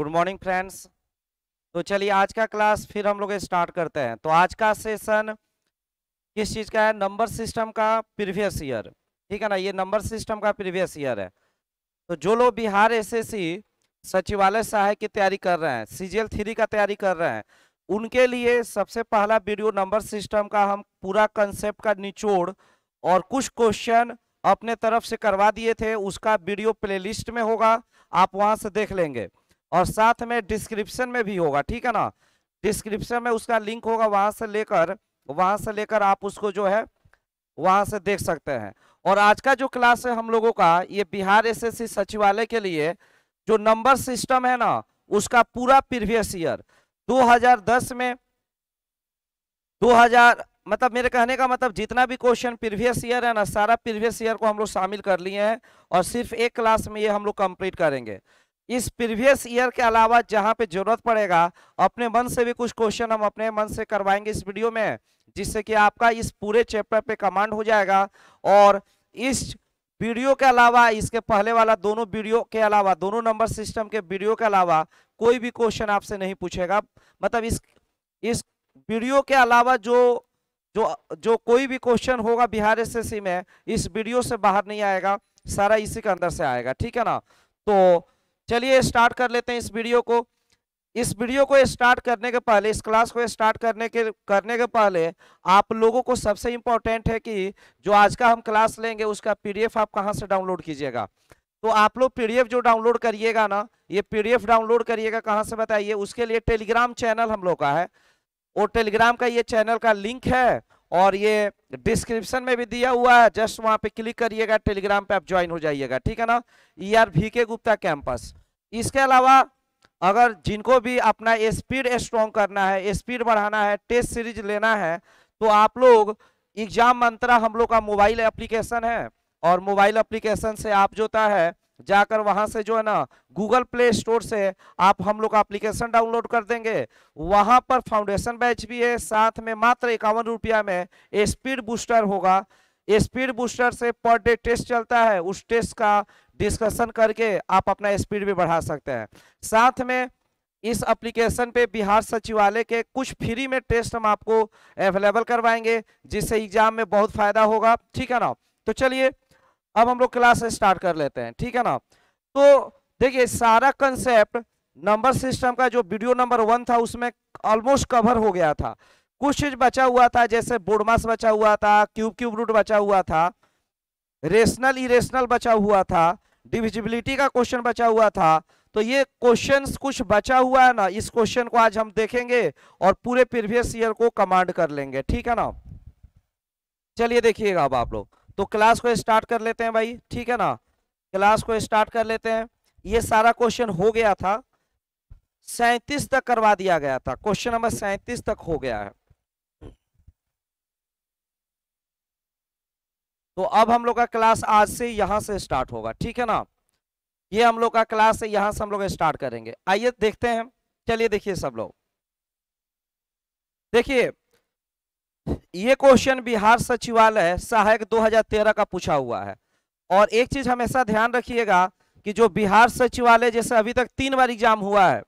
good morning friends तो चलिए आज का क्लास फिर हम लोग स्टार्ट करते हैं तो आज का सेशन किस चीज़ का है नंबर सिस्टम का प्रीवियस ईयर ठीक है ना ये नंबर सिस्टम का प्रीवियस ईयर है तो जो लोग बिहार एसएससी सचिवालय सहायक की तैयारी कर रहे हैं सीजीएल थ्री का तैयारी कर रहे हैं उनके लिए सबसे पहला वीडियो नंबर सिस्टम का हम पूरा कंसेप्ट का निचोड़ और कुछ क्वेश्चन अपने तरफ से करवा दिए थे उसका वीडियो प्लेलिस्ट में होगा आप वहां से देख लेंगे और साथ में डिस्क्रिप्शन में भी होगा ठीक है ना डिस्क्रिप्शन में उसका लिंक होगा वहां से लेकर वहां से लेकर आप उसको जो है वहां से देख सकते हैं और आज का जो क्लास है हम लोगों का ये बिहार एसएससी सचिवालय के लिए जो नंबर सिस्टम है ना उसका पूरा प्रीवियस ईयर 2010 में 2000 मतलब मेरे कहने का मतलब जितना भी क्वेश्चन प्रीवियस ईयर है ना सारा प्रीवियस ईयर को हम लोग शामिल कर लिए हैं और सिर्फ एक क्लास में ये हम लोग कंप्लीट करेंगे इस प्रीवियस ईयर के अलावा जहाँ पे जरूरत पड़ेगा अपने मन से भी कुछ क्वेश्चन हम अपने मन से करवाएंगे इस वीडियो में जिससे कि आपका इस पूरे चैप्टर पे कमांड हो जाएगा और इस वीडियो के अलावा इसके पहले वाला दोनों वीडियो के अलावा दोनों नंबर सिस्टम के वीडियो के अलावा कोई भी क्वेश्चन आपसे नहीं पूछेगा मतलब इस इस वीडियो के अलावा जो जो जो कोई भी क्वेश्चन होगा बिहार एस में इस वीडियो से बाहर नहीं आएगा सारा इसी के अंदर से आएगा ठीक है ना तो चलिए स्टार्ट कर लेते हैं इस वीडियो को इस वीडियो को स्टार्ट करने के पहले इस क्लास को स्टार्ट करने के करने के पहले आप लोगों को सबसे इम्पोर्टेंट है कि जो आज का हम क्लास लेंगे उसका पीडीएफ आप कहाँ से डाउनलोड कीजिएगा तो आप लोग पीडीएफ जो डाउनलोड करिएगा ना ये पीडीएफ डाउनलोड करिएगा कहाँ से बताइए उसके लिए टेलीग्राम चैनल हम लोग का है और टेलीग्राम का ये चैनल का लिंक है और ये डिस्क्रिप्शन में भी दिया हुआ है जस्ट वहाँ पे क्लिक करिएगा टेलीग्राम पे आप ज्वाइन हो जाइएगा ठीक है ना ई आर भी के गुप्ता कैंपस इसके अलावा अगर जिनको भी अपना स्पीड स्ट्रॉन्ग करना है स्पीड बढ़ाना है टेस्ट सीरीज लेना है तो आप लोग एग्जाम मंत्रा हम लोग का मोबाइल एप्लीकेशन है और मोबाइल एप्लीकेशन से आप जो है जाकर वहां से जो है ना गूगल प्ले स्टोर से आप हम लोग एप्लीकेशन डाउनलोड कर देंगे वहां पर फाउंडेशन बैच भी है साथ में मात्र इक्यावन रुपया में स्पीड बूस्टर होगा स्पीड बूस्टर से पर डे टेस्ट चलता है उस टेस्ट का डिस्कशन करके आप अपना स्पीड भी बढ़ा सकते हैं साथ में इस एप्लीकेशन पे बिहार सचिवालय के कुछ फ्री में टेस्ट हम आपको अवेलेबल करवाएंगे जिससे एग्जाम में बहुत फायदा होगा ठीक है ना तो चलिए अब हम लोग क्लास स्टार्ट कर लेते हैं ठीक है ना तो देखिए सारा कंसेप्ट नंबर सिस्टम का जो वीडियो नंबर वन था उसमें ऑलमोस्ट कवर हो गया था कुछ चीज बचा हुआ था जैसे बोडमास बचा हुआ था क्यूब क्यूब रूट बचा हुआ था रेशनल इरेशनल बचा हुआ था डिविजिबिलिटी का क्वेश्चन बचा हुआ था तो ये क्वेश्चंस कुछ बचा हुआ है ना इस क्वेश्चन को आज हम देखेंगे और पूरे प्रीवियस ईयर को कमांड कर लेंगे ठीक है ना चलिए देखिएगा अब आप लोग तो क्लास को स्टार्ट कर लेते हैं भाई ठीक है ना क्लास को स्टार्ट कर लेते हैं ये सारा क्वेश्चन हो गया था सैतीस तक करवा दिया गया था क्वेश्चन नंबर सैतीस तक हो गया है तो अब हम लोग का क्लास आज से यहां से स्टार्ट होगा ठीक है ना ये हम लोग का क्लास है यहां से हम लोग स्टार्ट करेंगे आइए देखते हैं चलिए देखिए सब लोग देखिए ये क्वेश्चन बिहार सचिवालय सहायक 2013 का पूछा हुआ है और एक चीज हमेशा ध्यान रखिएगा कि जो बिहार सचिवालय जैसे अभी तक तीन बार एग्जाम हुआ है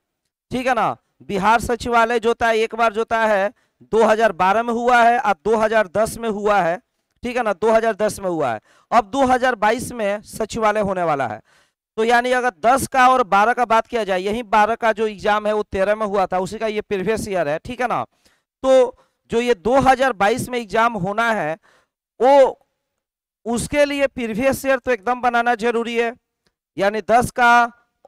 ठीक है ना बिहार सचिवालय जोता है एक बार जोता है 2012 में हुआ है और 2010 में हुआ है ठीक है ना 2010 में हुआ है अब 2022 में सचिवालय होने वाला है तो यानी अगर 10 का और 12 का बात किया जाए यही 12 का जो एग्जाम है वो 13 में हुआ था उसी का ये प्रीवियस ईयर है ठीक है ना तो जो ये 2022 में एग्जाम होना है वो उसके लिए प्रीवियस ईयर तो एकदम बनाना जरूरी है यानी 10 का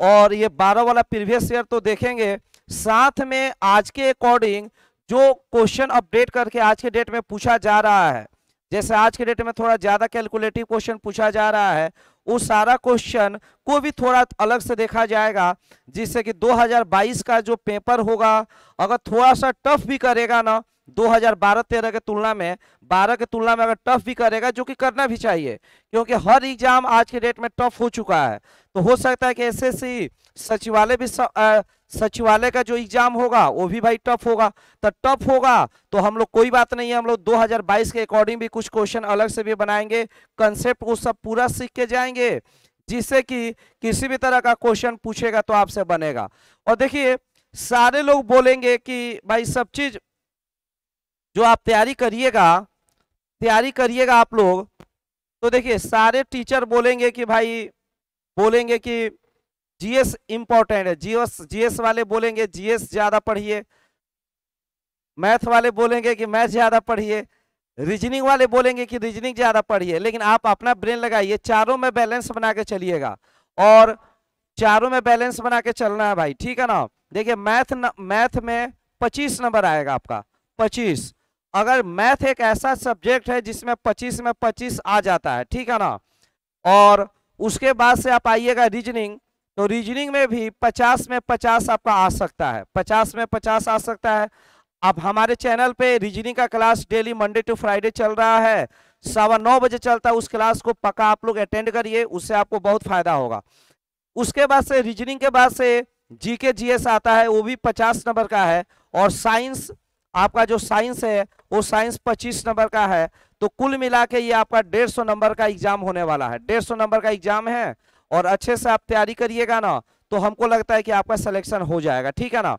और ये 12 वाला प्रीवियस ईयर तो देखेंगे साथ में आज के अकॉर्डिंग जो क्वेश्चन अपडेट करके आज के डेट में पूछा जा रहा है जैसे आज के डेट में थोड़ा ज़्यादा कैलकुलेटिव क्वेश्चन पूछा जा रहा है वो सारा क्वेश्चन को भी थोड़ा अलग से देखा जाएगा जिससे कि 2022 का जो पेपर होगा अगर थोड़ा सा टफ भी करेगा ना 2012-13 के तुलना में 12 के तुलना में अगर टफ भी करेगा जो कि करना भी चाहिए क्योंकि हर एग्जाम आज के डेट में टफ हो चुका है तो हो सकता है कि एसएससी सचिवालय भी सचिवालय का जो एग्जाम होगा वो भी भाई टफ होगा तो टफ होगा तो हम लोग कोई बात नहीं है हम लोग 2022 के अकॉर्डिंग भी कुछ क्वेश्चन अलग से भी बनाएंगे कंसेप्ट वो सब पूरा सीख के जाएंगे जिससे कि किसी भी तरह का क्वेश्चन पूछेगा तो आपसे बनेगा और देखिए सारे लोग बोलेंगे कि भाई सब चीज़ जो आप तैयारी करिएगा तैयारी करिएगा आप लोग तो देखिए सारे टीचर बोलेंगे कि भाई बोलेंगे कि जीएस इम्पोर्टेंट है जीएस जीएस वाले बोलेंगे जीएस ज़्यादा पढ़िए मैथ वाले बोलेंगे कि मैथ ज़्यादा पढ़िए रीजनिंग वाले बोलेंगे कि रीजनिंग ज़्यादा पढ़िए लेकिन आप अपना ब्रेन लगाइए चारों में बैलेंस बना के चलिएगा और चारों में बैलेंस बना के चलना है भाई ठीक है ना देखिए मैथ न, मैथ में पच्चीस नंबर आएगा आपका पच्चीस अगर मैथ एक ऐसा सब्जेक्ट है जिसमें 25 में 25 आ जाता है ठीक है ना और उसके बाद से आप आइएगा रीजनिंग तो रीजनिंग में भी 50 में 50 आपका आ सकता है 50 में 50 आ सकता है अब हमारे चैनल पे रीजनिंग का class daily Monday to Friday चल रहा है सवा नौ बजे चलता है उस क्लास को पक्का आप लोग अटेंड करिए उससे आपको बहुत फायदा होगा उसके बाद से रीजनिंग के बाद से जी के जी एस आता है वो भी पचास नंबर का है और साइंस आपका जो साइंस है वो साइंस पच्चीस नंबर का है तो कुल मिला के ये आपका डेढ़ सौ नंबर का एग्जाम होने वाला है डेढ़ सौ नंबर का एग्जाम है और अच्छे से आप तैयारी करिएगा ना तो हमको लगता है कि आपका सिलेक्शन हो जाएगा ठीक है ना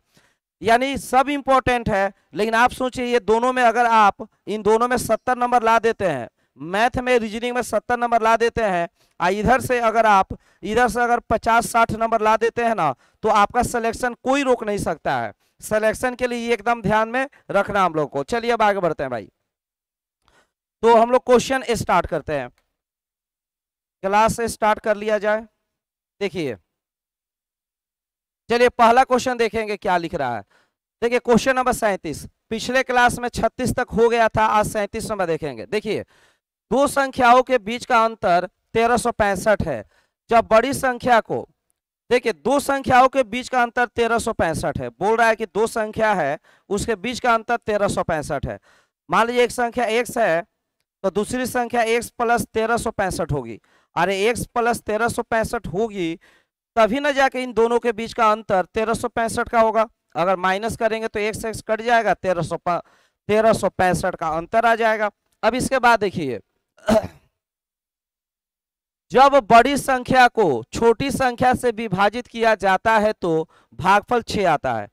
यानी सब इम्पोर्टेंट है लेकिन आप सोचिए ये दोनों में अगर आप इन दोनों में सत्तर नंबर ला देते हैं मैथ में रीजनिंग में सत्तर नंबर ला देते हैं आ इधर से अगर आप इधर से अगर पचास साठ नंबर ला देते हैं ना तो आपका सिलेक्शन कोई रोक नहीं सकता है सिलेक्शन के लिए एकदम ध्यान में रखना हम लोग को चलिए अब आगे बढ़ते हैं भाई तो हम लोग क्वेश्चन स्टार्ट करते हैं क्लास स्टार्ट कर लिया जाए देखिए चलिए पहला क्वेश्चन देखेंगे क्या लिख रहा है देखिए क्वेश्चन नंबर सैंतीस पिछले क्लास में छत्तीस तक हो गया था आज सैंतीस नंबर देखेंगे देखिए दो संख्याओं के बीच का अंतर तेरह है जब बड़ी संख्या को देखिए दो संख्याओं के बीच का अंतर तेरह है बोल रहा है कि दो संख्या है उसके बीच का अंतर तेरह है मान लीजिए एक संख्या एक है तो दूसरी संख्या एक प्लस तेरह होगी अरे एक प्लस तेरह होगी तभी ना जाके इन दोनों के बीच का अंतर तेरह का होगा अगर माइनस करेंगे तो एक एक्स कट जाएगा तेरह तेरह का अंतर आ जाएगा अब इसके बाद देखिए जब बड़ी संख्या को छोटी संख्या से विभाजित किया जाता है तो भागफल छ आता है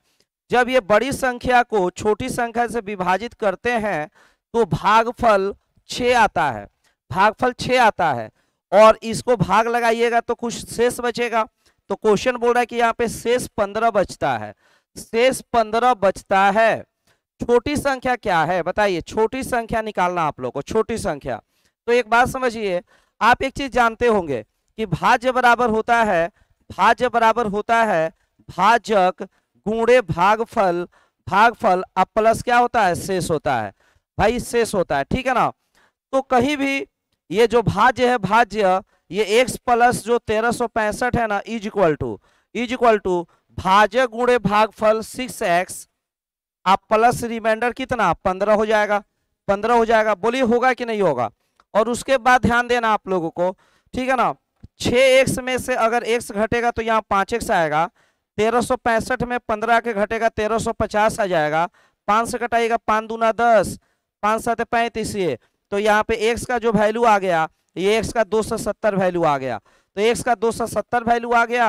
जब ये बड़ी संख्या को छोटी संख्या से विभाजित करते हैं तो भागफल छ आता है भागफल छ आता है और इसको भाग लगाइएगा तो कुछ शेष बचेगा तो क्वेश्चन बोल रहा है कि यहाँ पे शेष पंद्रह बचता है शेष पंद्रह बचता है छोटी संख्या क्या है बताइए छोटी संख्या निकालना आप लोग को छोटी संख्या तो एक बात समझिए आप एक चीज जानते होंगे कि भाज्य बराबर होता है भाज्य बराबर होता है भाजक गुणे भागफल भागफल अब प्लस क्या होता है शेष होता है भाई शेष होता है ठीक है ना तो कहीं भी ये जो भाज्य है भाज्य ये एक्स प्लस जो तेरह सौ पैंसठ है ना is equal to is equal to भाज्य गुणे भागफल सिक्स एक्स आप प्लस रिमाइंडर कितना पंद्रह हो जाएगा पंद्रह हो जाएगा बोलिए होगा कि नहीं होगा और उसके बाद ध्यान देना आप लोगों को ठीक है ना छः एक्स में से अगर एक्स घटेगा तो यहाँ पाँच एक्स आएगा तेरह सौ पैंसठ में पंद्रह के घटेगा तेरह सौ पचास आ जाएगा पाँच से घटाएगा पाँच दूना दस पाँच सात पैंतीस ये तो यहाँ पे एक्स का जो वैल्यू आ गया ये एक्स का दो सौ सत्तर वैल्यू आ गया तो एक्स का दो सौ सत्तर वैल्यू आ गया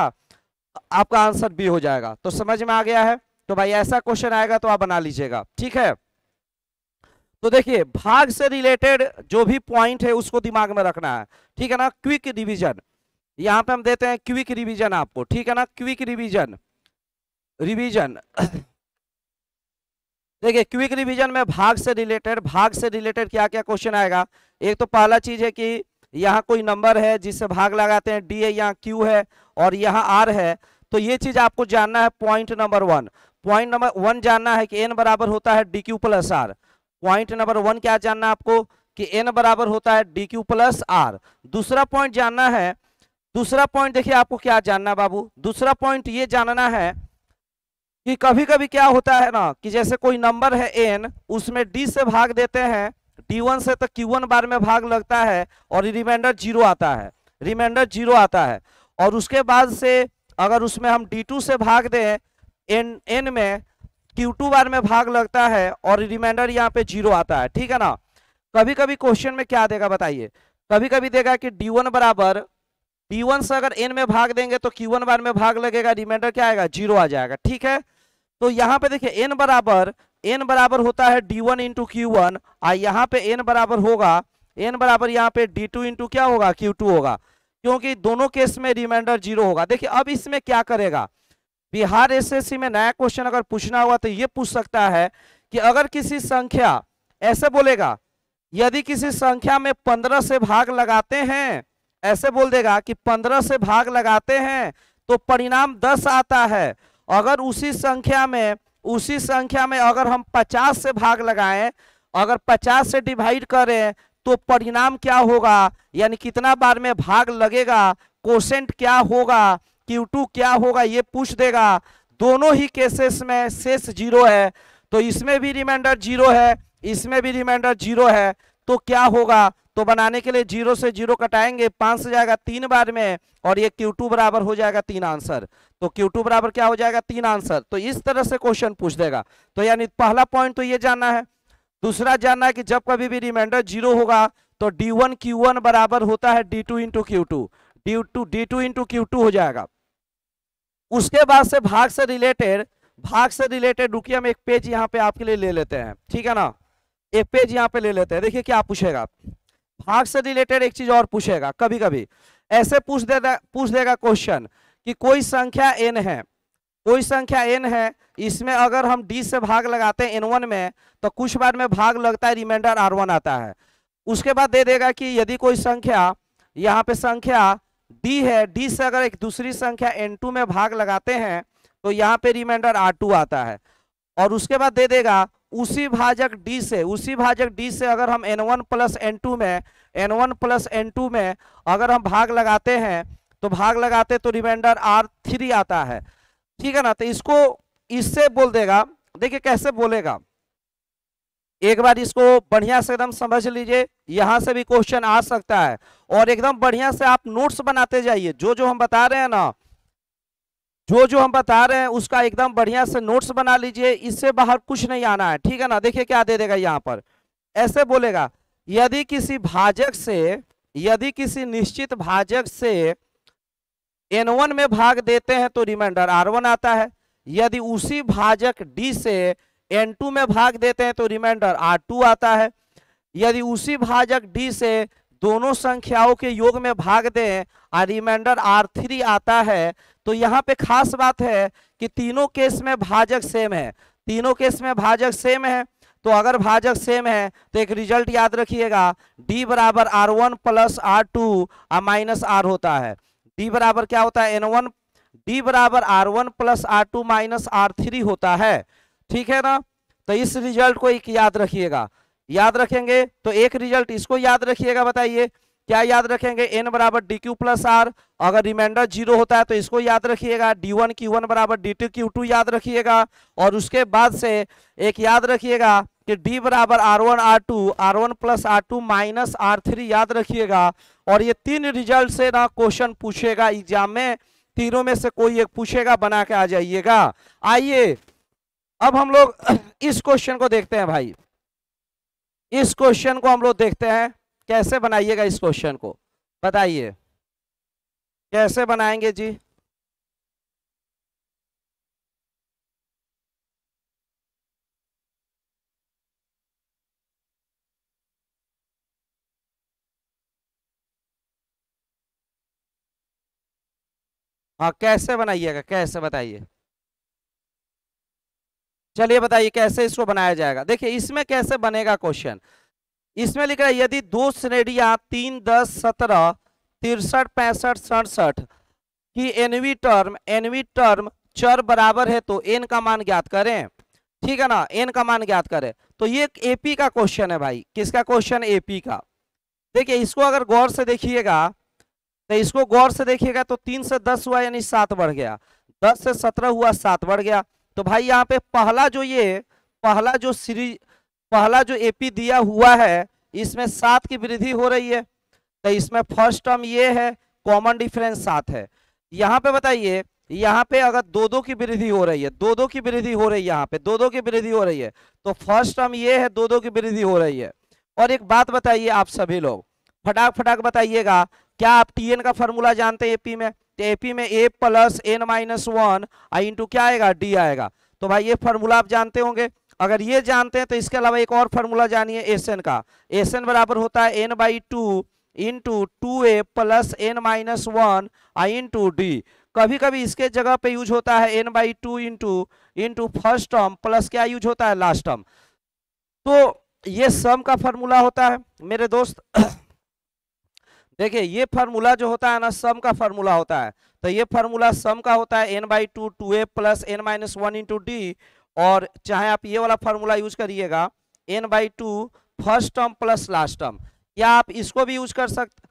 आपका आंसर बी हो जाएगा तो समझ में आ गया है तो भाई ऐसा क्वेश्चन आएगा तो आप बना लीजिएगा ठीक है तो देखिए भाग से रिलेटेड जो भी पॉइंट है उसको दिमाग में रखना है ठीक है ना क्विक रिवीजन यहाँ पे हम देते हैं क्विक रिवीजन आपको ठीक है ना क्विक रिवीजन रिवीजन देखिए क्विक रिवीजन में भाग से रिलेटेड भाग से रिलेटेड क्या क्या क्वेश्चन आएगा एक तो पहला चीज है कि यहाँ कोई नंबर है जिससे भाग लगाते हैं डी है यहाँ क्यू है और यहाँ आर है तो ये चीज आपको जानना है point number one point number one जानना है कि एन बराबर होता है D Q plus R point number one क्या जानना है आपको कि एन बराबर होता है डी क्यू प्लस आर दूसरा पॉइंट जानना है दूसरा पॉइंट देखिए आपको क्या जानना बाबू दूसरा पॉइंट ये जानना है कि कभी कभी क्या होता है ना कि जैसे कोई नंबर है एन उसमें डी से भाग देते हैं डी वन से तो क्यू वन बार में भाग लगता है और रिमाइंडर जीरो आता है रिमाइंडर जीरो आता है और उसके बाद से अगर उसमें हम डी टू से भाग दें एन एन में क्यू टू बार में भाग लगता है और रिमाइंडर यहाँ पे जीरो आता है ठीक है ना कभी कभी क्वेश्चन में क्या देगा बताइए कभी कभी देगा कि डी वन बराबर डी वन से अगर एन में भाग देंगे तो क्यू वन बार में भाग लगेगा रिमाइंडर क्या आएगा जीरो आ जाएगा ठीक है तो यहाँ पे देखिए एन बराबर एन बराबर होता है D one into Q one और यहाँ पे एन बराबर होगा एन बराबर यहाँ पे डी टू इंटू क्या होगा क्यू टू होगा क्योंकि दोनों केस में रिमाइंडर जीरो होगा देखिए अब इसमें क्या करेगा बिहार एसएससी में नया क्वेश्चन अगर पूछना हुआ तो ये पूछ सकता है कि अगर किसी संख्या ऐसे बोलेगा यदि किसी संख्या में पंद्रह से भाग लगाते हैं ऐसे बोल देगा कि पंद्रह से भाग लगाते हैं तो परिणाम दस आता है अगर उसी संख्या में उसी संख्या में अगर हम पचास से भाग लगाएं अगर पचास से डिवाइड करें तो परिणाम क्या होगा यानी कितना बार में भाग लगेगा कोशेंट क्या होगा Q2 क्या होगा ये पूछ देगा दोनों ही केसेस में शेष जीरो है तो इसमें भी रिमाइंडर जीरो है इसमें भी रिमाइंडर जीरो है तो क्या होगा तो बनाने के लिए जीरो से जीरो कटाएंगे पांच से जाएगा तीन बार में और ये Q2 बराबर हो जाएगा तीन आंसर तो Q2 बराबर क्या हो जाएगा तीन आंसर तो इस तरह से क्वेश्चन पूछ देगा तो यानी पहला पॉइंट तो ये जानना है दूसरा जानना है कि जब कभी भी रिमाइंडर जीरो होगा तो डी वन बराबर होता है D two into Q two D two D two into Q two हो जाएगा उसके बाद से भाग से रिलेटेड भाग से रिलेटेड रुकिए हम एक पेज यहाँ पे आपके लिए ले लेते हैं ठीक है ना एक पेज यहाँ पे ले लेते हैं देखिए क्या पूछेगा भाग से रिलेटेड एक चीज और पूछेगा कभी कभी ऐसे पूछ देगा पूछ देगा क्वेश्चन कि कोई संख्या एन है कोई संख्या एन है इसमें अगर हम डी से भाग लगाते हैं एन वन में तो कुछ बार में भाग लगता है रिमाइंडर आर वन आता है उसके बाद दे देगा कि यदि कोई संख्या यहाँ पे संख्या डी है डी से अगर एक दूसरी संख्या एन टू में भाग लगाते हैं तो यहाँ पे रिमाइंडर आर टू आता है और उसके बाद दे देगा उसी भाजक डी से उसी भाजक डी से अगर हम N one plus N two में N one plus N two में अगर हम भाग लगाते हैं तो भाग लगाते तो रिमाइंडर आर थ्री आता है ठीक है ना तो इसको इससे बोल देगा देखिए कैसे बोलेगा एक बार इसको बढ़िया से एकदम समझ लीजिए यहाँ से भी क्वेश्चन आ सकता है और एकदम बढ़िया से आप नोट्स बनाते जाइए जो जो हम बता रहे हैं ना जो जो हम बता रहे हैं उसका एकदम बढ़िया से नोट्स बना लीजिए इससे बाहर कुछ नहीं आना है ठीक है ना देखिए क्या दे देगा यहाँ पर ऐसे बोलेगा यदि किसी भाजक से यदि किसी निश्चित भाजक से एन वन में भाग देते हैं तो रिमाइंडर आर वन आता है यदि उसी भाजक डी से एन टू में भाग देते हैं तो रिमाइंडर आर टू आता है यदि उसी भाजक डी से दोनों संख्याओं के योग में भाग दें और रिमाइंडर आर थ्री आता है तो यहाँ पे खास बात है कि तीनों केस में भाजक सेम है तीनों केस में भाजक सेम है तो अगर भाजक सेम है तो एक रिजल्ट याद रखिएगा डी बराबर R one plus R two और माइनस आर होता है डी बराबर क्या होता है एन वन डी बराबर R one plus R two minus R three होता है ठीक है ना तो इस रिजल्ट को एक याद रखिएगा याद रखेंगे तो एक रिजल्ट इसको याद रखिएगा बताइए क्या याद रखेंगे एन बराबर डी क्यू प्लस आर अगर रिमाइंडर जीरो होता है तो इसको याद रखिएगा डी वन क्यू वन बराबर डी टू क्यू टू याद रखिएगा और उसके बाद से एक याद रखिएगा कि d बराबर R one R two R one plus R two minus R three याद रखिएगा और ये तीन रिजल्ट से ना क्वेश्चन पूछेगा एग्जाम में तीनों में से कोई एक पूछेगा बना के आ जाइएगा आइए अब हम लोग इस क्वेश्चन को देखते हैं भाई इस क्वेश्चन को हम लोग देखते हैं कैसे बनाइएगा इस क्वेश्चन को बताइए कैसे बनाएंगे जी हाँ कैसे बनाइएगा कैसे बताइए चलिए बताइए कैसे इसको बनाया जाएगा देखिए इसमें कैसे बनेगा क्वेश्चन इसमें लिख रहा है यदि दो श्रेणिया तीन दस सत्रह तिरसठ पैंसठ सड़सठ की एनवी टर्म एनवी टर्म चर बराबर है तो एन का मान ज्ञात करें ठीक है ना एन का मान ज्ञात करें तो ये एपी का क्वेश्चन है भाई किसका क्वेश्चन एपी का देखिए इसको अगर गौर से देखिएगा तो इसको गौर से देखिएगा तो तीन से दस हुआ यानी सात बढ़ गया दस से सत्रह हुआ सात बढ़ गया तो भाई यहाँ पे पहला जो ये पहला जो सीरीज पहला जो एपी दिया हुआ है इसमें सात की वृद्धि हो रही है तो इसमें फर्स्ट टर्म ये है कॉमन डिफरेंस सात है यहाँ पे बताइए यहाँ पे अगर दो दो की वृद्धि हो रही है दो दो की वृद्धि हो रही है यहाँ पे दो दो की वृद्धि हो रही है तो फर्स्ट टर्म ये है दो दो की वृद्धि हो रही है और एक बात बताइए आप सभी लोग फटाक फटाक बताइएगा क्या आप टी का फॉर्मूला जानते हैं एपी में तो एपी में A plus N minus one I into क्या आएगा डी आएगा तो भाई ये फॉर्मूला आप जानते होंगे अगर ये जानते हैं तो इसके अलावा एक और फॉर्मूला जानिए एस एन का एस एन बराबर होता है N by two into two A plus N minus one I into D कभी कभी इसके जगह पे यूज होता है N by two into into first term plus क्या यूज होता है लास्ट टर्म तो ये सम का फॉर्मूला होता है मेरे दोस्त देखिए ये फार्मूला जो होता है ना सम का फार्मूला होता है तो ये फार्मूला सम का होता है N by two two A plus N minus one into D और चाहे आप ये वाला फार्मूला यूज करिएगा N by two first term plus last term या आप इसको भी यूज कर सकते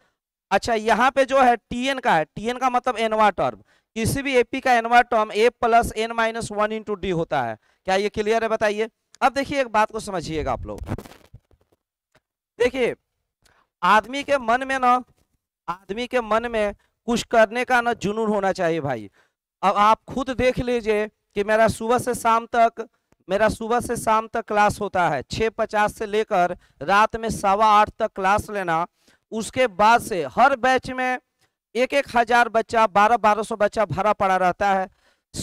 अच्छा यहाँ पे जो है टी एन का है टी एन का मतलब एनवा टर्म किसी भी एपी का एनवा term A plus N minus one into D होता है क्या ये क्लियर है बताइए अब देखिए एक बात को समझिएगा आप लोग देखिए आदमी के मन में ना आदमी के मन में कुछ करने का ना जुनून होना चाहिए भाई अब आप खुद देख लीजिए कि मेरा सुबह से शाम तक मेरा सुबह से शाम तक क्लास होता है छः पचास से लेकर रात में सवा आठ तक क्लास लेना उसके बाद से हर बैच में एक एक हज़ार बच्चा बारह बारह सौ बच्चा भरा पड़ा रहता है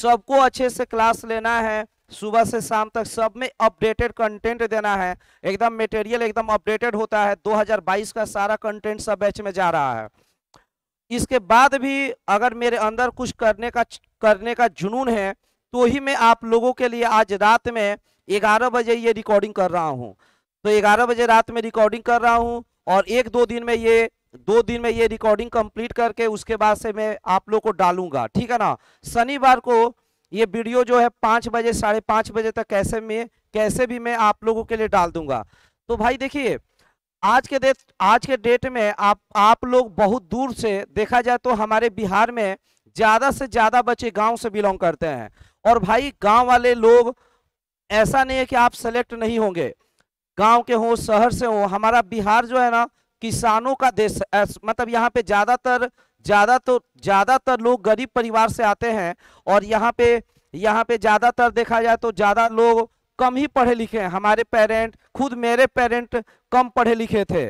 सबको अच्छे से क्लास लेना है सुबह से शाम तक सब में अपडेटेड कंटेंट देना है एकदम मटेरियल एकदम अपडेटेड होता है 2022 का सारा कंटेंट सब बैच में जा रहा है इसके बाद भी अगर मेरे अंदर कुछ करने का करने का जुनून है तो ही मैं आप लोगों के लिए आज रात में ग्यारह बजे ये रिकॉर्डिंग कर रहा हूँ तो ग्यारह बजे रात में रिकॉर्डिंग कर रहा हूँ और एक दो दिन में ये दो दिन में ये रिकॉर्डिंग कंप्लीट करके उसके बाद से मैं आप लोग को डालूंगा ठीक है ना शनिवार को ये वीडियो जो है पाँच बजे साढ़े पाँच बजे तक कैसे में कैसे भी मैं आप लोगों के लिए डाल दूंगा तो भाई देखिए आज के डेट आज के डेट में आप आप लोग बहुत दूर से देखा जाए तो हमारे बिहार में ज़्यादा से ज़्यादा बच्चे गांव से बिलोंग करते हैं और भाई गांव वाले लोग ऐसा नहीं है कि आप सेलेक्ट नहीं होंगे गांव के हों शहर से हों हमारा बिहार जो है ना किसानों का देश मतलब यहाँ पे ज़्यादातर ज़्यादा तो ज़्यादातर लोग गरीब परिवार से आते हैं और यहाँ पे यहाँ पे ज़्यादातर देखा जाए तो ज़्यादा लोग कम ही पढ़े लिखे हैं हमारे पेरेंट खुद मेरे पेरेंट कम पढ़े लिखे थे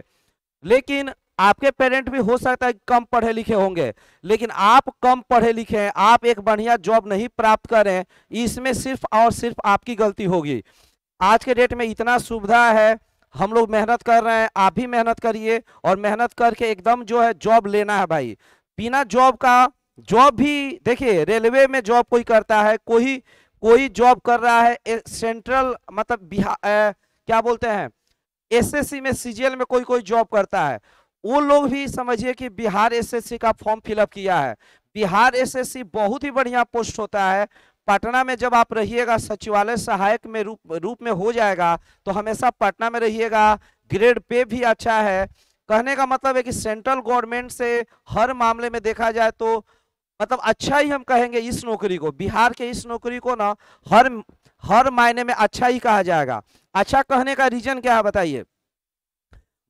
लेकिन आपके पेरेंट भी हो सकता है कम पढ़े लिखे होंगे लेकिन आप कम पढ़े लिखे हैं आप एक बढ़िया जॉब नहीं प्राप्त करें इसमें सिर्फ और सिर्फ आपकी गलती होगी आज के डेट में इतना सुविधा है हम लोग मेहनत कर रहे हैं आप भी मेहनत करिए और मेहनत करके एकदम जो है जॉब लेना है भाई बिना जॉब का जॉब भी देखिए रेलवे में जॉब कोई करता है कोई कोई जॉब कर रहा है ए, सेंट्रल मतलब बिहार क्या बोलते हैं एसएससी में सीजीएल में कोई कोई जॉब करता है वो लोग भी समझिए कि बिहार एसएससी का फॉर्म फिलअप किया है बिहार एसएससी बहुत ही बढ़िया पोस्ट होता है पटना में जब आप रहिएगा सचिवालय सहायक में रूप रूप में हो जाएगा तो हमेशा पटना में रहिएगा ग्रेड पे भी अच्छा है कहने का मतलब है कि सेंट्रल गवर्नमेंट से हर मामले में देखा जाए तो मतलब अच्छा ही हम कहेंगे इस नौकरी को बिहार के इस नौकरी को ना हर हर मायने में अच्छा ही कहा जाएगा अच्छा कहने का रीजन क्या है बताइए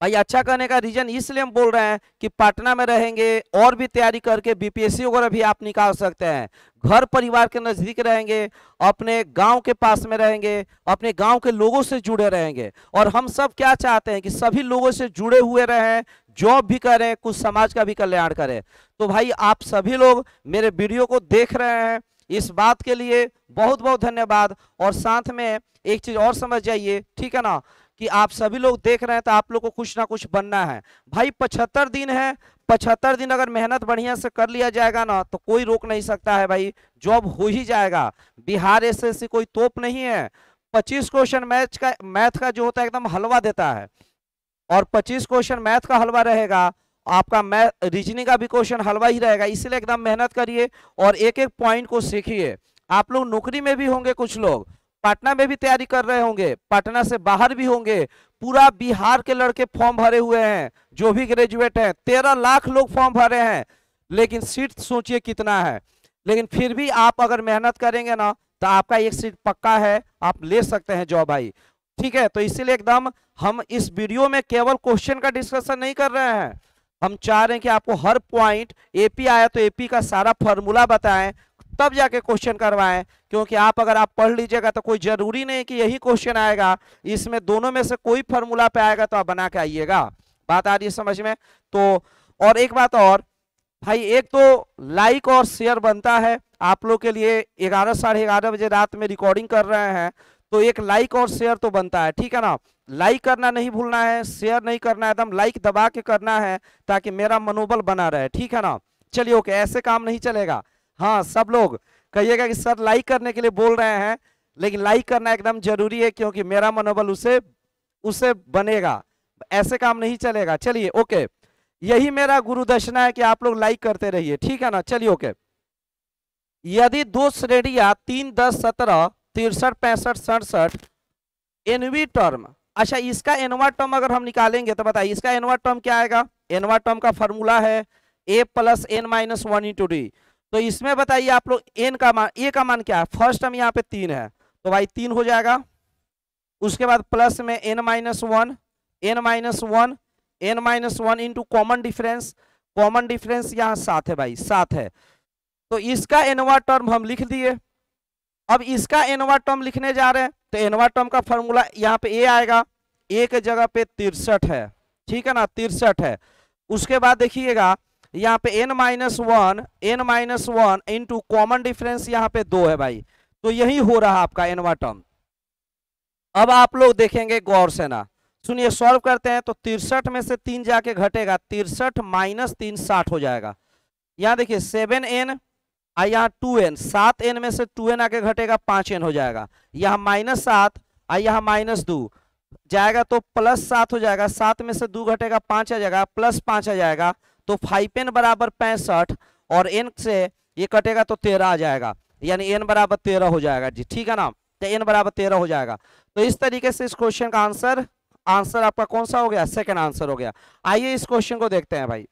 भाई अच्छा करने का रीजन इसलिए हम बोल रहे हैं कि पटना में रहेंगे और भी तैयारी करके बीपीएससी वगैरह भी आप निकाल सकते हैं घर परिवार के नज़दीक रहेंगे अपने गांव के पास में रहेंगे अपने गांव के लोगों से जुड़े रहेंगे और हम सब क्या चाहते हैं कि सभी लोगों से जुड़े हुए रहें जॉब भी करें कुछ समाज का भी कल्याण करें तो भाई आप सभी लोग मेरे वीडियो को देख रहे हैं इस बात के लिए बहुत बहुत धन्यवाद और साथ में एक चीज़ और समझ जाइए ठीक है ना कि आप सभी लोग देख रहे हैं तो आप लोग को कुछ ना कुछ बनना है भाई पचहत्तर दिन है पचहत्तर दिन अगर मेहनत बढ़िया से कर लिया जाएगा ना तो कोई रोक नहीं सकता है भाई जॉब हो ही जाएगा बिहार एस कोई तोप नहीं है पच्चीस क्वेश्चन मैथ का मैथ का जो होता है एकदम हलवा देता है और पच्चीस क्वेश्चन मैथ का हलवा रहेगा आपका मैथ रीजनिंग का भी क्वेश्चन हलवा ही रहेगा इसलिए एकदम मेहनत करिए और एक एक पॉइंट को सीखिए आप लोग नौकरी में भी होंगे कुछ लोग पटना में भी तैयारी कर रहे होंगे पटना से बाहर भी होंगे पूरा बिहार के लड़के फॉर्म भरे हुए हैं जो भी ग्रेजुएट हैं तेरह लाख लोग फॉर्म भरे हैं लेकिन सीट सोचिए कितना है लेकिन फिर भी आप अगर मेहनत करेंगे ना तो आपका एक सीट पक्का है आप ले सकते हैं जॉब भाई ठीक है तो इसीलिए एकदम हम इस वीडियो में केवल क्वेश्चन का डिस्कशन नहीं कर रहे हैं हम चाह रहे हैं कि आपको हर पॉइंट एपी आया तो एपी का सारा फॉर्मूला बताएं तब जाके क्वेश्चन करवाएं क्योंकि आप अगर आप पढ़ लीजिएगा तो कोई ज़रूरी नहीं कि यही क्वेश्चन आएगा इसमें दोनों में से कोई फॉर्मूला पे आएगा तो आप बना के आइएगा बात आ रही है समझ में तो और एक बात और भाई एक तो लाइक और शेयर बनता है आप लोग के लिए ग्यारह साढ़े ग्यारह बजे रात में रिकॉर्डिंग कर रहे हैं तो एक लाइक और शेयर तो बनता है ठीक है ना लाइक करना नहीं भूलना है शेयर नहीं करना है एकदम लाइक दबा के करना है ताकि मेरा मनोबल बना रहे ठीक है ना चलिए ओके ऐसे काम नहीं चलेगा हाँ सब लोग कहिएगा कि सर लाइक करने के लिए बोल रहे हैं लेकिन लाइक करना एकदम जरूरी है क्योंकि मेरा मनोबल उसे उसे बनेगा ऐसे काम नहीं चलेगा चलिए ओके यही मेरा गुरु दर्शना है कि आप लोग लाइक करते रहिए ठीक है ना चलिए ओके यदि दो श्रेणिया तीन दस सत्रह तिरसठ पैंसठ सड़सठ एनवी टर्म अच्छा इसका एनवा टर्म अगर हम निकालेंगे तो बताइए इसका एनवा टर्म क्या आएगा एनवा टर्म का फॉर्मूला है ए plus N minus one into D तो इसमें बताइए आप लोग एन का मान ए का मान क्या है फर्स्ट टर्म यहाँ पे तीन है तो भाई तीन हो जाएगा उसके बाद प्लस में N minus one N minus one N minus one into common difference common difference यहाँ सात है भाई सात है तो इसका एनवा टर्म हम लिख दिए अब इसका एनवा टर्म लिखने जा रहे हैं तो एनवा टर्म का फॉर्मूला यहाँ पे ए आएगा ए के जगह पे तिरसठ है ठीक है ना तिरसठ है उसके बाद देखिएगा यहाँ पे N minus one N minus one into common difference यहाँ पे दो है भाई तो यही हो रहा आपका एनवा टर्म अब आप लोग देखेंगे गौर से ना सुनिए सॉल्व करते हैं तो तिरसठ में से तीन जाके घटेगा तिरसठ माइनस तीन साठ हो जाएगा यहाँ देखिए सेवन एन और यहाँ टू एन सात एन में से टू एन आके घटेगा पांच एन हो जाएगा यहाँ माइनस सात और यहाँ माइनस दो जाएगा तो प्लस सात हो जाएगा सात में से दो घटेगा पांच आ जाएगा प्लस पांच आ जाएगा तो फाइव एन बराबर पैंसठ और एन से ये कटेगा तो तेरह आ जाएगा यानी एन बराबर तेरह हो जाएगा जी ठीक है ना तो एन बराबर तेरह हो जाएगा तो इस तरीके से इस क्वेश्चन का आंसर आंसर आपका कौन सा हो गया सेकेंड आंसर हो गया आइए इस क्वेश्चन को देखते हैं भाई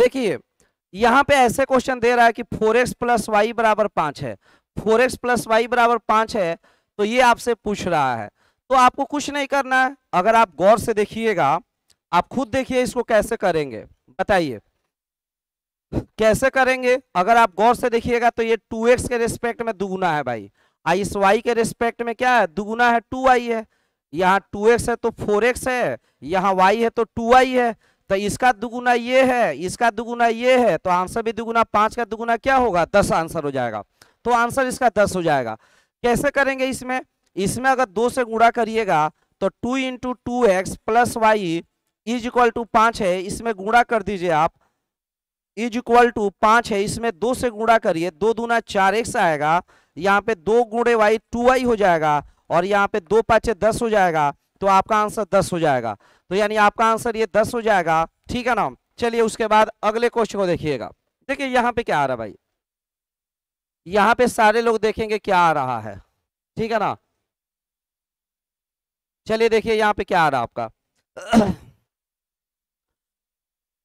देखिए यहाँ पे ऐसे क्वेश्चन दे रहा है कि फोर एक्स प्लस वाई बराबर पांच है फोर एक्स प्लस वाई बराबर पांच है तो ये आपसे पूछ रहा है तो आपको कुछ नहीं करना है अगर आप गौर से देखिएगा आप खुद देखिए इसको कैसे करेंगे बताइए कैसे करेंगे अगर आप गौर से देखिएगा तो ये 2x के रिस्पेक्ट में दुगुना है भाई आई इस वाई के रिस्पेक्ट में क्या है दुगुना है 2y है यहाँ 2x है तो 4x है यहाँ y है तो आई है तो इसका दुगुना ये है इसका दुगुना ये है तो आंसर भी दुगुना पांच का दुगुना क्या होगा दस आंसर हो जाएगा तो आंसर इसका दस हो जाएगा कैसे करेंगे इसमें इसमें अगर दो से गुणा करिएगा तो two into two X plus Y is equal to पांच है इसमें गुणा कर दीजिए आप इज इक्वल टू पांच है इसमें दो से गुणा करिए दो दूना चार एक्स आएगा यहाँ पे दो गुणे वाई टू वाई हो जाएगा और यहाँ पे दो पाचे दस हो जाएगा तो आपका आंसर दस हो जाएगा तो यानी आपका आंसर ये दस हो जाएगा ठीक है ना चलिए उसके बाद अगले क्वेश्चन को देखिएगा देखिए यहाँ पे क्या आ रहा है भाई यहाँ पे सारे लोग देखेंगे क्या आ रहा है ठीक है ना चलिए देखिए यहाँ पे क्या आ रहा है आपका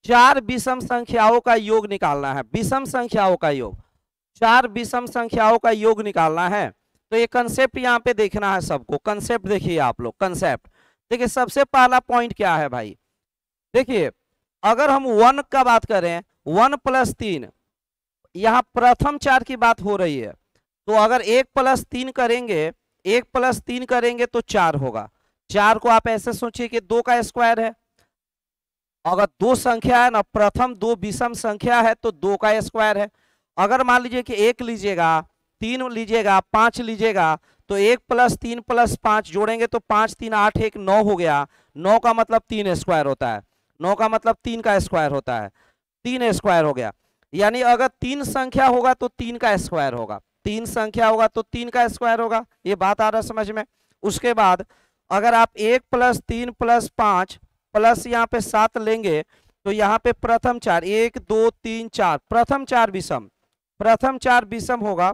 चार विषम संख्याओं का योग निकालना है विषम संख्याओं का योग चार विषम संख्याओं का योग निकालना है तो ये कंसेप्ट यहाँ पे देखना है सबको कंसेप्ट देखिए आप लोग कंसेप्ट देखिए सबसे पहला पॉइंट क्या है भाई देखिए अगर हम वन का बात करें वन प्लस तीन यहाँ प्रथम चार की बात हो रही है तो अगर एक प्लस तीन करेंगे एक प्लस तीन करेंगे तो चार होगा चार को आप ऐसे सोचिए कि दो का स्क्वायर है अगर दो संख्या है ना प्रथम दो विषम संख्या है तो दो का स्क्वायर है अगर मान लीजिए कि एक लीजिएगा तीन लीजिएगा पांच लीजिएगा तो एक प्लस तीन प्लस पांच जोड़ेंगे तो पांच तीन आठ एक नौ हो गया नौ का मतलब तीन स्क्वायर होता है नौ का मतलब तीन का स्क्वायर होता है तीन स्क्वायर हो गया यानी अगर तीन संख्या होगा तो तीन का स्क्वायर होगा तीन संख्या होगा तो तीन का स्क्वायर होगा ये बात आ रहा है समझ में उसके बाद अगर आप एक प्लस तीन प्लस पांच प्लस यहाँ पे सात लेंगे तो यहाँ पे प्रथम चार एक दो तीन चार प्रथम चार विषम प्रथम चार विषम होगा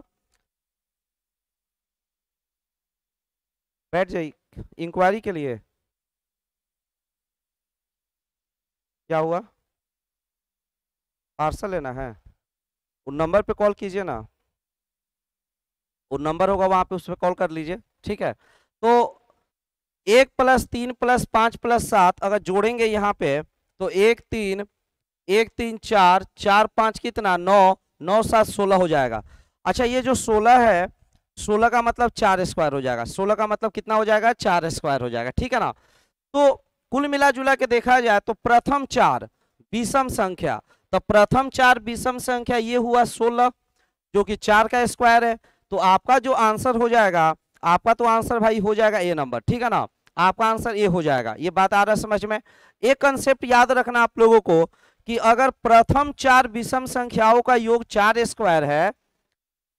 बैठ जाइए इंक्वायरी के लिए क्या हुआ पार्सल लेना है उन नंबर पे कॉल कीजिए ना वो नंबर होगा वहां पे उस पर कॉल कर लीजिए ठीक है तो एक प्लस तीन प्लस पाँच प्लस सात अगर जोड़ेंगे यहाँ पे तो एक तीन एक तीन चार चार पाँच कितना नौ नौ सात सोलह हो जाएगा अच्छा ये जो सोलह है सोलह का मतलब चार स्क्वायर हो जाएगा सोलह का मतलब कितना हो जाएगा चार स्क्वायर हो जाएगा ठीक है ना तो कुल मिला जुला के देखा जाए तो प्रथम चार विषम संख्या तो प्रथम चार विषम संख्या ये हुआ सोलह जो कि चार का स्क्वायर है तो आपका जो आंसर हो जाएगा आपका तो आंसर भाई हो जाएगा ए नंबर ठीक है ना आपका आंसर ए हो जाएगा ये बात आ रहा है समझ में एक कंसेप्ट याद रखना आप लोगों को कि अगर प्रथम चार विषम संख्याओं का योग चार स्क्वायर है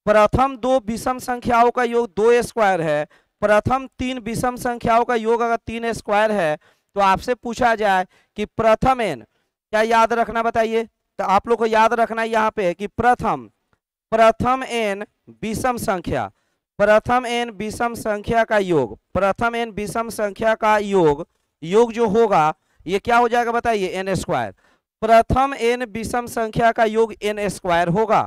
प्रथम दो विषम संख्याओं का योग दो स्क्वायर है प्रथम तीन विषम संख्याओं का योग अगर तीन स्क्वायर है तो आपसे पूछा जाए कि प्रथम एन क्या याद रखना बताइए तो आप लोग को याद रखना यहाँ पे है कि प्रथम प्रथम एन विषम संख्या प्रथम एन विषम संख्या का योग प्रथम एन विषम संख्या का योग योग जो होगा ये क्या हो जाएगा बताइए एन स्क्वायर प्रथम एन विषम संख्या का योग एन स्क्वायर होगा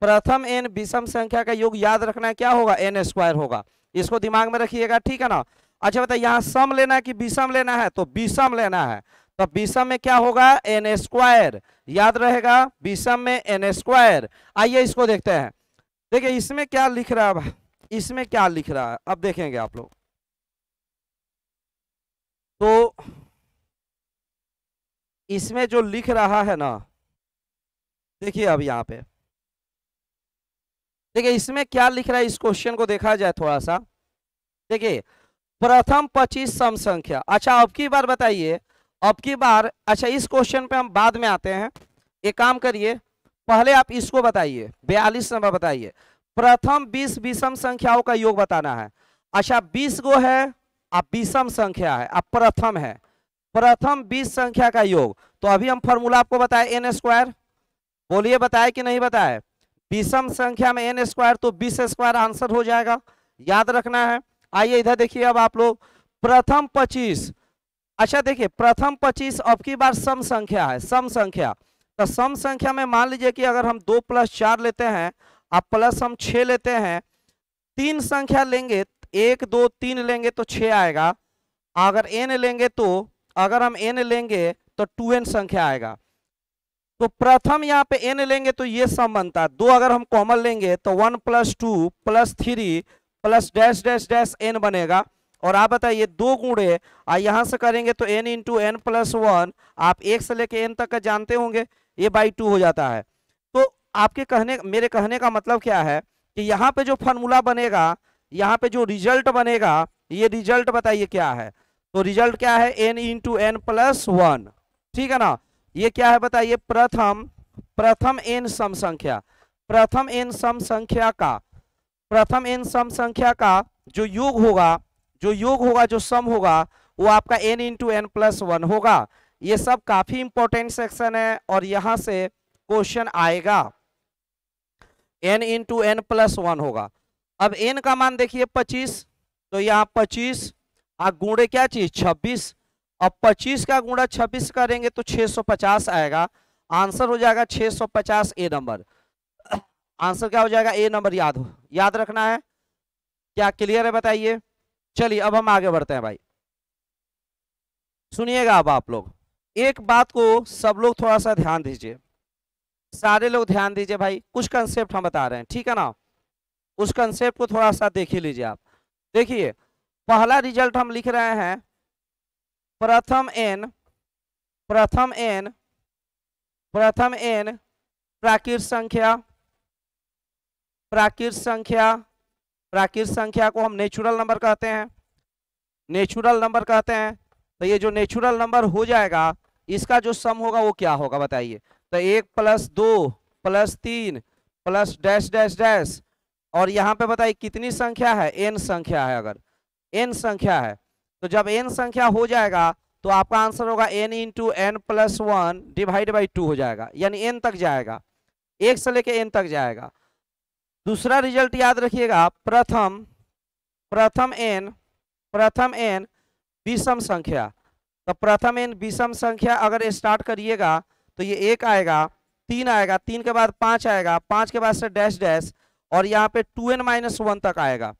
प्रथम एन विषम संख्या का योग याद रखना क्या होगा एन स्क्वायर होगा इसको दिमाग में रखिएगा ठीक है ना अच्छा बताइए यहाँ सम लेना है कि विषम लेना है तो विषम लेना है तो विषम में क्या होगा एन स्क्वायर याद रहेगा विषम में एन स्क्वायर आइए इसको देखते हैं देखिए इसमें क्या लिख रहा है इसमें क्या लिख रहा है अब देखेंगे आप लोग तो इसमें जो लिख रहा है ना देखिए अब यहां पे देखिए इसमें क्या लिख रहा है इस क्वेश्चन को देखा जाए थोड़ा सा देखिए प्रथम पच्चीस सम संख्या अच्छा अब की बार बताइए अब की बार अच्छा इस क्वेश्चन पे हम बाद में आते हैं एक काम करिए पहले आप इसको बताइए बयालीस नंबर बताइए प्रथम बीस विषम संख्याओं का योग बताना है अच्छा बीस गो है आप विषम संख्या है आप प्रथम है प्रथम बीस संख्या का योग तो अभी हम फॉर्मूला आपको बताए एन स्क्वायर बोलिए बताए कि नहीं बताए विषम संख्या में एन स्क्वायर तो बीस स्क्वायर आंसर हो जाएगा याद रखना है आइए इधर देखिए अब आप लोग प्रथम पच्चीस अच्छा देखिए प्रथम पच्चीस अब की बार सम संख्या है सम संख्या तो सम संख्या में मान लीजिए कि अगर हम दो प्लस चार लेते हैं अब प्लस हम छ लेते हैं तीन संख्या लेंगे एक दो तीन लेंगे तो छः आएगा अगर एन लेंगे तो अगर हम एन लेंगे तो टू एन संख्या आएगा तो प्रथम यहाँ पे एन लेंगे तो ये सम बनता है दो अगर हम कॉमन लेंगे तो one plus two plus three plus dash dash dash N बनेगा और आप बताइए दो गुड़े यहाँ से करेंगे तो N into N plus one आप एक से लेके एन तक का जानते होंगे ये बाई टू हो जाता है आपके कहने मेरे कहने का मतलब क्या है कि यहाँ पे जो फॉर्मूला बनेगा यहाँ पे जो रिजल्ट बनेगा ये रिजल्ट बताइए क्या है तो रिजल्ट क्या है N into N plus one ठीक है ना ये क्या है बताइए प्रथम प्रथम एन सम संख्या प्रथम एन सम संख्या का प्रथम एन सम संख्या का जो योग होगा जो योग होगा जो सम होगा वो आपका N into N plus one होगा ये सब काफी इंपॉर्टेंट सेक्शन है और यहाँ से क्वेश्चन आएगा N into N plus one होगा अब एन का मान देखिए पच्चीस तो यहाँ पच्चीस आ गुणे क्या चीज छब्बीस अब पच्चीस का गुणा छब्बीस करेंगे तो छः सौ पचास आएगा आंसर हो जाएगा छः सौ पचास ए नंबर आंसर क्या हो जाएगा ए नंबर याद हो याद रखना है क्या क्लियर है बताइए चलिए अब हम आगे बढ़ते हैं भाई सुनिएगा अब आप लोग एक बात को सब लोग थोड़ा सा ध्यान दीजिए सारे लोग ध्यान दीजिए भाई कुछ कंसेप्ट हम बता रहे हैं ठीक है ना उस कंसेप्ट को थोड़ा सा देख ही लीजिए आप देखिए पहला रिजल्ट हम लिख रहे हैं प्रथम एन प्रथम एन प्रथम एन प्राकृत संख्या प्राकृत संख्या प्राकृत संख्या को हम नेचुरल नंबर कहते हैं नेचुरल नंबर कहते हैं तो ये जो नेचुरल नंबर हो जाएगा इसका जो सम होगा वो क्या होगा बताइए तो एक प्लस दो प्लस तीन प्लस डैश डैश डैश और यहाँ पे बताइए कितनी संख्या है एन संख्या है अगर एन संख्या है तो जब एन संख्या हो जाएगा तो आपका आंसर होगा N into N plus one divide by two हो जाएगा यानी एन तक जाएगा एक से लेके एन तक जाएगा दूसरा रिजल्ट याद रखिएगा प्रथम प्रथम एन प्रथम एन विषम संख्या तो प्रथम एन विषम संख्या अगर स्टार्ट करिएगा तो ये एक आएगा तीन आएगा तीन के बाद पांच आएगा पांच के बाद से डैश डैश और यहाँ पे टू एन माइनस वन तक आएगा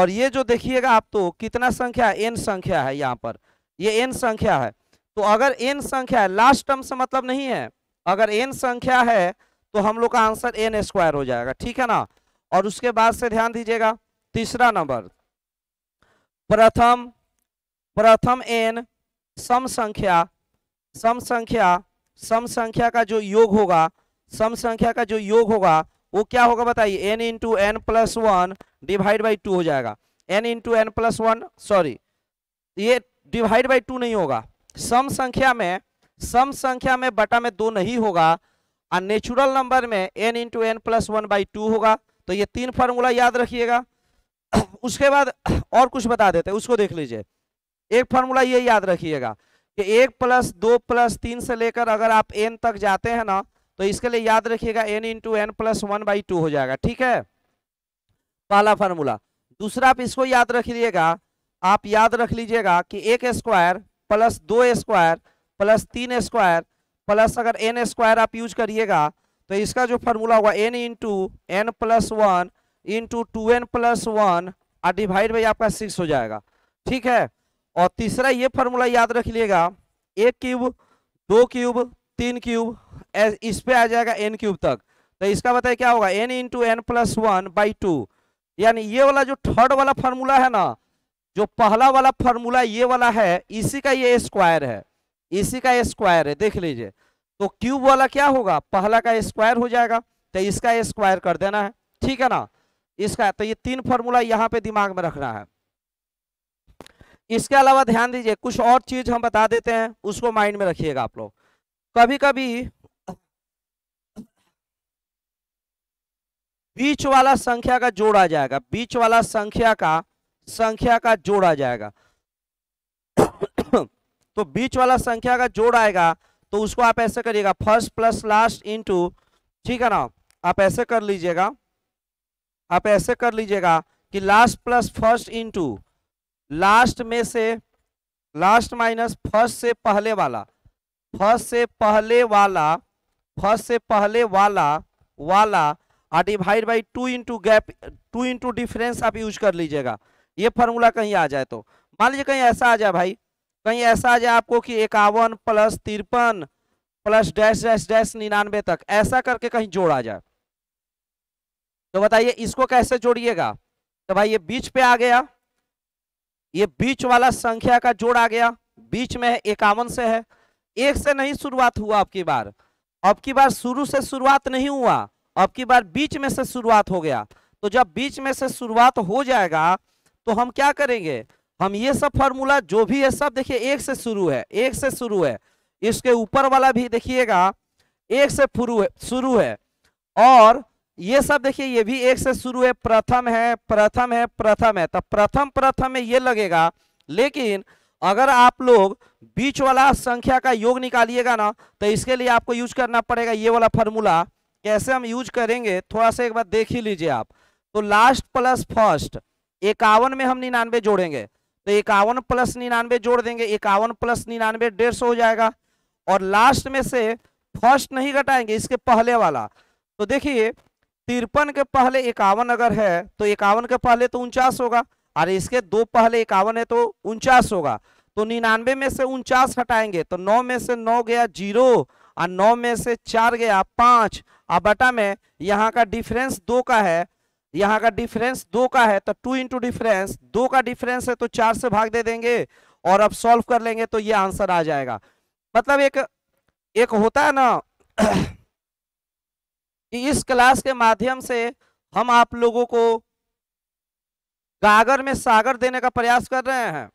और ये जो देखिएगा आप तो कितना संख्या एन संख्या है यहाँ पर ये एन संख्या है तो अगर एन संख्या है लास्ट टर्म से मतलब नहीं है अगर एन संख्या है तो हम लोग का आंसर एन स्क्वायर हो जाएगा ठीक है ना और उसके बाद से ध्यान दीजिएगा तीसरा नंबर प्रथम प्रथम एन सम संख्या सम संख्या सम संख्या का जो योग होगा सम संख्या का जो योग होगा वो क्या होगा बताइए N into N plus one divide by two हो जाएगा N into N plus one sorry ये डिवाइड बाई टू नहीं होगा सम संख्या में सम संख्या में बटा में दो नहीं होगा और नेचुरल नंबर में N into N plus one by two होगा तो ये तीन फार्मूला याद रखिएगा उसके बाद और कुछ बता देते हैं उसको देख लीजिए एक फार्मूला ये याद रखिएगा कि एक प्लस दो प्लस तीन से लेकर अगर आप एन तक जाते हैं ना तो इसके लिए याद रखिएगा N into N plus one by two हो जाएगा ठीक है पहला फार्मूला दूसरा आप इसको याद रख लीजिएगा आप याद रख लीजिएगा कि एक स्क्वायर प्लस दो स्क्वायर प्लस तीन स्क्वायर प्लस अगर एन स्क्वायर आप यूज करिएगा तो इसका जो फार्मूला होगा N into N plus one into two N plus one divide by आपका सिक्स हो जाएगा ठीक है और तीसरा ये फार्मूला याद रख लीजिएगा एक क्यूब दो क्यूब तीन क्यूब इस पे आ जाएगा एन क्यूब तक तो इसका बताए मतलब क्या होगा N into N plus one by two यानी ये वाला जो थर्ड वाला फार्मूला है ना जो पहला वाला फार्मूला ये वाला है इसी का ये स्क्वायर है इसी का स्क्वायर है देख लीजिए तो क्यूब वाला क्या होगा पहला का स्क्वायर हो जाएगा तो इसका स्क्वायर कर देना है ठीक है ना इसका तो ये तीन फार्मूला यहाँ पे दिमाग में रखना है इसके अलावा ध्यान दीजिए कुछ और चीज हम बता देते हैं उसको माइंड में रखिएगा आप लोग कभी कभी बीच वाला संख्या का जोड़ा जाएगा बीच वाला संख्या का संख्या का जोड़ा जाएगा तो बीच वाला संख्या का जोड़ आएगा तो उसको आप ऐसे करिएगा फर्स्ट प्लस लास्ट इनटू ठीक है ना आप ऐसे कर लीजिएगा आप ऐसे कर लीजिएगा कि last plus first into last में से लास्ट माइनस फर्स्ट से पहले वाला फर्स्ट से पहले वाला फर्स्ट से पहले वाला वाला आ divide by two into gap two into difference आप यूज कर लीजिएगा ये फॉर्मूला कहीं आ जाए तो मान लीजिए कहीं ऐसा आ जाए भाई कहीं ऐसा आ जाए आपको कि इक्यावन प्लस तिरपन प्लस डैश डैश डैश निन्यानवे तक ऐसा करके कहीं जोड़ा जाए तो बताइए इसको कैसे जोड़िएगा तो भाई ये बीच पे आ गया ये बीच वाला संख्या का जोड़ आ गया बीच में है इक्यावन से है एक से नहीं शुरुआत हुआ अब की बार अब की बार शुरू से शुरुआत नहीं हुआ अब की बार बीच में से शुरुआत हो गया तो जब बीच में से शुरुआत हो जाएगा तो हम क्या करेंगे हम ये सब फॉर्मूला जो भी है सब देखिए एक से शुरू है एक से शुरू है इसके ऊपर वाला भी देखिएगा एक से शुरू है शुरू है और ये सब देखिए ये भी एक से शुरू है प्रथम है प्रथम है प्रथम है तो प्रथम प्रथम में ये लगेगा लेकिन अगर आप लोग बीच वाला संख्या का योग निकालिएगा ना तो इसके लिए आपको यूज करना पड़ेगा ये वाला फार्मूला कैसे हम यूज करेंगे थोड़ा सा एक बार देख ही लीजिए आप तो लास्ट प्लस फर्स्ट इक्यावन में हम निन्यानवे जोड़ेंगे तो इक्यावन प्लस निन्यानवे जोड़ देंगे इक्यावन प्लस निन्यानवे डेढ़ सौ हो जाएगा और लास्ट में से फर्स्ट नहीं घटाएंगे इसके पहले वाला तो देखिए तिरपन के पहले इक्यावन अगर है तो इक्यावन के पहले तो उनचास होगा और इसके दो पहले इक्यावन है तो उनचास होगा तो निन्यानवे में से उनचास हटाएंगे तो नौ में से नौ गया जीरो और नौ में से चार गया पांच और बटा में यहाँ का डिफरेंस दो का है यहाँ का डिफरेंस दो का है तो टू इंटू डिफरेंस दो का डिफरेंस है तो चार से भाग दे देंगे और अब सॉल्व कर लेंगे तो ये आंसर आ जाएगा मतलब एक एक होता है ना कि इस क्लास के माध्यम से हम आप लोगों को गागर में सागर देने का प्रयास कर रहे हैं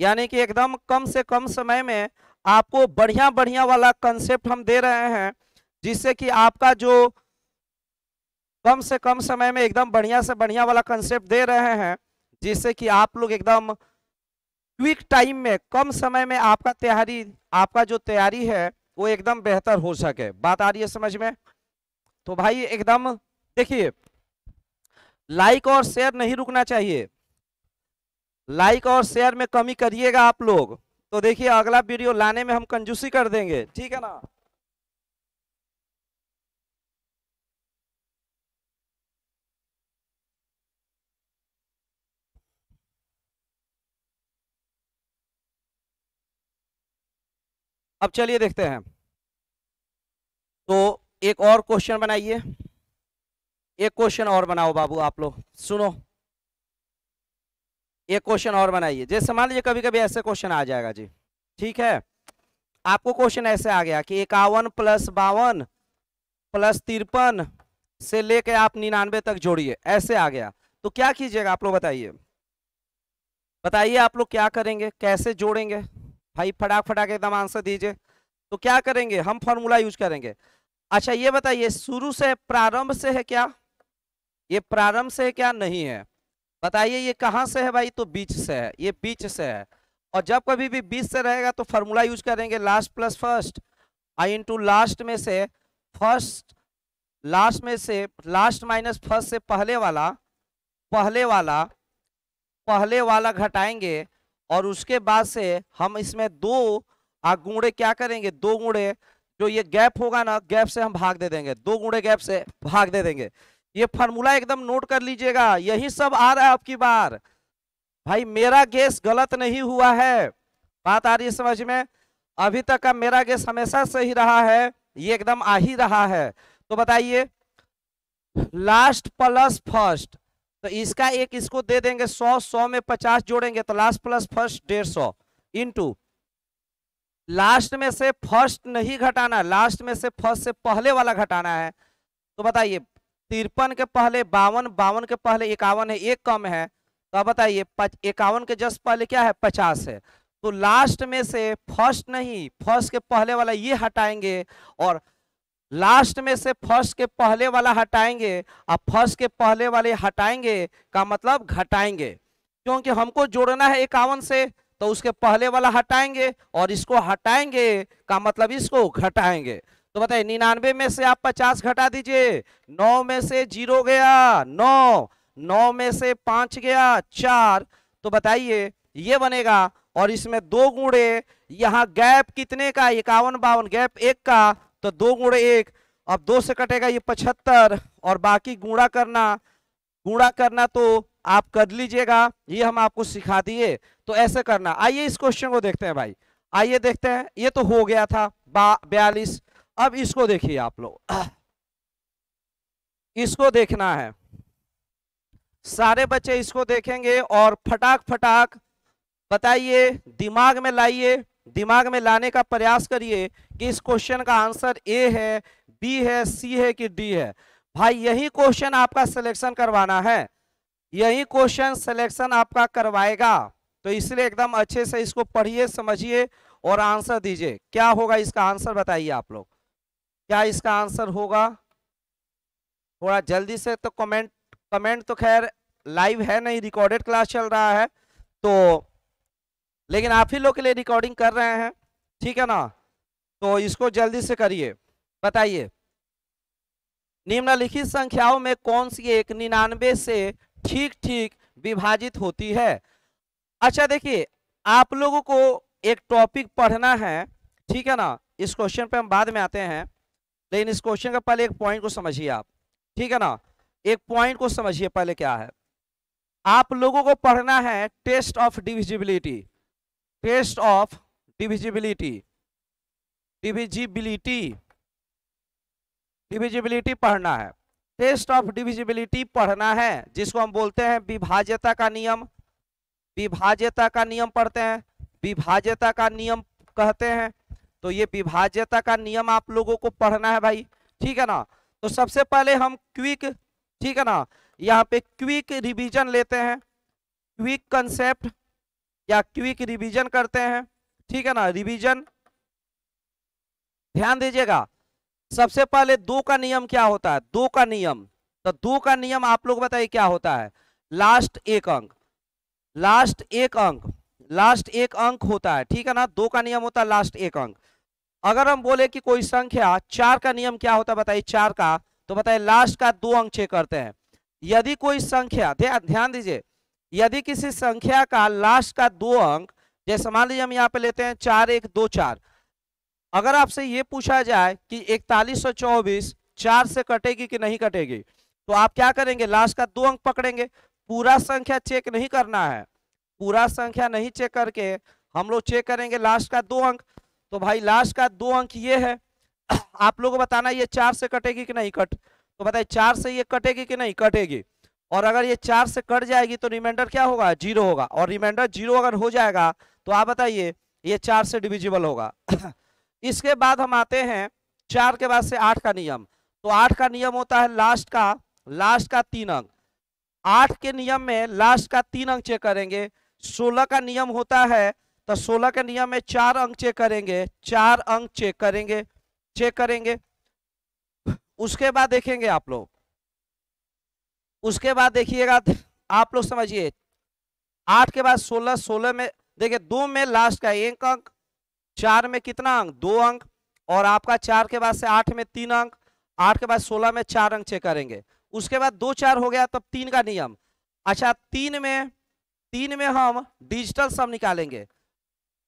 यानी कि एकदम कम से कम समय में आपको बढ़िया बढ़िया वाला कंसेप्ट हम दे रहे हैं जिससे कि आपका जो कम से कम समय में एकदम बढ़िया से बढ़िया वाला कंसेप्ट दे रहे हैं जिससे कि आप लोग एकदम क्विक टाइम में कम समय में आपका तैयारी आपका जो तैयारी है वो एकदम बेहतर हो सके बात आ रही है समझ में तो भाई एकदम देखिए लाइक और शेयर नहीं रुकना चाहिए लाइक और शेयर में कमी करिएगा आप लोग तो देखिए अगला वीडियो लाने में हम कंजूसी कर देंगे ठीक है ना अब चलिए देखते हैं तो एक और क्वेश्चन बनाइए एक क्वेश्चन और बनाओ बाबू आप लोग सुनो एक क्वेश्चन और बनाइए जैसे मान लीजिए कभी कभी ऐसे क्वेश्चन आ जाएगा जी ठीक है आपको क्वेश्चन ऐसे आ गया कि इक्यावन प्लस बावन प्लस तिरपन से लेके आप निन्यानवे तक जोड़िए ऐसे आ गया तो क्या कीजिएगा आप लोग बताइए बताइए आप लोग क्या करेंगे कैसे जोड़ेंगे भाई फटाक फटाक एकदम आंसर दीजिए तो क्या करेंगे हम फॉर्मूला यूज करेंगे अच्छा ये बताइए शुरू से प्रारंभ से है क्या ये प्रारंभ से है क्या नहीं है बताइए ये कहाँ से है भाई तो बीच से है ये बीच से है और जब कभी भी बीच से रहेगा तो फार्मूला यूज करेंगे लास्ट प्लस फर्स्ट आई इंटू लास्ट में से फर्स्ट लास्ट में से लास्ट माइनस फर्स्ट से पहले वाला पहले वाला पहले वाला घटाएंगे और उसके बाद से हम इसमें दो गुणे क्या करेंगे दो गुणे जो ये गैप होगा ना गैप से हम भाग दे देंगे दो गुड़े गैप से भाग दे देंगे ये फॉर्मूला एकदम नोट कर लीजिएगा यही सब आ रहा है आपकी बार भाई मेरा गैस गलत नहीं हुआ है बात आ रही है समझ में अभी तक का मेरा गैस हमेशा सही रहा है ये एकदम आ ही रहा है तो बताइए लास्ट प्लस फर्स्ट तो इसका एक इसको दे देंगे सौ सौ में पचास जोड़ेंगे तो लास्ट प्लस फर्स्ट डेढ़ सौ इंटू लास्ट में से फर्स्ट नहीं घटाना लास्ट में से फर्स्ट से पहले वाला घटाना है तो बताइए तिरपन के पहले बावन बावन के पहले इक्यावन है एक कम है तो आप बताइए इक्यावन के जस्ट पहले क्या है पचास है तो लास्ट में से फर्स्ट नहीं फर्स्ट के पहले वाला ये हटाएंगे और लास्ट में से फर्स्ट के पहले वाला हटाएंगे और फर्स्ट के पहले वाले हटाएंगे का मतलब घटाएंगे क्योंकि हमको जोड़ना है इक्यावन से तो उसके पहले वाला हटाएंगे और इसको हटाएंगे का मतलब इसको घटाएंगे तो बताइए निन्यानवे में से आप पचास घटा दीजिए नौ में से जीरो गया नौ नौ में से पांच गया चार तो बताइए ये बनेगा और इसमें दो गुड़े यहाँ गैप कितने का इक्यावन बावन गैप एक का तो दो गुड़े एक अब दो से कटेगा ये पचहत्तर और बाकी गुणा करना गुणा करना तो आप कर लीजिएगा ये हम आपको सिखा दिए तो ऐसे करना आइए इस क्वेश्चन को देखते हैं भाई आइए देखते हैं ये तो हो गया था बयालीस अब इसको देखिए आप लोग इसको देखना है सारे बच्चे इसको देखेंगे और फटाक फटाक बताइए दिमाग में लाइए दिमाग में लाने का प्रयास करिए कि इस क्वेश्चन का आंसर ए है बी है सी है कि डी है भाई यही क्वेश्चन आपका सिलेक्शन करवाना है यही क्वेश्चन सिलेक्शन आपका करवाएगा तो इसलिए एकदम अच्छे से इसको पढ़िए समझिए और आंसर दीजिए क्या होगा इसका आंसर बताइए आप लोग क्या इसका आंसर होगा थोड़ा जल्दी से तो कमेंट कमेंट तो खैर लाइव है नहीं रिकॉर्डेड क्लास चल रहा है तो लेकिन आप ही लोग के लिए रिकॉर्डिंग कर रहे हैं ठीक है ना तो इसको जल्दी से करिए बताइए निम्नलिखित संख्याओं में कौन सी एक निन्यानवे से ठीक ठीक विभाजित होती है अच्छा देखिए आप लोगों को एक टॉपिक पढ़ना है ठीक है ना इस क्वेश्चन पे हम बाद में आते हैं लेकिन इस क्वेश्चन का पहले एक पॉइंट को समझिए आप ठीक है ना एक पॉइंट को समझिए पहले क्या है आप लोगों को पढ़ना है test of divisibility test of divisibility divisibility divisibility पढ़ना है टेस्ट ऑफ डिविजिबिलिटी पढ़ना है जिसको हम बोलते हैं विभाज्यता का नियम विभाज्यता का नियम पढ़ते हैं विभाज्यता का नियम कहते हैं तो ये विभाज्यता का नियम आप लोगों को पढ़ना है भाई ठीक है ना तो सबसे पहले हम क्विक ठीक है ना यहाँ पे क्विक रिवीजन लेते हैं क्विक कंसेप्ट या क्विक रिवीजन करते हैं ठीक है ना रिवीजन ध्यान दीजिएगा सबसे पहले दो का नियम क्या होता है दो का नियम तो दो का नियम आप लोग बताइए क्या होता है लास्ट एक अंक लास्ट एक अंक लास्ट एक अंक होता है ठीक है ना दो का नियम होता है लास्ट एक अंक अगर हम बोले कि कोई संख्या चार का नियम क्या होता है बताइए चार का तो बताइए लास्ट का दो अंक चेक करते हैं यदि कोई संख्या ध्यान दीजिए यदि किसी संख्या का लास्ट का दो अंक जैसे मान लीजिए हम यहाँ पे लेते हैं चार एक दो चार अगर आपसे ये पूछा जाए कि इकतालीस सौ चौबीस चार से कटेगी कि नहीं कटेगी तो आप क्या करेंगे लास्ट का दो अंक पकड़ेंगे पूरा संख्या चेक नहीं करना है पूरा संख्या नहीं चेक करके हम लोग चेक करेंगे लास्ट का दो अंक तो भाई लास्ट का दो अंक ये है आप लोगों को बताना ये चार से कटेगी कि नहीं कट तो बताइए चार से ये कटेगी कि नहीं कटेगी और अगर ये चार से कट जाएगी तो रिमाइंडर क्या होगा जीरो होगा और रिमाइंडर जीरो अगर हो जाएगा तो आप बताइए ये चार से डिविजिबल होगा इसके बाद हम आते हैं चार के बाद से आठ का नियम तो आठ का नियम होता है लास्ट का लास्ट का तीन अंक आठ के नियम में लास्ट का तीन अंक चेक करेंगे सोलह का नियम होता है तो सोलह के नियम में चार अंक चेक करेंगे चार अंक चेक करेंगे चेक करेंगे उसके बाद देखेंगे आप लोग उसके बाद देखिएगा आप लोग समझिए आठ के बाद सोलह सोलह में देखिए दो में लास्ट का एक अंक चार में कितना अंक दो अंक और आपका चार के बाद से आठ में तीन अंक आठ के बाद सोलह में चार अंक चेक करेंगे उसके बाद दो चार हो गया तब तीन का नियम अच्छा तीन में तीन में हम डिजिटल सम निकालेंगे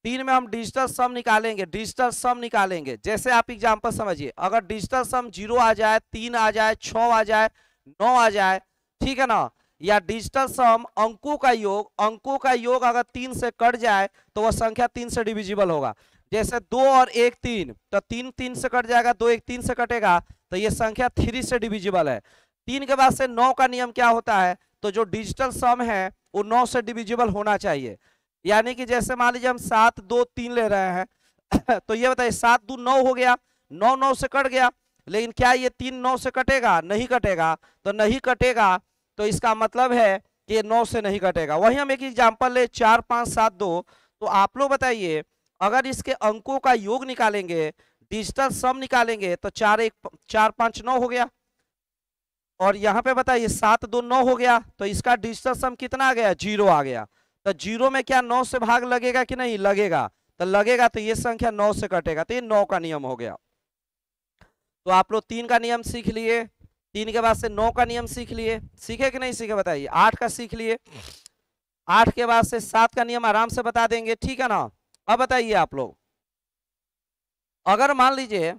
तीन में हम डिजिटल सम निकालेंगे डिजिटल सम निकालेंगे जैसे आप एग्जाम्पल समझिए अगर डिजिटल सम जीरो आ जाए तीन आ जाए छ आ जाए नौ आ जाए ठीक है ना या डिजिटल सम अंकों का योग अंकों का योग अगर तीन से कट जाए तो वह संख्या तीन से डिविजिबल होगा जैसे दो और एक तीन तो तीन तीन से कट जाएगा दो एक तीन से कटेगा तो ये संख्या थ्री से डिविजिबल है तीन के बाद से नौ का नियम क्या होता है तो जो डिजिटल सम है वो नौ से डिविजिबल होना चाहिए यानी कि जैसे मान लीजिए हम सात दो तीन ले रहे हैं तो ये बताइए सात दो नौ हो गया नौ नौ से कट गया लेकिन क्या ये तीन नौ से कटेगा नहीं कटेगा तो नहीं कटेगा तो इसका मतलब है कि नौ से नहीं कटेगा वही हम एक एग्जाम्पल ले चार पाँच सात दो तो आप लोग बताइए अगर इसके अंकों का योग निकालेंगे डिजिटल सम निकालेंगे तो चार एक चार पाँच नौ हो गया और यहाँ पे बताइए सात दो नौ हो गया तो इसका डिजिटल सम कितना आ गया जीरो आ गया तो जीरो में क्या नौ से भाग लगेगा कि नहीं लगेगा तो लगेगा तो ये संख्या नौ से कटेगा तो ये नौ का नियम हो गया तो आप लोग तीन का नियम सीख लिए तीन के बाद से नौ का नियम सीख लिए सीखे कि नहीं सीखे बताइए आठ का सीख लिए आठ के बाद से सात का नियम आराम से बता देंगे ठीक है ना अब बताइए आप लोग अगर मान लीजिए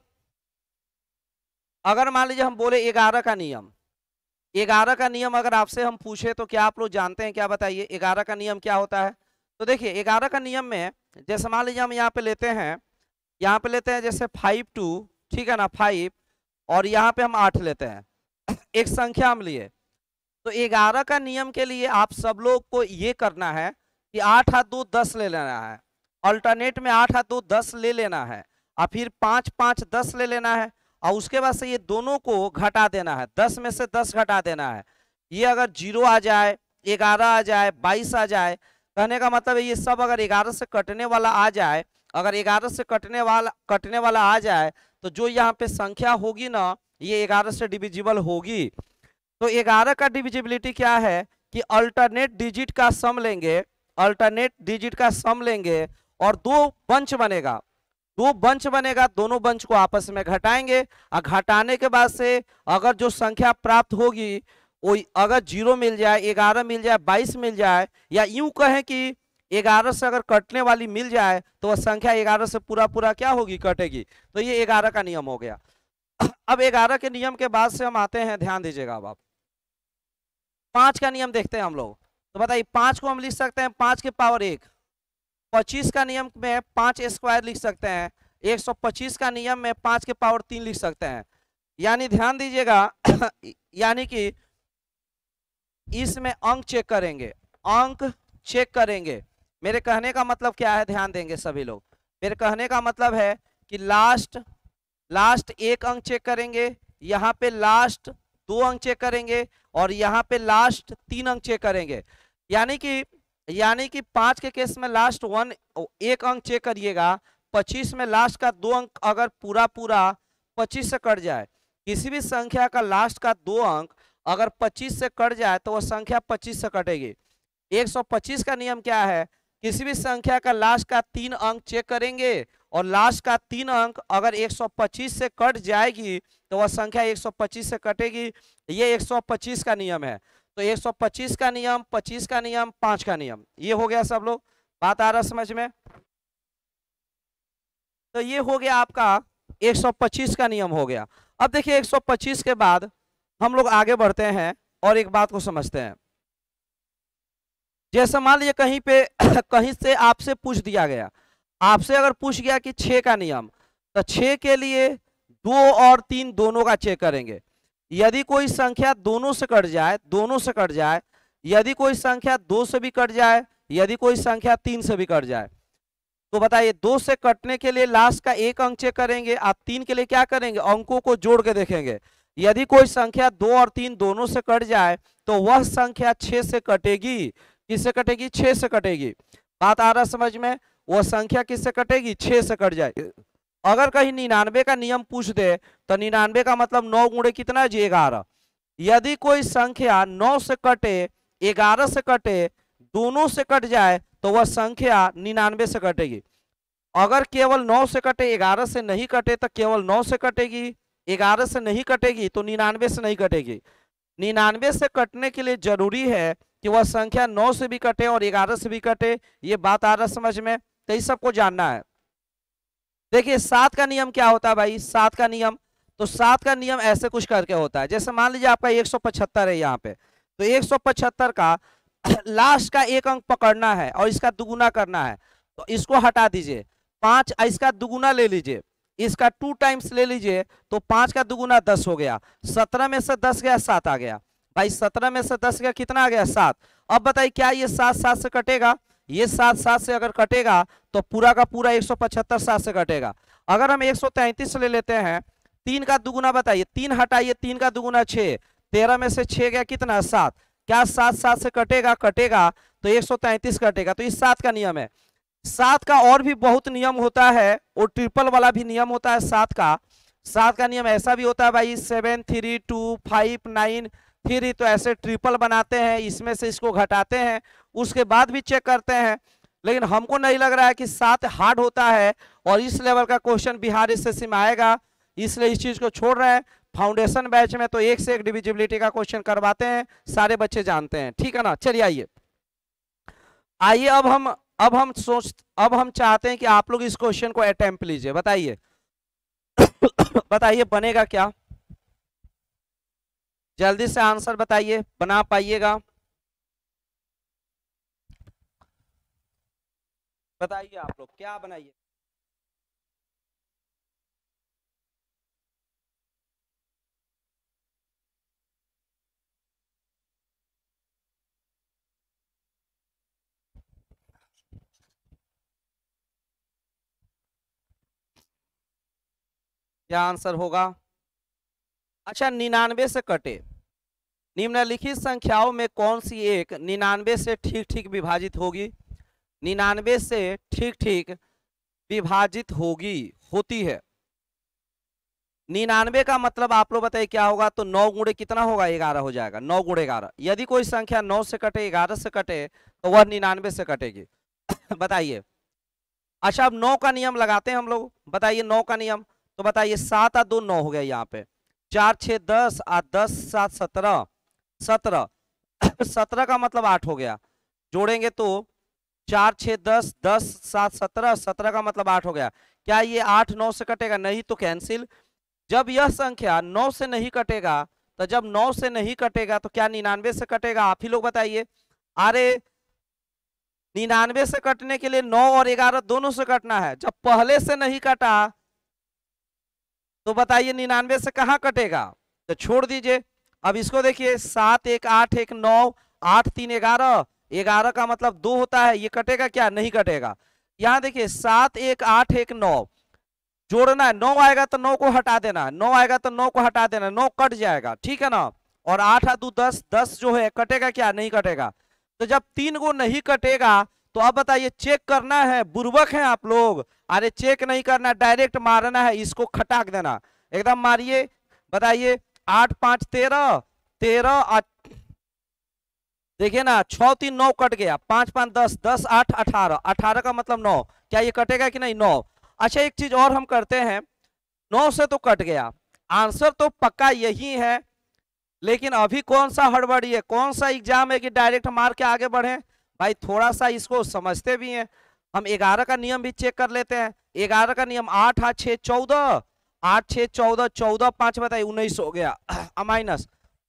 अगर मान लीजिए हम बोले ग्यारह का नियम ग्यारह का नियम अगर आपसे हम पूछे तो क्या आप लोग जानते हैं क्या बताइए ग्यारह का नियम क्या होता है तो देखिए ग्यारह का नियम में जैसे मान लीजिए हम यहाँ पे लेते हैं यहाँ पे लेते हैं जैसे फाइव टू ठीक है ना फाइव और यहाँ पे हम आठ लेते हैं एक संख्या हम लिए तो ग्यारह का नियम के लिए आप सब लोग को ये करना है कि आठ हाथ दो दस ले लेना है अल्टरनेट में आठ हाथ दो दस ले लेना है और फिर पाँच पाँच दस ले लेना है और उसके बाद से ये दोनों को घटा देना है दस में से दस घटा देना है ये अगर जीरो आ जाए ग्यारह आ जाए बाईस आ जाए कहने का मतलब ये सब अगर ग्यारह से कटने वाला आ जाए अगर ग्यारह से कटने वाला कटने वाला आ जाए तो जो यहाँ पे संख्या होगी ना ये ग्यारह से डिविजिबल होगी तो ग्यारह का डिविजिबिलिटी क्या है कि अल्टरनेट डिजिट का सम लेंगे अल्टरनेट डिजिट का सम लेंगे और दो बंच बनेगा दो बंच बनेगा दोनों बंच को आपस में घटाएंगे और घटाने के बाद से अगर जो संख्या प्राप्त होगी वो अगर जीरो मिल जाए ग्यारह मिल जाए बाईस मिल जाए या यूं कहें कि ग्यारह से अगर कटने वाली मिल जाए तो वह संख्या ग्यारह से पूरा पूरा क्या होगी कटेगी तो ये ग्यारह का नियम हो गया अब ग्यारह के नियम के बाद से हम आते हैं ध्यान दीजिएगा अब आप पांच का नियम देखते हैं हम लोग तो बताइए पांच को हम लिख सकते हैं पांच के पावर एक पच्चीस का नियम में पांच स्क्वायर लिख सकते हैं एक सौ पच्चीस का नियम में पांच के पावर तीन लिख सकते हैं यानी ध्यान दीजिएगा यानी कि इसमें अंक चेक करेंगे अंक चेक करेंगे मेरे कहने का मतलब क्या है ध्यान देंगे सभी लोग मेरे कहने का मतलब है कि लास्ट लास्ट एक अंक चेक करेंगे यहाँ पे लास्ट दो अंक चेक करेंगे और यहाँ पे लास्ट तीन अंक चेक करेंगे यानी कि यानी कि पांच के केस में लास्ट वन एक अंक चेक करिएगा पच्चीस में लास्ट का दो अंक अगर पूरा पूरा पच्चीस से कट जाए किसी भी संख्या का लास्ट का दो अंक अगर पच्चीस से कट जाए तो वह संख्या पच्चीस से कटेगी एक सौ पच्चीस का नियम क्या है किसी भी संख्या का लास्ट का तीन अंक चेक करेंगे और लास्ट का तीन अंक अगर 125 से कट जाएगी तो वह संख्या 125 से कटेगी ये 125 का नियम है तो 125 का नियम 25 का नियम 5 का नियम ये हो गया सब लोग बात आ रहा समझ में तो ये हो गया आपका 125 का नियम हो गया अब देखिए 125 के बाद हम लोग आगे बढ़ते हैं और एक बात को समझते हैं जैसे मान लीजिए कहीं पे कहीं से आपसे पूछ दिया गया आपसे अगर पूछ गया कि छः का नियम तो छे के लिए दो और तीन दोनों का चेक करेंगे यदि कोई संख्या दोनों से कट जाए दोनों से कट जाए यदि कोई संख्या दो से भी कट जाए यदि कोई संख्या तीन से भी कट जाए तो बताइए दो से कटने के लिए लास्ट का एक अंक चेक करेंगे आप तीन के लिए क्या करेंगे अंकों को जोड़ के देखेंगे यदि कोई संख्या दो और तीन दोनों से कट जाए तो वह संख्या छे से कटेगी किससे कटेगी छे से कटेगी बात आ रहा समझ में वह संख्या किससे कटेगी छे से कट जाएगी अगर कहीं निन्यानवे का नियम पूछ दे तो निन्यानवे का मतलब नौ गुणे कितना जी ग्यारह यदि कोई संख्या नौ से कटे ग्यारह से कटे दोनों से कट जाए तो वह संख्या निन्यानवे से कटेगी अगर केवल नौ से कटे ग्यारह से नहीं कटे तो केवल नौ से कटेगी ग्यारह से नहीं कटेगी तो निन्यानवे से नहीं कटेगी निन्यानवे से कटने के लिए जरूरी है कि वह संख्या नौ से भी कटे और ग्यारह से भी कटे ये बात आ रहा समझ में तो इस सबको जानना है देखिए सात का नियम क्या होता है भाई सात का नियम तो सात का नियम ऐसे कुछ करके होता है जैसे मान लीजिए आपका एक सौ पचहत्तर है यहाँ पे तो एक सौ पचहत्तर का लास्ट का एक अंक पकड़ना है और इसका दुगुना करना है तो इसको हटा दीजिए पांच इसका दुगुना ले लीजिए इसका टू टाइम्स ले लीजिए तो पांच का दुगुना दस हो गया सत्रह में से दस गया सात आ गया भाई सत्रह में से दस गया कितना आ गया सात अब बताइए क्या ये सात सात से कटेगा ये सात सात से अगर कटेगा तो पूरा का पूरा एक सौ पचहत्तर सात से कटेगा अगर हम एक सौ ले लेते हैं तीन का दुगुना बताइए तीन हटाइए तीन का दुगुना छः तेरह में से छः गया कितना सात क्या सात सात से कटेगा कटेगा तो एक सौ तैंतीस कटेगा तो इस सात का नियम है सात का और भी बहुत नियम होता है और ट्रिपल वाला भी नियम होता है सात का सात का नियम ऐसा भी होता है भाई seven three two five nine three तो ऐसे ट्रिपल बनाते हैं इसमें से इसको घटाते हैं उसके बाद भी चेक करते हैं लेकिन हमको नहीं लग रहा है कि सात हार्ड होता है और इस लेवल का क्वेश्चन बिहार इससे सिम आएगा इसलिए इस चीज़ को छोड़ रहे हैं फाउंडेशन बैच में तो एक से एक डिविजिबिलिटी का क्वेश्चन करवाते हैं सारे बच्चे जानते हैं ठीक है ना चलिए आइए आइए अब हम अब हम सोच अब हम चाहते हैं कि आप लोग इस क्वेश्चन को अटेम्प लीजिए बताइए बताइए बनेगा क्या जल्दी से आंसर बताइए बना पाइएगा बताइए आप लोग क्या बनाइए क्या आंसर होगा अच्छा निन्यानवे से कटे निम्नलिखित संख्याओं में कौन सी एक निन्यानवे से ठीक ठीक विभाजित होगी निन्यानवे से ठीक ठीक विभाजित होगी होती है निन्यानवे का मतलब आप लोग बताइए क्या होगा तो नौ गुड़े कितना होगा ग्यारह हो जाएगा नौ गुड़े ग्यारह यदि कोई संख्या नौ से कटे ग्यारह से कटे तो वह निन्यानवे से कटेगी बताइए अच्छा अब नौ का नियम लगाते हैं हम लोग बताइए नौ का नियम तो बताइए सात आ दो नौ हो गया यहाँ पे चार छः दस आ दस सात सत्रह सत्रह सत्रह का मतलब आठ हो गया जोड़ेंगे तो चार छह दस दस सात सत्रह सत्रह का मतलब आठ हो गया क्या ये आठ नौ से कटेगा नहीं तो कैंसिल जब यह संख्या नौ से नहीं कटेगा तो जब नौ से नहीं कटेगा तो क्या निन्यानवे से कटेगा आप ही लोग बताइए अरे निन्यानवे से कटने के लिए नौ और ग्यारह दोनों से कटना है जब पहले से नहीं कटा तो बताइए निन्यानवे से कहाँ कटेगा तो छोड़ दीजिए अब इसको देखिए सात एक आठ एक नौ आठ तीन ग्यारह ग्यारह का मतलब दो होता है ये कटेगा क्या नहीं कटेगा यहाँ देखिए सात एक आठ एक नौ जोड़ना है नौ आएगा तो नौ को हटा देना है नौ आएगा तो नौ को हटा देना नौ कट जाएगा ठीक है ना और आठ दू दस दस जो है कटेगा क्या नहीं कटेगा तो जब तीन को नहीं कटेगा तो अब बताइए चेक करना है बुर्वक है आप लोग अरे चेक नहीं करना डायरेक्ट मारना है इसको खटाक देना एकदम मारिए बताइए आठ पांच तेरह तेरह और देखिए ना छ तीन नौ कट गया पांच पांच दस दस आठ अठारह अठारह का मतलब नौ क्या ये कटेगा कि नहीं नौ अच्छा एक चीज़ और हम करते हैं नौ से तो कट गया आंसर तो पक्का यही है लेकिन अभी कौन सा हड़बड़ी है कौन सा एग्जाम है कि डायरेक्ट मार के आगे बढ़े भाई थोड़ा सा इसको समझते भी हैं हम ग्यारह का नियम भी चेक कर लेते हैं ग्यारह का नियम आठ आठ छह चौदह आठ छह चौदह चौदह पांच बताइए उन्नीस हो गया माइनस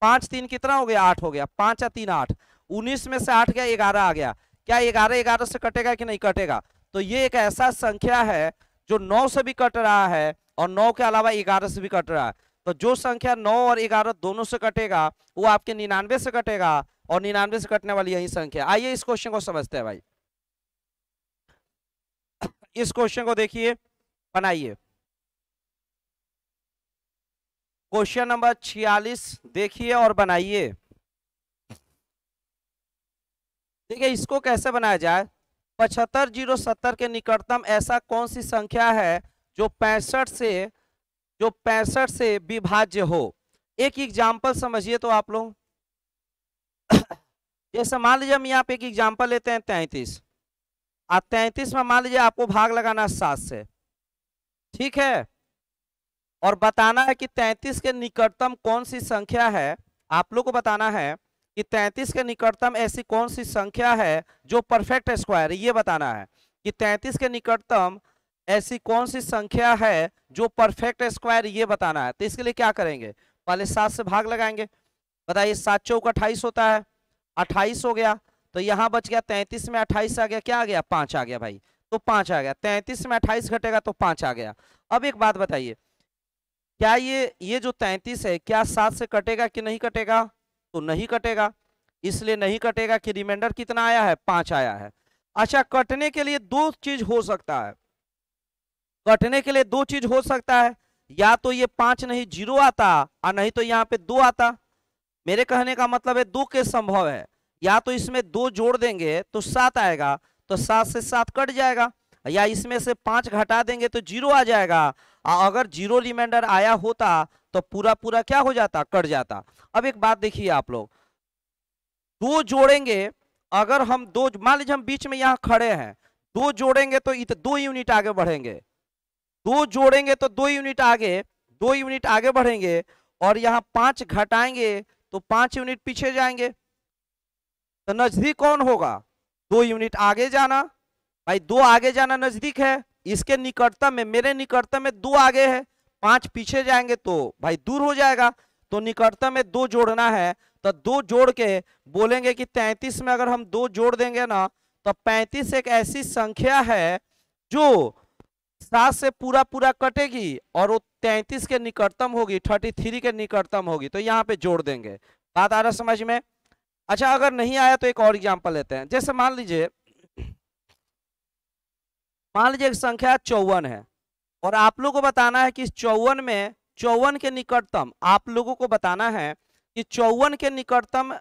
पांच तीन कितना हो गया आठ हो गया पांच या तीन आठ उन्नीस में से आठ गया ग्यारह आ गया क्या ग्यारह ग्यारह से कटेगा कि नहीं कटेगा तो ये एक ऐसा संख्या है जो नौ से भी कट रहा है और नौ के अलावा ग्यारह से भी कट रहा है तो जो संख्या नौ और ग्यारह दोनों से कटेगा वो आपके निन्यानवे से कटेगा और निन्यानवे से कटने वाली यही संख्या आइए इस क्वेश्चन को समझते हैं भाई इस क्वेश्चन को देखिए बनाइए क्वेश्चन नंबर छियालीस देखिए और बनाइए ठीक है इसको कैसे बनाया जाए पचहत्तर जीरो सत्तर के निकटतम ऐसा कौन सी संख्या है जो पैंसठ से जो पैंसठ से विभाज्य हो एक एग्जाम्पल समझिए तो आप लोग जैसे मान लीजिए हम यहाँ पे एक एग्जाम्पल लेते हैं तैंतीस आ तैतीस में मान लीजिए आपको भाग लगाना है सात से ठीक है और बताना है कि तैंतीस के निकटतम कौन सी संख्या है आप लोग को बताना है कि 33 के निकटतम ऐसी कौन सी संख्या है जो परफेक्ट स्क्वायर ये बताना है कि 33 के निकटतम ऐसी कौन सी संख्या है जो परफेक्ट स्क्वायर ये बताना है तो इसके लिए क्या करेंगे पहले सात से भाग लगाएंगे बताइए सात चौक अट्ठाईस होता है अट्ठाईस हो गया तो यहाँ बच गया तैंतीस में अट्ठाईस आ गया क्या आ गया पाँच आ गया भाई तो पाँच आ गया तैंतीस में अट्ठाईस घटेगा तो पाँच आ गया अब एक बात बताइए क्या ये ये जो तैंतीस है क्या सात से कटेगा कि नहीं कटेगा तो नहीं कटेगा इसलिए नहीं कटेगा कि रिमाइंडर कितना आया है पांच आया है अच्छा कटने के लिए दो चीज हो सकता है कटने के लिए दो चीज हो सकता है या तो ये पांच नहीं जीरो आता और नहीं तो यहाँ पे दो आता मेरे कहने का मतलब है दो के संभव है या तो इसमें दो जोड़ देंगे तो सात आएगा तो सात से सात कट जाएगा या इसमें से पांच घटा देंगे तो जीरो आ जाएगा और अगर जीरो रिमाइंडर आया होता तो पूरा पूरा क्या हो जाता कट जाता अब एक बात देखिए आप लोग दो जोड़ेंगे अगर हम दो मान लीजिए हम बीच में यहां खड़े हैं दो जोड़ेंगे तो इत, दो यूनिट आगे बढ़ेंगे दो जोड़ेंगे तो दो यूनिट आगे दो यूनिट आगे बढ़ेंगे और यहाँ पांच घटाएंगे तो पांच यूनिट पीछे जाएंगे तो नजदीक कौन होगा दो यूनिट आगे जाना भाई दो आगे जाना नजदीक है इसके निकटतम में मेरे निकटतम में दो आगे है पांच पीछे जाएंगे तो भाई दूर हो जाएगा तो निकटता में दो जोड़ना है तो दो जोड़ के बोलेंगे कि तैतीस में अगर हम दो जोड़ देंगे ना तो पैंतीस एक ऐसी संख्या है जो सात से पूरा पूरा कटेगी और वो तैतीस के निकटतम होगी थर्टी थ्री के निकटतम होगी तो यहाँ पे जोड़ देंगे बात आ रहा समझ में अच्छा अगर नहीं आया तो एक और एग्जाम्पल लेते हैं जैसे मान लीजिए मान लीजिए संख्या चौवन है और आप लोग को बताना है कि चौवन में चौवन के निकटतम आप लोगों को बताना है कि चौवन के निकटतम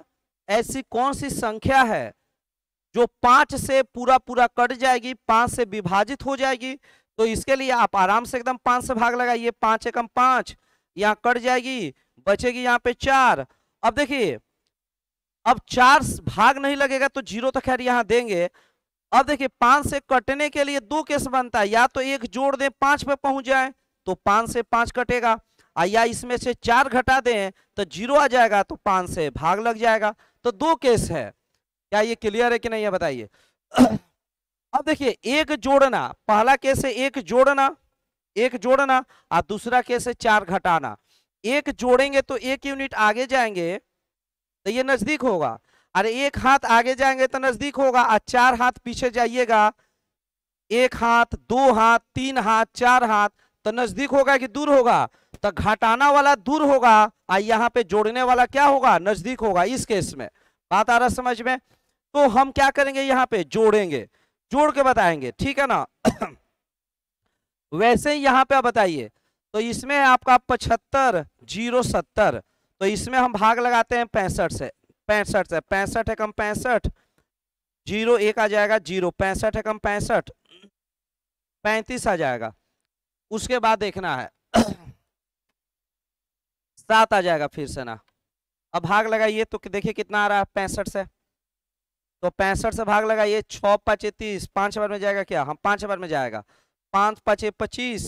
ऐसी कौन सी संख्या है जो पांच से पूरा पूरा कट जाएगी पांच से विभाजित हो जाएगी तो इसके लिए आप आराम से एकदम पांच से भाग लगाइए पांच एकम पांच यहाँ कट जाएगी बचेगी यहाँ पे चार अब देखिए अब चार भाग नहीं लगेगा तो जीरो तो खैर यहाँ देंगे अब देखिए पांच से कटने के लिए दो केस बनता है या तो एक जोड़ दें पांच पे पहुंच जाए तो पांच से पांच कटेगा या इसमें से चार घटा दें तो जीरो आ जाएगा तो पांच से भाग लग जाएगा तो दो केस है क्या ये क्लियर है कि नहीं है बताइए अब देखिए एक जोड़ना पहला केस है एक जोड़ना एक जोड़ना और दूसरा केस है चार घटाना एक जोड़ेंगे तो एक यूनिट आगे जाएंगे तो ये नजदीक होगा अरे एक हाथ आगे जाएंगे तो नजदीक होगा और चार हाथ पीछे जाइएगा एक हाथ दो हाथ तीन हाथ चार हाथ तो नजदीक होगा कि दूर होगा तो घटाना वाला दूर होगा और यहाँ पे जोड़ने वाला क्या होगा नजदीक होगा इस केस में बात आ रहा समझ में तो हम क्या करेंगे यहाँ पे जोड़ेंगे जोड़ के बताएंगे ठीक है ना वैसे ही यहाँ पे बताइए तो इसमें आपका पचहत्तर जीरो सत्तर तो इसमें हम भाग लगाते हैं पैंसठ से पैंसठ से पैंसठ कम पैंसठ जीरो एक आ जाएगा जीरो पैंसठ है कम पैंसठ पैंतीस आ जाएगा उसके बाद देखना है सात आ जाएगा फिर से ना अब भाग लगाइए तो देखिए कितना आ रहा है पैंसठ से तो पैंसठ से भाग लगाइए छः पाँच तीस पांच बार में जाएगा क्या हम हाँ, पांच बार में जाएगा पांच पाँच पच्चीस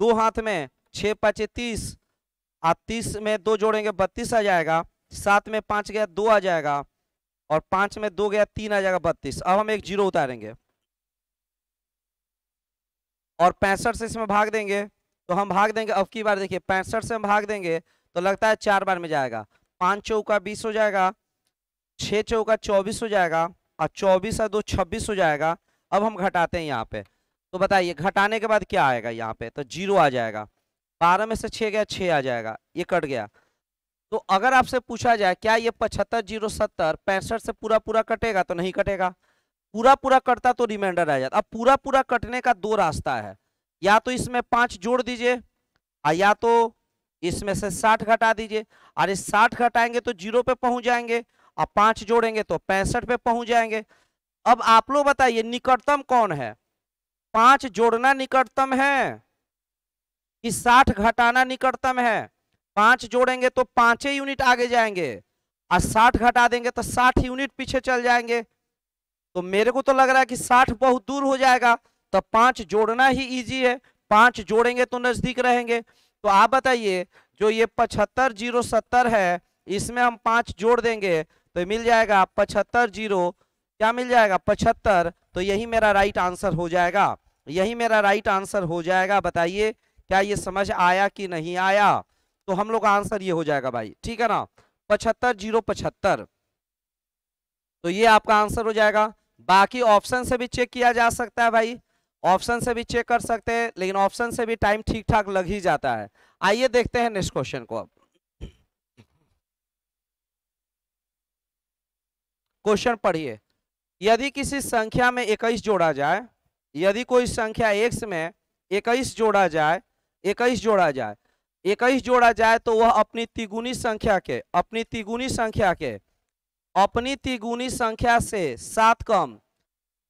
दो हाथ में छः पाँच तीस और तीस में दो जोड़ेंगे बत्तीस आ जाएगा सात में पांच गया दो आ जाएगा और पांच में दो गया तीन आ जाएगा बत्तीस अब हम एक जीरो उतारेंगे और पैंसठ से इसमें भाग देंगे तो हम भाग देंगे अब की बार देखिए पैंसठ से हम भाग देंगे तो लगता है चार बार में जाएगा पाँच चौका बीस हो जाएगा छः चौका चौबीस हो जाएगा और चौबीस और दो छब्बीस हो जाएगा अब हम घटाते हैं यहाँ पे तो बताइए घटाने के बाद क्या आएगा यहाँ पे तो जीरो आ जाएगा बारह में से छः गया छः आ जाएगा ये कट गया तो अगर आपसे पूछा जाए क्या ये पचहत्तर जीरो सत्तर पैंसठ से पूरा पूरा कटेगा तो नहीं कटेगा पूरा पूरा कटता तो रिमाइंडर आ जाता अब पूरा पूरा कटने का दो रास्ता है या तो इसमें पांच जोड़ दीजिए या तो इसमें से साठ घटा दीजिए अरे साठ घटाएंगे तो जीरो पे पहुंच जाएंगे और पांच जोड़ेंगे तो पैंसठ पे पहुंच जाएंगे अब आप लोग बताइए निकटतम कौन है पांच जोड़ना निकटतम है कि साठ घटाना निकटतम है पांच जोड़ेंगे तो पांच यूनिट आगे जाएंगे और साठ घटा देंगे तो साठ यूनिट पीछे चल जाएंगे तो मेरे को तो लग रहा है कि साठ बहुत दूर हो जाएगा तो पाँच जोड़ना ही ईजी है पाँच जोड़ेंगे तो नज़दीक रहेंगे तो आप बताइए जो ये पचहत्तर जीरो सत्तर है इसमें हम पाँच जोड़ देंगे तो मिल जाएगा पचहत्तर जीरो क्या मिल जाएगा पचहत्तर तो यही मेरा राइट आंसर हो जाएगा यही मेरा राइट आंसर हो जाएगा बताइए क्या ये समझ आया कि नहीं आया तो हम लोग का आंसर ये हो जाएगा भाई ठीक है ना पचहत्तर जीरो पचहत्तर तो ये आपका आंसर हो जाएगा बाकी ऑप्शन से भी चेक किया जा सकता है भाई ऑप्शन से भी चेक कर सकते हैं लेकिन ऑप्शन से भी टाइम ठीक ठाक लग ही जाता है आइए देखते हैं नेक्स्ट क्वेश्चन को अब क्वेश्चन पढ़िए यदि किसी संख्या में इक्कीस जोड़ा जाए यदि कोई संख्या एक में इक्कीस जोड़ा जाए इक्कीस जोड़ा जाए इक्कीस जोड़ा जाए तो वह अपनी तिगुनी संख्या के अपनी तिगुनी संख्या के अपनी तिगुनी संख्या से सात कम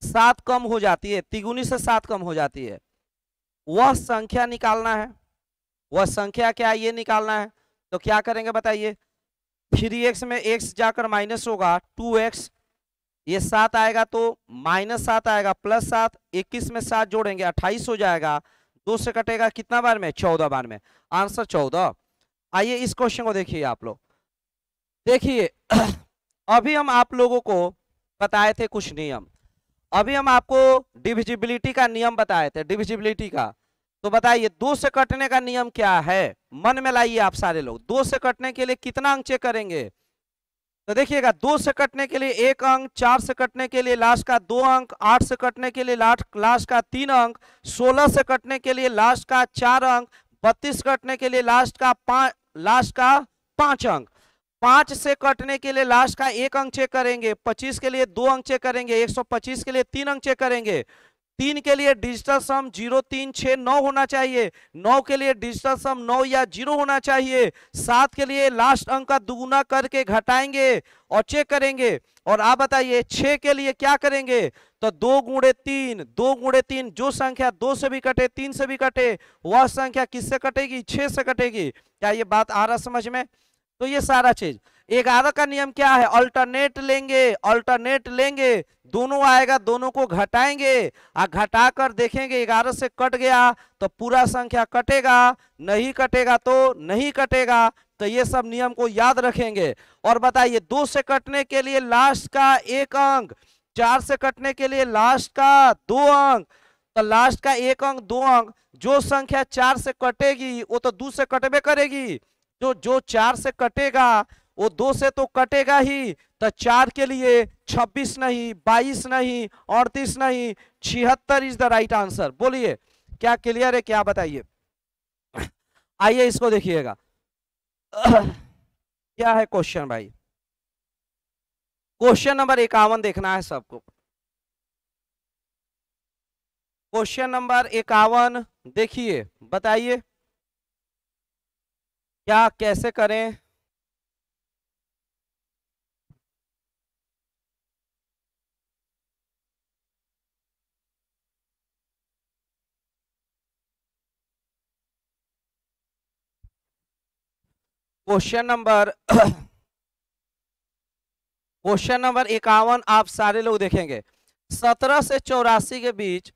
सात कम हो जाती है तिगुनी से सात कम हो जाती है वह संख्या निकालना है वह संख्या क्या ये निकालना है तो क्या करेंगे बताइए थ्री एक्स में एक्स जाकर माइनस होगा टू एक्स ये सात आएगा तो माइनस सात आएगा प्लस सात इक्कीस में सात जोड़ेंगे अट्ठाईस हो जाएगा दो से कटेगा कितना बार में चौदह बार में आंसर चौदह आइए इस क्वेश्चन को देखिए आप लोग देखिए अभी हम आप लोगों को बताए थे कुछ नियम अभी हम आपको डिविजिबिलिटी का नियम बताए थे डिविजिबिलिटी का तो बताइए दो से कटने का नियम क्या है मन में लाइए आप सारे लोग दो से कटने के लिए कितना अंक चेक करेंगे तो देखिएगा दो से कटने के लिए एक अंक चार से कटने के लिए लास्ट का दो अंक आठ से कटने के लिए लास्ट लास्ट का तीन अंक सोलह से कटने के लिए लास्ट का चार अंक बत्तीस कटने के लिए लास्ट का पांच लास्ट का पांच अंक पांच से कटने के लिए लास्ट का एक अंक चेक करेंगे पच्चीस के लिए दो अंक चेक करेंगे एक सौ पच्चीस के लिए तीन अंक चेक करेंगे तीन के लिए डिजिटल सम जीरो तीन छ नौ होना चाहिए नौ के लिए डिजिटल सम नौ या जीरो होना चाहिए सात के लिए लास्ट अंक का दुगुना करके घटाएंगे और चेक करेंगे और आप बताइए छः के लिए क्या करेंगे तो दो गुणे तीन दो गुणे तीन जो संख्या दो से भी कटे तीन से भी कटे वह संख्या किससे कटेगी छः से कटेगी क्या ये बात आ रहा समझ में तो ये सारा चीज आधा का नियम क्या है अल्टरनेट लेंगे अल्टरनेट लेंगे दोनों आएगा दोनों को घटाएंगे और घटाकर देखेंगे ग्यारह से कट गया तो पूरा संख्या कटेगा नहीं कटेगा तो नहीं कटेगा तो ये सब नियम को याद रखेंगे और बताइए दो से कटने के लिए लास्ट का एक अंक चार से कटने के लिए लास्ट का दो अंक तो लास्ट का एक अंक दो अंक जो संख्या चार से कटेगी वो तो दो से कटबे करेगी जो तो जो चार से कटेगा वो दो से तो कटेगा ही तो चार के लिए छब्बीस नहीं बाईस नहीं अड़तीस नहीं छिहत्तर इज द राइट आंसर बोलिए क्या क्लियर है क्या बताइए आइए इसको देखिएगा क्या है क्वेश्चन भाई क्वेश्चन नंबर इक्यावन देखना है सबको क्वेश्चन नंबर इक्यावन देखिए बताइए क्या कैसे करें क्वेश्चन नंबर क्वेश्चन नंबर इक्यावन आप सारे लोग देखेंगे सत्रह से चौरासी के बीच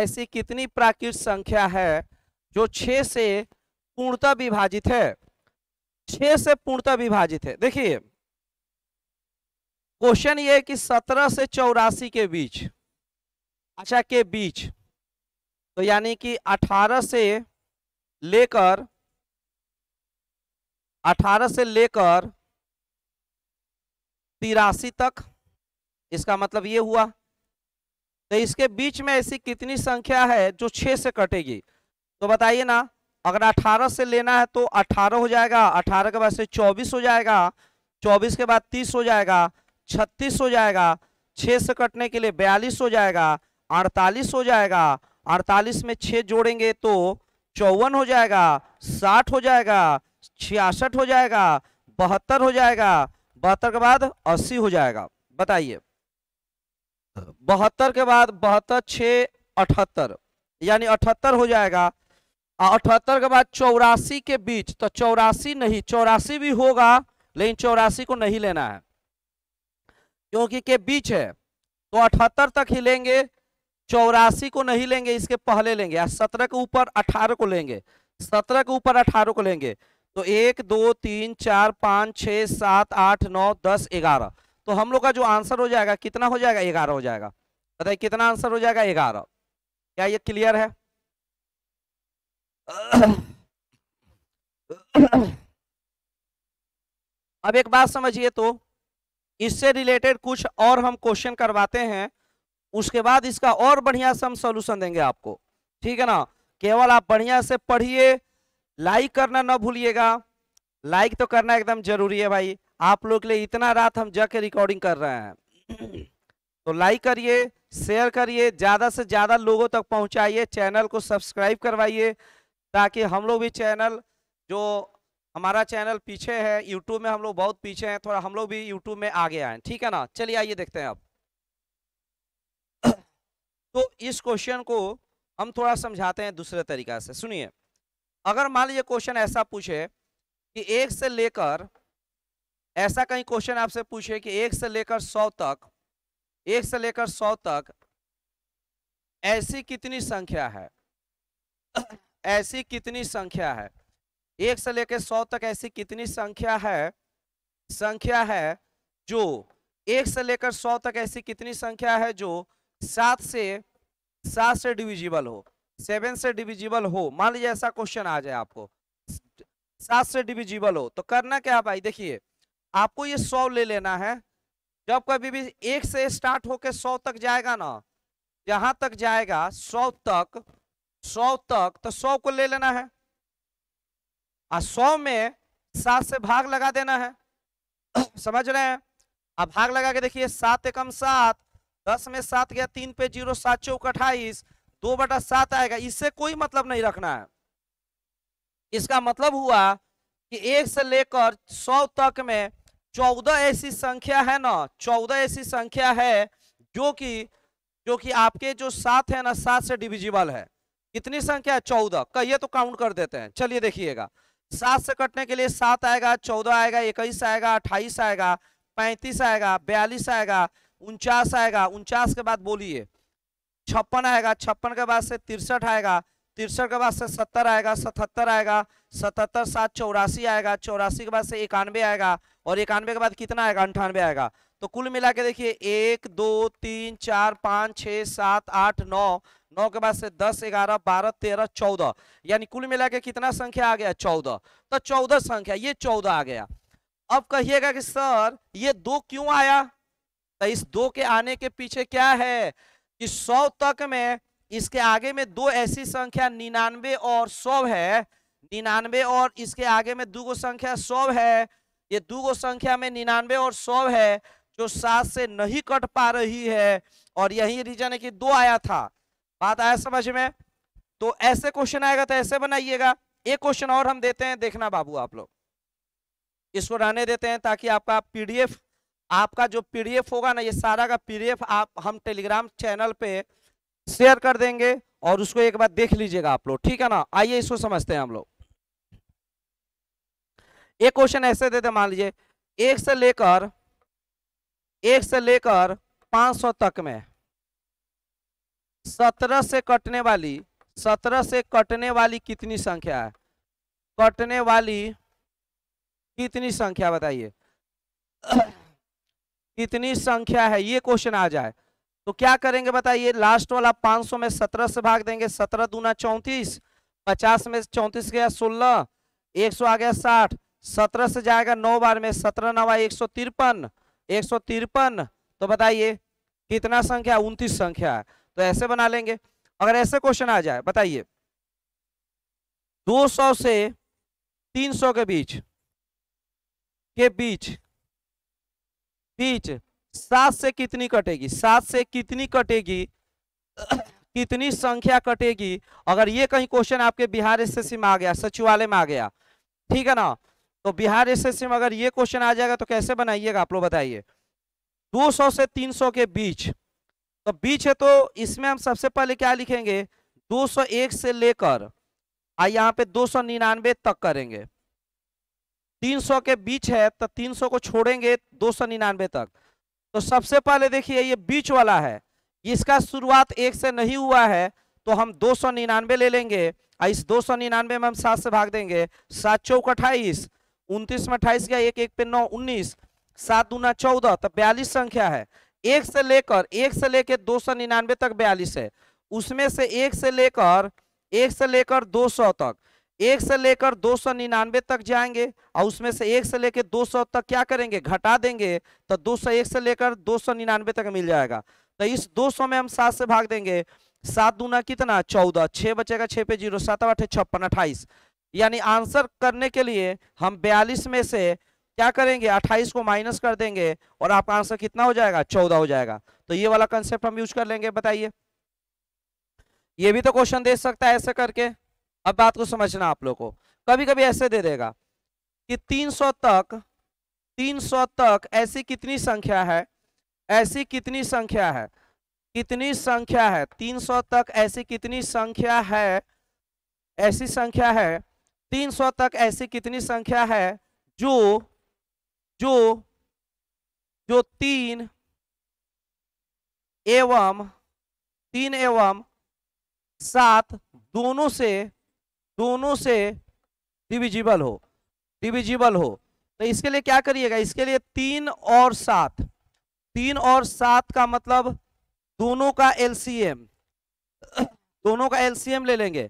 ऐसी कितनी प्राकृत संख्या है जो छह से पूर्णतः विभाजित है छह से पूर्णतः विभाजित है देखिए क्वेश्चन ये कि सत्रह से चौरासी के बीच अच्छा के बीच तो यानी कि अठारह से लेकर अठारह से लेकर तिरासी तक इसका मतलब ये हुआ तो इसके बीच में ऐसी कितनी संख्या है जो छह से कटेगी तो बताइए ना अगर 18 से लेना है तो 18 हो जाएगा 18 के बाद से 24 हो जाएगा 24 के बाद 30 हो जाएगा 36 हो जाएगा 6 से कटने के लिए 42 हो जाएगा 48 हो जाएगा 48 में 6 जोड़ेंगे तो चौवन हो जाएगा 60 हो जाएगा छियासठ हो जाएगा बहत्तर हो जाएगा बहत्तर के बाद 80 हो जाएगा बताइए बहत्तर के बाद बहत्तर छ अठहत्तर यानी अठहत्तर हो जाएगा अठहत्तर के बाद चौरासी के बीच तो चौरासी नहीं चौरासी भी होगा लेकिन चौरासी को नहीं लेना है क्योंकि के बीच है तो अठहत्तर तक ही लेंगे चौरासी को नहीं लेंगे इसके पहले लेंगे सत्रह के ऊपर अठारह को लेंगे सत्रह के ऊपर अठारह को लेंगे तो एक दो तीन चार पाँच छः सात आठ नौ दस ग्यारह तो हम लोग का जो आंसर हो जाएगा कितना हो जाएगा ग्यारह हो जाएगा बताइए कितना आंसर हो जाएगा ग्यारह क्या ये क्लियर है अब एक बात समझिए तो इससे रिलेटेड कुछ और हम क्वेश्चन करवाते हैं उसके बाद इसका और बढ़िया से हम सोल्यूशन देंगे आपको ठीक है ना केवल आप बढ़िया से पढ़िए लाइक करना ना भूलिएगा लाइक तो करना एकदम जरूरी है भाई आप लोग के लिए इतना रात हम जाके रिकॉर्डिंग कर रहे हैं तो लाइक करिए शेयर करिए ज़्यादा से ज़्यादा लोगों तक पहुंचाइए चैनल को सब्सक्राइब करवाइए ताकि हम लोग भी चैनल जो हमारा चैनल पीछे है यूट्यूब में हम लोग बहुत पीछे हैं थोड़ा हम लोग भी यूट्यूब में आगे आए ठीक है ना चलिए आइए देखते हैं आप तो इस क्वेश्चन को हम थोड़ा समझाते हैं दूसरे तरीका से सुनिए अगर मान लीजिए क्वेश्चन ऐसा पूछे कि एक से लेकर ऐसा कहीं क्वेश्चन आपसे पूछे कि एक से लेकर सौ तक एक से लेकर सौ तक ऐसी कितनी संख्या है ऐसी कितनी संख्या है एक से लेकर सौ तक ऐसी कितनी संख्या है संख्या है जो एक से लेकर सौ तक ऐसी कितनी संख्या है जो सात से सात से डिविजिबल हो सेवन से डिविजिबल हो मान लीजिए ऐसा क्वेश्चन आ जाए आपको सात से डिविजिबल हो तो करना क्या भाई देखिए आपको ये सौ ले लेना है जब कभी भी एक से स्टार्ट होकर सौ तक जाएगा ना जहां तक जाएगा सौ तक सौ तक तो सौ को ले लेना है और सौ में सात से भाग लगा देना है समझ रहे हैं अब भाग लगा के देखिए सात एकम सात दस में सात गया तीन पे जीरो सात चौक अट्ठाईस दो बटा सात आएगा इससे कोई मतलब नहीं रखना है इसका मतलब हुआ कि एक से लेकर सौ तक में चौदह ऐसी संख्या है ना चौदह ऐसी संख्या है जो कि जो कि आपके जो सात है ना सात से डिविजिबल है कितनी संख्या है चौदह कहिए तो काउंट कर देते हैं चलिए देखिएगा सात से कटने के लिए सात आएगा चौदह आएगा इक्कीस आएगा अट्ठाईस आएगा पैंतीस आएगा बयालीस आएगा उनचास आएगा उनचास के बाद बोलिए छप्पन आएगा छप्पन के बाद से तिरसठ आएगा तिरसठ के बाद से सत्तर आएगा सतहत्तर आएगा सतहत्तर सात चौरासी आएगा चौरासी के बाद से इक्यानवे आएगा और इक्यानवे के बाद कितना आएगा अंठानवे आएगा तो कुल मिला के देखिए एक दो तीन चार पाँच छः सात आठ नौ नौ के बाद से दस ग्यारह बारह तेरह चौदह यानी कुल मिला के कितना संख्या आ गया चौदह तो चौदह संख्या ये चौदह आ गया अब कहिएगा कि सर ये दो क्यों आया तो इस दो के आने के पीछे क्या है कि सौ तक में इसके आगे में दो ऐसी संख्या निन्यानवे और सौ है निन्यानवे और इसके आगे में दो संख्या सौ है ये दो गो संख्या में निन्यानवे और सौ है जो सात से नहीं कट पा रही है और यही रीजन है कि दो आया था बात आया समझ में तो ऐसे क्वेश्चन आएगा तो ऐसे बनाइएगा एक क्वेश्चन और हम देते हैं देखना बाबू आप लोग इसको रहने देते हैं ताकि आपका पीडीएफ आपका जो पीडीएफ होगा ना ये सारा का पीडीएफ आप हम टेलीग्राम चैनल पे शेयर कर देंगे और उसको एक बार देख लीजिएगा आप लोग ठीक है ना आइए इसको समझते हैं हम लोग एक क्वेश्चन ऐसे देते मान लीजिए एक से लेकर एक से लेकर पांच तक में सत्रह से कटने वाली सत्रह से कटने वाली कितनी संख्या है कटने वाली कितनी संख्या बताइए कितनी संख्या है ये क्वेश्चन आ जाए तो क्या करेंगे बताइए लास्ट वाला 500 में 17 से भाग देंगे 17 दूना 34 50 में 34 गया 16 100 आ गया 60 17 से जाएगा नौ बार में 17 नवा एक सौ तिरपन एक सौ तिरपन तो बताइए कितना संख्या उन्तीस संख्या है तो ऐसे बना लेंगे अगर ऐसे क्वेश्चन आ जाए बताइए 200 से 300 के बीच के बीच बीच सात से कितनी कटेगी सात से कितनी कटेगी कितनी संख्या कटेगी अगर ये कहीं क्वेश्चन आपके बिहार एस में आ गया सचिवालय में आ गया ठीक है ना तो बिहार एस में अगर ये क्वेश्चन आ जाएगा तो कैसे बनाइएगा आप लोग बताइए 200 से 300 के बीच तो बीच है तो इसमें हम सबसे पहले क्या लिखेंगे 201 से लेकर आ यहाँ पे 299 तक करेंगे 300 के बीच है तो 300 को छोड़ेंगे 299 तक तो सबसे पहले देखिए ये बीच वाला है इसका शुरुआत एक से नहीं हुआ है तो हम 299 ले लेंगे और इस 299 में हम सात से भाग देंगे सात चौक अट्ठाईस उनतीस में अट्ठाईस गया एक एक पे नौ उन्नीस सात दूना चौदह तो बयालीस संख्या है एक से लेकर एक से लेकर दो सौ निन्यानवे तक बयालीस है उसमें से एक से लेकर एक से लेकर दो सौ तक एक से लेकर दो सौ निन्यानवे तक जाएंगे और उसमें से एक से लेकर दो सौ तक क्या करेंगे घटा देंगे तो दो सौ एक से लेकर दो सौ निन्यानवे तक मिल जाएगा तो इस दो सौ में हम सात से भाग देंगे सात दूना कितना चौदह छः बचेगा छः पे जीरो सात आठ छप्पन अट्ठाईस यानी आंसर करने के लिए हम बयालीस में से क्या करेंगे 28 को माइनस कर देंगे और आपका आंसर कितना हो जाएगा 14 हो जाएगा तो ये वाला कंसेप्ट हम यूज कर लेंगे बताइए ये भी तो क्वेश्चन दे सकता है ऐसे करके अब बात को समझना आप लोग को कभी कभी ऐसे दे देगा कि 300 तक 300 तक ऐसी कितनी संख्या है ऐसी कितनी संख्या है कितनी संख्या है 300 तक ऐसी कितनी संख्या है ऐसी संख्या है 300 तक ऐसी कितनी संख्या है जो जो जो तीन एवं तीन एवं सात दोनों से दोनों से डिविजिबल हो डिविजिबल हो तो इसके लिए क्या करिएगा इसके लिए तीन और सात तीन और सात का मतलब दोनों का एलसीएम दोनों का एलसीएम ले लेंगे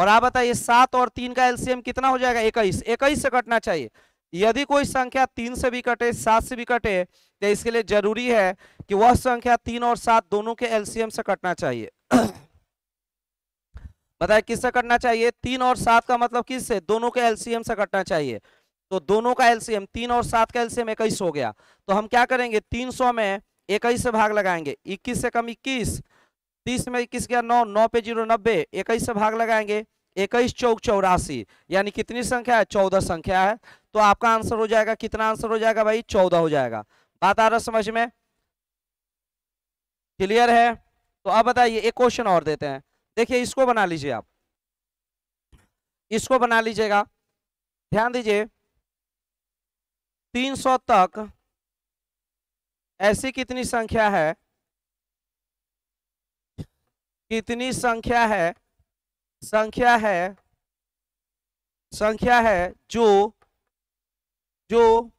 और आप बताइए सात और तीन का एलसीएम कितना हो जाएगा इक्कीस इक्कीस से कटना चाहिए यदि कोई संख्या तीन से भी कटे सात से भी कटे तो इसके लिए जरूरी है कि वह संख्या तीन और सात दोनों के एलसीएम से कटना चाहिए बताए किससे कटना चाहिए तीन और सात का मतलब किससे दोनों के एलसीएम से कटना चाहिए तो दोनों का एलसीएम तीन और सात का एलसीएम इक्कीस हो गया तो हम क्या करेंगे तीन सौ में इक्कीस से भाग लगाएंगे इक्कीस से कम इक्कीस तीस में इक्कीस गया नौ नौ पे जीरो नब्बे इक्कीस से भाग लगाएंगे इक्कीस चौक चौरासी यानी कितनी संख्या है चौदह संख्या है तो आपका आंसर हो जाएगा कितना आंसर हो जाएगा भाई चौदह हो जाएगा बात आ रहा समझ में क्लियर है तो अब बताइए एक क्वेश्चन और देते हैं देखिए इसको बना लीजिए आप इसको बना लीजिएगा ध्यान दीजिए 300 तक ऐसी कितनी संख्या है कितनी संख्या है संख्या है संख्या है जो जो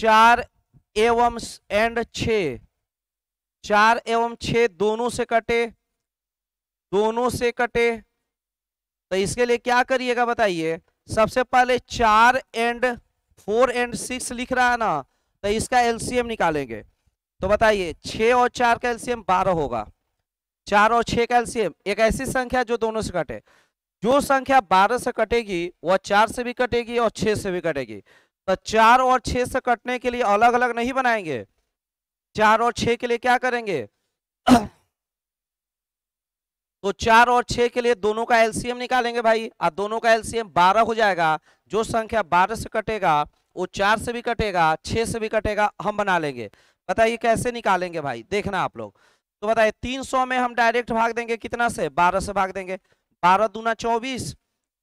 चार एवं एंड छ चार एवं छ दोनों से कटे दोनों से कटे तो इसके लिए क्या करिएगा बताइए सबसे पहले चार एंड फोर एंड सिक्स लिख रहा है ना तो इसका एलसीएम निकालेंगे तो बताइए छ और चार का एलसीएम बारह होगा चार और छ का एलसीएम एक ऐसी संख्या जो दोनों से कटे जो संख्या बारह से कटेगी वह चार से भी कटेगी और छह से भी कटेगी तो चार और छह से कटने के लिए अलग अलग नहीं बनाएंगे चार और छह के लिए क्या करेंगे तो चार और छह के लिए दोनों का एलसीएम निकालेंगे भाई और दोनों का एलसीएम बारह हो जाएगा जो संख्या बारह से कटेगा वो चार से भी कटेगा छह से भी कटेगा हम बना लेंगे बताइए कैसे निकालेंगे भाई देखना आप लोग तो बताइए तीन सौ में हम डायरेक्ट भाग देंगे कितना से बारह से भाग देंगे बारह दूना चौबीस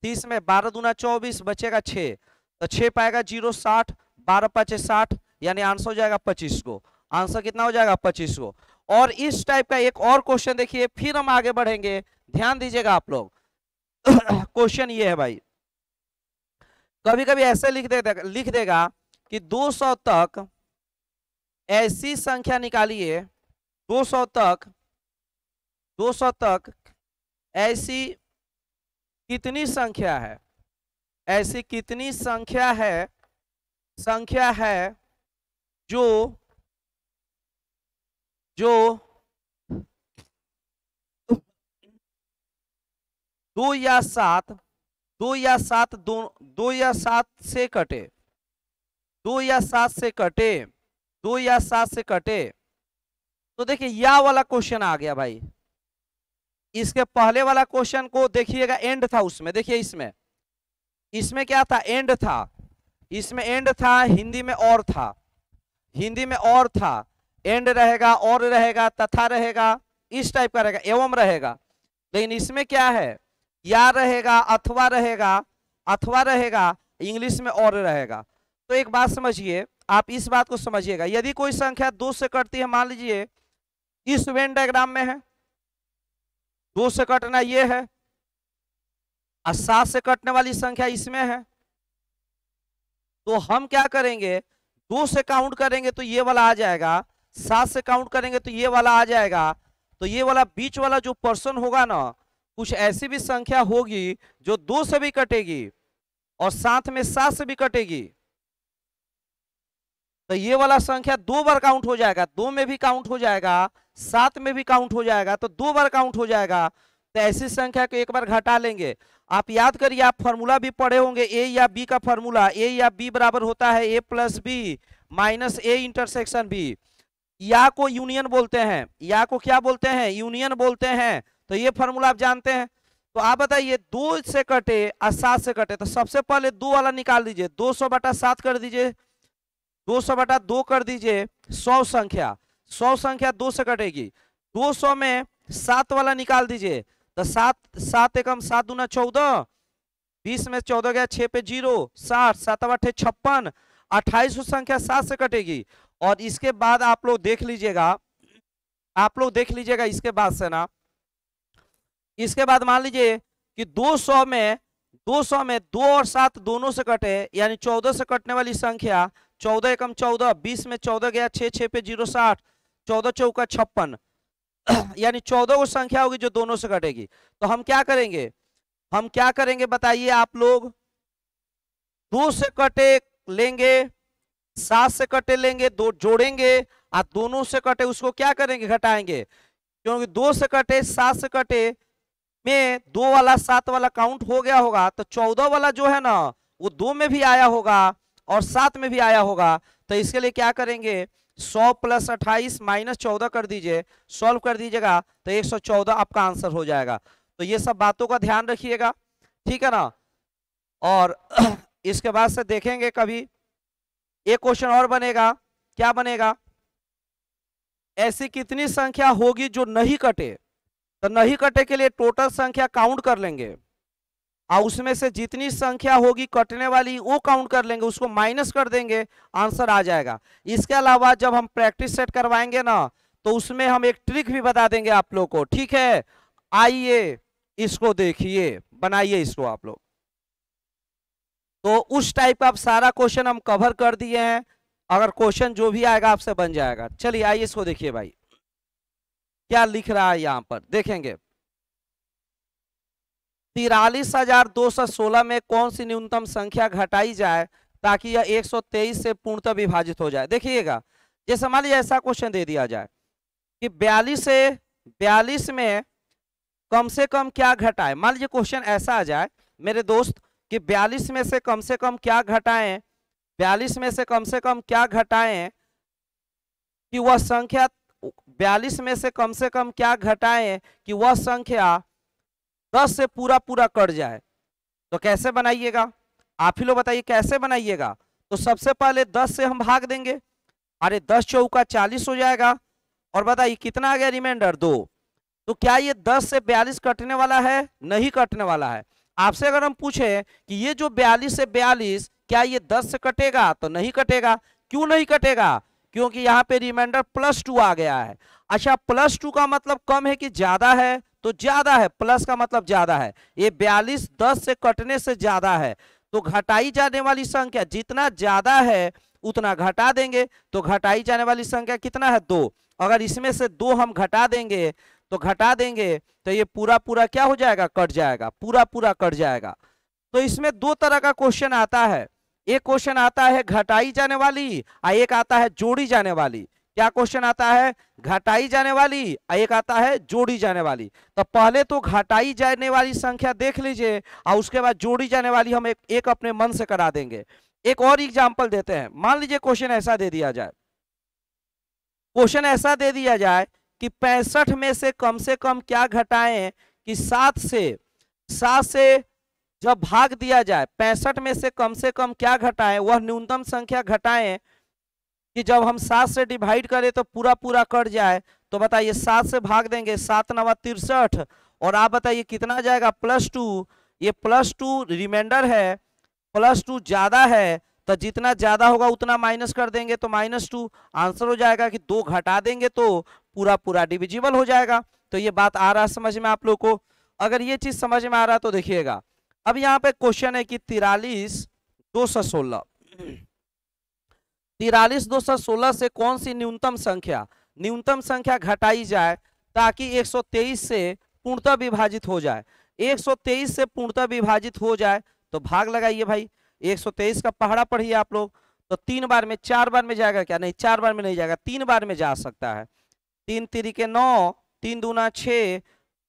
तीस में बारह दूना चौबीस बचेगा छः तो छ पाएगा जीरो साठ बारह पचे साठ यानी आंसर हो जाएगा पच्चीस को आंसर कितना हो जाएगा पच्चीस को और इस टाइप का एक और क्वेश्चन देखिए फिर हम आगे बढ़ेंगे ध्यान दीजिएगा आप लोग क्वेश्चन ये है भाई कभी कभी ऐसे लिख दे, दे लिख देगा कि 200 तक ऐसी संख्या निकालिए 200 तक 200 तक ऐसी कितनी संख्या है ऐसी कितनी संख्या है संख्या है जो जो दो या सात दो या सात दो दो या सात से कटे दो या सात से कटे दो या सात से कटे तो देखिए या वाला क्वेश्चन आ गया भाई इसके पहले वाला क्वेश्चन को देखिएगा एंड था उसमें देखिए इसमें इसमें क्या था एंड था इसमें एंड था हिंदी में और था हिंदी में और था एंड रहेगा और रहेगा तथा रहेगा इस टाइप का रहेगा एवं रहेगा लेकिन इसमें क्या है या रहेगा अथवा रहेगा अथवा रहेगा इंग्लिश में और रहेगा तो एक बात समझिए आप इस बात को समझिएगा यदि कोई संख्या दो से कटती है मान लीजिए इस वेन डायग्राम में है दो से कटना ये है और सात से कटने वाली संख्या इसमें है तो हम क्या करेंगे दो से काउंट करेंगे तो ये वाला आ जाएगा सात से काउंट करेंगे तो ये वाला आ जाएगा तो ये वाला बीच वाला जो पर्सन होगा ना कुछ ऐसी भी संख्या होगी जो दो से भी कटेगी और साथ में सात से भी कटेगी तो ये वाला संख्या दो बार काउंट हो जाएगा दो में भी काउंट हो जाएगा सात में भी काउंट हो जाएगा तो दो बार काउंट हो जाएगा तो ऐसी संख्या को एक बार घटा लेंगे आप याद करिए आप फॉर्मूला भी पढ़े होंगे ए या बी का फॉर्मूला ए या बी बराबर होता है ए plus b minus a intersection b या को यूनियन बोलते हैं या को क्या बोलते हैं यूनियन बोलते हैं तो ये फॉर्मूला आप जानते हैं तो आप बताइए दो से कटे और सात से कटे तो सबसे पहले दो वाला निकाल दीजिए दो सौ बटा सात कर दीजिए दो सौ बटा दो कर दीजिए सौ संख्या सौ संख्या दो से कटेगी दो सौ में सात वाला निकाल दीजिए तो सात सात एकम सात दूना चौदह बीस में चौदह गया छह पे जीरो साठ सात अठे छप्पन अट्ठाईस संख्या सात से कटेगी और इसके बाद आप लोग देख लीजिएगा आप लोग देख लीजिएगा इसके बाद से ना इसके बाद मान लीजिए कि 200 में 200 में दो और सात दोनों से कटे यानी 14 से कटने वाली संख्या 14 एकम 14 20 में 14 गया 6 6 पे जीरो साठ चौदह चौका छप्पन यानी चौदह को संख्या होगी जो दोनों से कटेगी तो हम क्या करेंगे हम क्या करेंगे बताइए आप लोग दो से कटे लेंगे सात से कटे लेंगे दो जोड़ेंगे और दोनों से कटे उसको क्या करेंगे घटाएंगे क्योंकि दो से कटे सात से कटे में दो वाला सात वाला काउंट हो गया होगा तो चौदह वाला जो है ना वो दो में भी आया होगा और सात में भी आया होगा तो इसके लिए क्या करेंगे सौ प्लस अट्ठाईस माइनस चौदह कर दीजिए सॉल्व कर दीजिएगा तो एक सौ चौदह आपका आंसर हो जाएगा तो ये सब बातों का ध्यान रखिएगा ठीक है ना और इसके बाद से देखेंगे कभी एक क्वेश्चन और बनेगा क्या बनेगा ऐसी कितनी संख्या होगी जो नहीं कटे तो नहीं कटे के लिए टोटल संख्या काउंट कर लेंगे और उसमें से जितनी संख्या होगी कटने वाली वो काउंट कर लेंगे उसको माइनस कर देंगे आंसर आ जाएगा इसके अलावा जब हम प्रैक्टिस सेट करवाएंगे ना तो उसमें हम एक ट्रिक भी बता देंगे आप लोग को ठीक है आइए इसको देखिए बनाइए इसको आप लोग तो उस टाइप का आप सारा क्वेश्चन हम कवर कर दिए हैं अगर क्वेश्चन जो भी आएगा आपसे बन जाएगा चलिए आइए इसको देखिए भाई क्या लिख रहा है यहां पर देखेंगे तिरालीस हजार दो सौ सोलह में कौन सी न्यूनतम संख्या घटाई जाए ताकि यह एक सौ तेईस से पूर्णतः विभाजित हो जाए देखिएगा जैसे मान लीजिए ऐसा क्वेश्चन दे दिया जाए कि बयालीस से बयालीस में कम से कम क्या घटाए मान लीजिए क्वेश्चन ऐसा आ जाए मेरे दोस्त कि बयालीस में से कम से कम क्या घटाए बयालीस में से कम से कम क्या घटाए कि वह संख्या बयालीस में से कम से कम क्या घटाएं कि वह संख्या दस से पूरा पूरा कट जाए तो कैसे बनाइएगा आप ही लोग बताइए कैसे बनाइएगा तो सबसे पहले दस से हम भाग देंगे अरे दस चौका चालीस हो जाएगा और बताइए कितना आ गया रिमाइंडर दो तो क्या ये दस से बयालीस कटने वाला है नहीं कटने वाला है आपसे अगर हम पूछे कि ये जो बयालीस से बयालीस क्या ये दस से कटेगा तो नहीं कटेगा क्यों नहीं कटेगा क्योंकि यहाँ पे रिमाइंडर प्लस टू आ गया है अच्छा प्लस टू का मतलब कम है कि ज्यादा है तो ज्यादा है प्लस का मतलब ज्यादा है ये बयालीस दस से कटने से ज्यादा है तो घटाई जाने वाली संख्या जितना ज्यादा है उतना घटा देंगे तो घटाई जाने वाली संख्या कितना है दो अगर इसमें से दो हम घटा देंगे तो घटा देंगे तो ये पूरा पूरा क्या हो जाएगा कट जाएगा पूरा पूरा कट जाएगा तो इसमें दो तरह का क्वेश्चन आता है एक क्वेश्चन आता है घटाई जाने वाली और एक आता है जोड़ी जाने वाली क्या क्वेश्चन आता है घटाई जाने वाली एक आता है जोड़ी जाने वाली तो पहले तो घटाई जाने वाली संख्या देख लीजिए और उसके बाद जोड़ी जाने वाली हम एक, एक अपने मन से करा देंगे एक और एग्जाम्पल देते हैं मान लीजिए क्वेश्चन ऐसा दे दिया जाए क्वेश्चन ऐसा दे दिया जाए कि पैंसठ में से कम से कम क्या घटाएं कि सात से सात से जब भाग दिया जाए पैंसठ में से कम से कम क्या घटाएं वह न्यूनतम संख्या घटाएं कि जब हम सात से डिवाइड करें तो पूरा पूरा कट जाए तो बताइए सात से भाग देंगे सात नवा तिरसठ और आप बताइए कितना जाएगा प्लस टू ये प्लस टू रिमाइंडर है प्लस टू ज़्यादा है तो जितना ज़्यादा होगा उतना माइनस कर देंगे तो माइनस टू आंसर हो जाएगा कि दो घटा देंगे तो पूरा पूरा डिविजिबल हो जाएगा तो ये बात आ रहा है समझ में आप लोग को अगर ये चीज़ समझ में आ रहा तो देखिएगा अब यहाँ पे क्वेश्चन है कि तिरालीस दो सौ सोलह तिरालीस दो सौ सोलह से कौन सी न्यूनतम संख्या न्यूनतम संख्या घटाई जाए ताकि 123 से पूर्णतः विभाजित हो जाए 123 से पूर्णतः विभाजित हो जाए तो भाग लगाइए भाई 123 का पहाड़ा पढ़िए आप लोग तो तीन बार में चार बार में जाएगा क्या नहीं चार बार में नहीं जाएगा तीन बार में जा सकता है तीन तिरिके नौ तीन दूना छः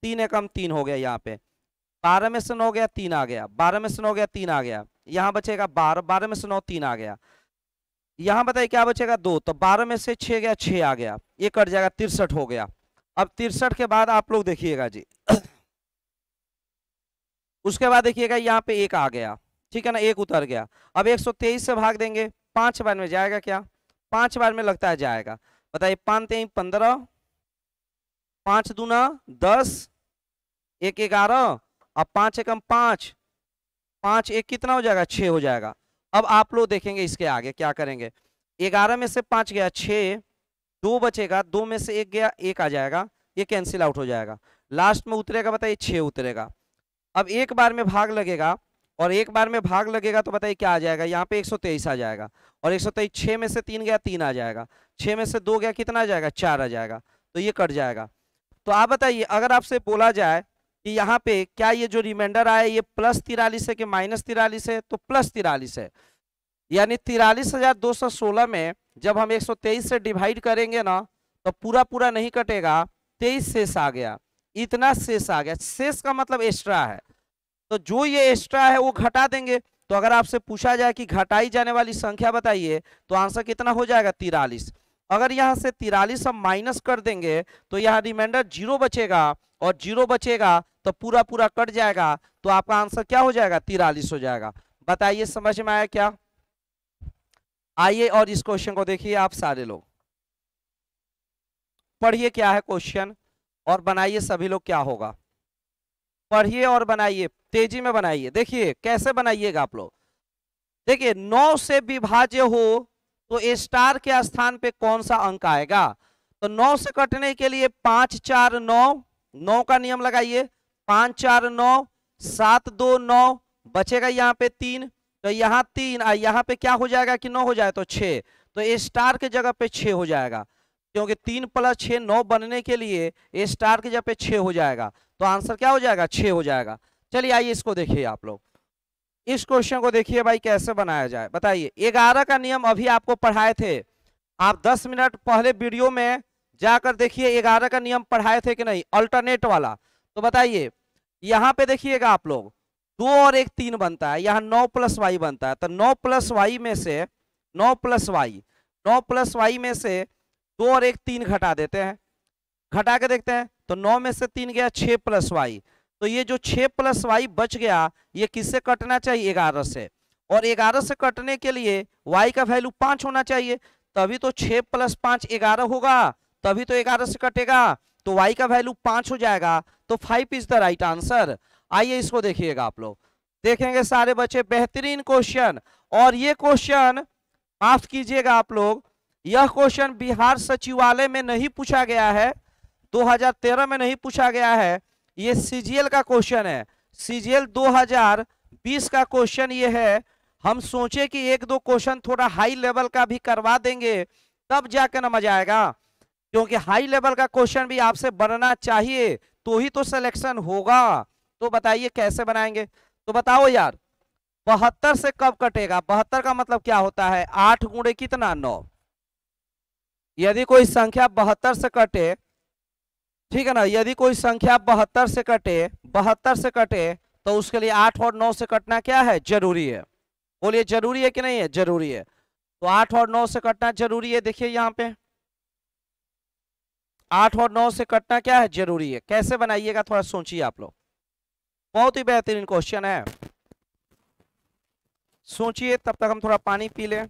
तीन एकम तीन हो गया यहाँ पे बारह में से नौ गया तीन आ गया बारह में से नौ गया तीन आ गया यहाँ बचेगा बारह बारह में से नौ तीन आ गया यहाँ बताइए क्या बचेगा दो तो बारह में से छह गया छः आ गया ये कट जाएगा तिरसठ हो गया अब तिरसठ के बाद आप लोग देखिएगा जी उसके बाद देखिएगा यहाँ पे एक आ गया ठीक है ना एक उतर गया अब 123 से भाग देंगे पांच बार में जाएगा क्या पांच बार में लगता है जाएगा बताइए पांच तेई पंद्रह पांच दूना दस एक ग्यारह अब पांच एकम पांच पांच एक कितना हो जाएगा छ हो जाएगा अब आप लोग देखेंगे इसके आगे क्या करेंगे ग्यारह में से पांच गया छ दो बचेगा दो में से एक गया एक आ जाएगा ये कैंसिल आउट हो जाएगा लास्ट में उतरेगा बताइए छ उतरेगा अब एक बार में भाग लगेगा और एक बार में भाग लगेगा तो बताइए क्या आ जाएगा यहाँ पे 123 आ जाएगा और 123 छह में से तीन गया तीन आ जाएगा छः में से दो गया कितना आ जाएगा चार आ जाएगा तो ये कट जाएगा तो आप बताइए अगर आपसे बोला जाए कि यहाँ पे क्या ये जो रिमाइंडर आया ये प्लस तिरालीस है कि माइनस तिरालीस है तो प्लस तिरालीस है यानी तिरालीस हजार दो सौ सोलह में जब हम एक सौ तेईस से डिवाइड करेंगे ना तो पूरा पूरा नहीं कटेगा तेईस शेष आ गया इतना शेष आ गया शेष का मतलब एक्स्ट्रा है तो जो ये एक्स्ट्रा है वो घटा देंगे तो अगर आपसे पूछा जाए कि घटाई जाने वाली संख्या बताइए तो आंसर कितना हो जाएगा तिरालीस अगर यहाँ से तिरालीस हम माइनस कर देंगे तो यहाँ रिमाइंडर जीरो बचेगा और जीरो बचेगा तो पूरा पूरा कट जाएगा तो आपका आंसर क्या हो जाएगा तिरालीस हो जाएगा बताइए समझ में आया क्या आइए और इस क्वेश्चन को देखिए आप सारे लोग पढ़िए क्या है क्वेश्चन और बनाइए सभी लोग क्या होगा पढ़िए और बनाइए तेजी में बनाइए देखिए कैसे बनाइएगा आप लोग देखिए नौ से विभाज्य हो तो स्टार के स्थान पे कौन सा अंक आएगा तो नौ से कटने के लिए पांच चार नौ नौ का नियम लगाइए पांच चार नौ सात दो नौ बचेगा यहाँ पे तीन तो यहाँ तीन और यहाँ पे क्या हो जाएगा कि नौ हो जाए तो छः तो ए स्टार के जगह पे छः हो जाएगा क्योंकि तीन प्लस छः नौ बनने के लिए ए स्टार के जगह पे छः हो जाएगा तो आंसर क्या हो जाएगा छः हो जाएगा चलिए आइए इसको देखिए आप लोग इस क्वेश्चन को देखिए भाई कैसे बनाया जाए बताइए ग्यारह का नियम अभी आपको पढ़ाए थे आप दस मिनट पहले वीडियो में जाकर देखिए ग्यारह का नियम पढ़ाए थे कि नहीं अल्टरनेट वाला तो बताइए यहाँ पे देखिएगा आप लोग दो और एक तीन बनता है यहाँ नौ प्लस वाई बनता है तो नौ प्लस वाई में से नौ प्लस वाई नौ प्लस वाई में से दो और एक तीन घटा देते हैं घटा के देखते हैं तो नौ में से तीन गया छः प्लस वाई तो ये जो छः प्लस वाई बच गया ये किससे कटना चाहिए ग्यारह से और ग्यारह से कटने के लिए वाई का वैल्यू पाँच होना चाहिए तभी तो छः प्लस पाँच ग्यारह होगा तभी तो ग्यारह से कटेगा तो y का वैल्यू पांच हो जाएगा तो five is the right answer आइए इसको देखिएगा आप लोग देखेंगे सारे बच्चे बेहतरीन क्वेश्चन और ये क्वेश्चन माफ कीजिएगा आप लोग यह क्वेश्चन बिहार सचिवालय में नहीं पूछा गया है 2013 में नहीं पूछा गया है ये सीजीएल का क्वेश्चन है सीजीएल 2020 का क्वेश्चन ये है हम सोचे कि एक दो क्वेश्चन थोड़ा हाई लेवल का भी करवा देंगे तब जाकर ना मजा आएगा क्योंकि हाई लेवल का क्वेश्चन भी आपसे बनना चाहिए तो ही तो सिलेक्शन होगा तो बताइए कैसे बनाएंगे तो बताओ यार बहत्तर से कब कटेगा बहत्तर का मतलब क्या होता है आठ गुणे कितना नौ यदि कोई संख्या बहत्तर से कटे ठीक है ना यदि कोई संख्या बहत्तर से कटे बहत्तर से कटे तो उसके लिए आठ और नौ से कटना क्या है जरूरी है बोलिए जरूरी है कि नहीं है जरूरी है तो आठ और नौ से कटना जरूरी है देखिए यहाँ पे आठ और नौ से कटना क्या है जरूरी है कैसे बनाइएगा थोड़ा सोचिए आप लोग बहुत ही बेहतरीन क्वेश्चन है सोचिए तब तक हम थोड़ा पानी पी लें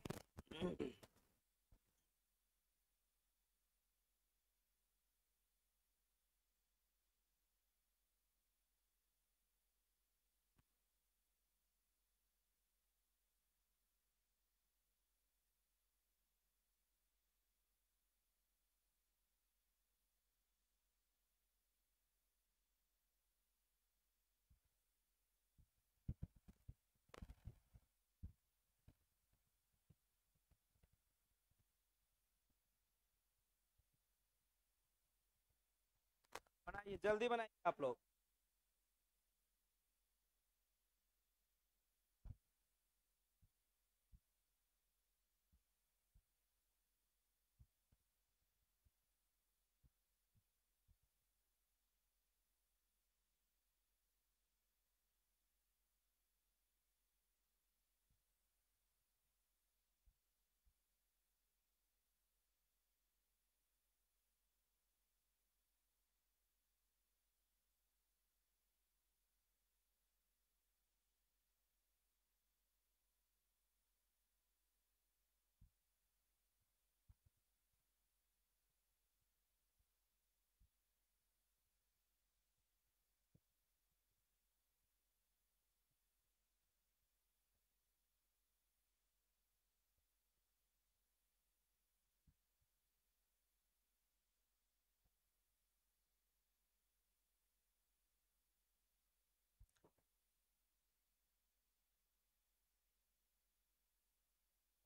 बनाइए जल्दी बनाइए आप लोग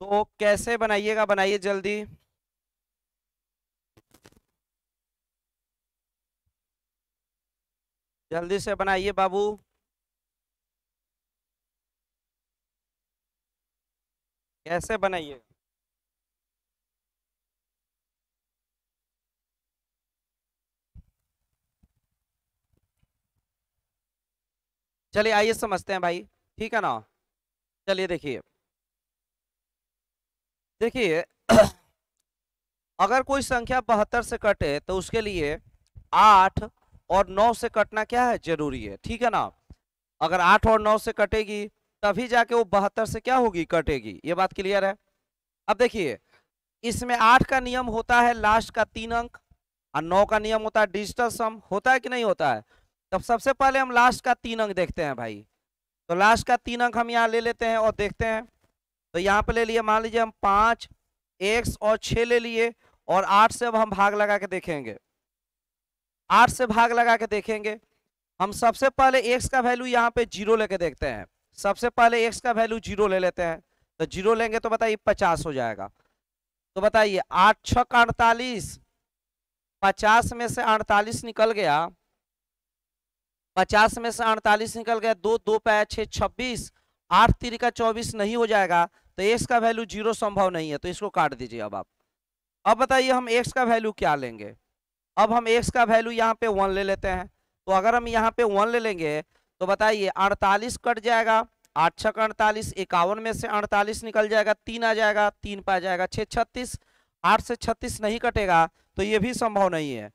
तो कैसे बनाइएगा बनाइए जल्दी जल्दी से बनाइए बाबू कैसे बनाइएगा चलिए आइए समझते हैं भाई ठीक है ना चलिए देखिए देखिए अगर कोई संख्या बहत्तर से कटे तो उसके लिए आठ और नौ से कटना क्या है जरूरी है ठीक है ना अगर आठ और नौ से कटेगी तभी जाके वो बहत्तर से क्या होगी कटेगी ये बात क्लियर है अब देखिए इसमें आठ का नियम होता है लास्ट का तीन अंक और नौ का नियम होता है डिजिटल सम होता है कि नहीं होता है तब सबसे पहले हम लास्ट का तीन अंक देखते हैं भाई तो लास्ट का तीन अंक हम यहाँ ले लेते हैं और देखते हैं तो यहाँ पे ले लिए मान लीजिए हम पांच एक्स और छ ले लिए और आठ से अब हम भाग लगा के देखेंगे आठ से भाग लगा के देखेंगे हम सबसे पहले एक्स का वैल्यू यहाँ पे जीरो लेके देखते हैं सबसे पहले एक्स का वैल्यू जीरो ले लेते हैं तो जीरो लेंगे तो बताइए पचास हो जाएगा तो बताइए आठ का अड़तालीस पचास में से अड़तालीस निकल गया पचास में से अड़तालीस निकल गया दो दो पैर छः छब्बीस आठ तीन का चौबीस नहीं हो जाएगा तो एक्स का वैल्यू जीरो संभव नहीं है तो इसको काट दीजिए अब आप अब बताइए हम एक्स का वैल्यू क्या लेंगे अब हम एक्स का वैल्यू यहाँ पे वन ले लेते हैं तो अगर हम यहाँ पे वन ले लेंगे तो बताइए अड़तालीस कट जाएगा आठ छक अड़तालीस इक्यावन में से अड़तालीस निकल जाएगा तीन आ जाएगा तीन पा जाएगा छः छत्तीस आठ से छत्तीस नहीं कटेगा तो ये भी संभव नहीं है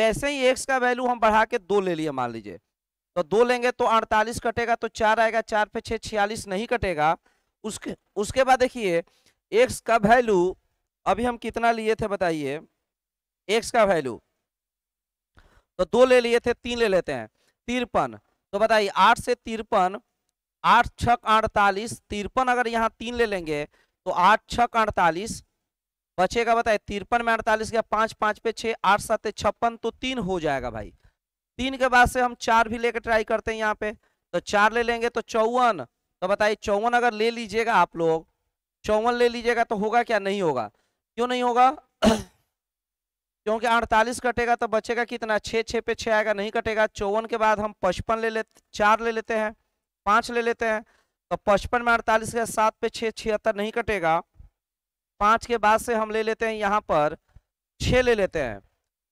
वैसे ही एक्स का वैल्यू हम बढ़ा के दो ले लिए मान लीजिए तो दो लेंगे तो अड़तालीस कटेगा तो चार आएगा चार पे छः छियालीस नहीं कटेगा उसके उसके बाद देखिए एक का वैल्यू अभी हम कितना लिए थे बताइए एक्स का वैल्यू तो दो ले लिए थे तीन ले लेते हैं तिरपन तो बताइए आठ से तिरपन आठ छक अड़तालीस तिरपन अगर यहाँ तीन ले लेंगे तो आठ छक अड़तालीस बचेगा बताइए तिरपन में अड़तालीस गया पाँच पाँच पे छः आठ सात छप्पन तो तीन हो जाएगा भाई तीन के बाद से हम चार भी लेकर ट्राई करते हैं यहाँ पे तो चार ले लेंगे तो चौवन तो बताइए चौवन अगर ले लीजिएगा आप लोग चौवन ले लीजिएगा तो होगा क्या नहीं होगा क्यों नहीं होगा क्योंकि अड़तालीस कटेगा तो बचेगा कितना छः छः पे छः आएगा नहीं कटेगा चौवन के बाद हम पचपन ले लेते चार ले लेते हैं पाँच ले लेते हैं तो पचपन में अड़तालीस के सात पे छः छिहत्तर नहीं कटेगा पाँच के बाद से हम ले लेते हैं यहाँ पर छः ले लेते हैं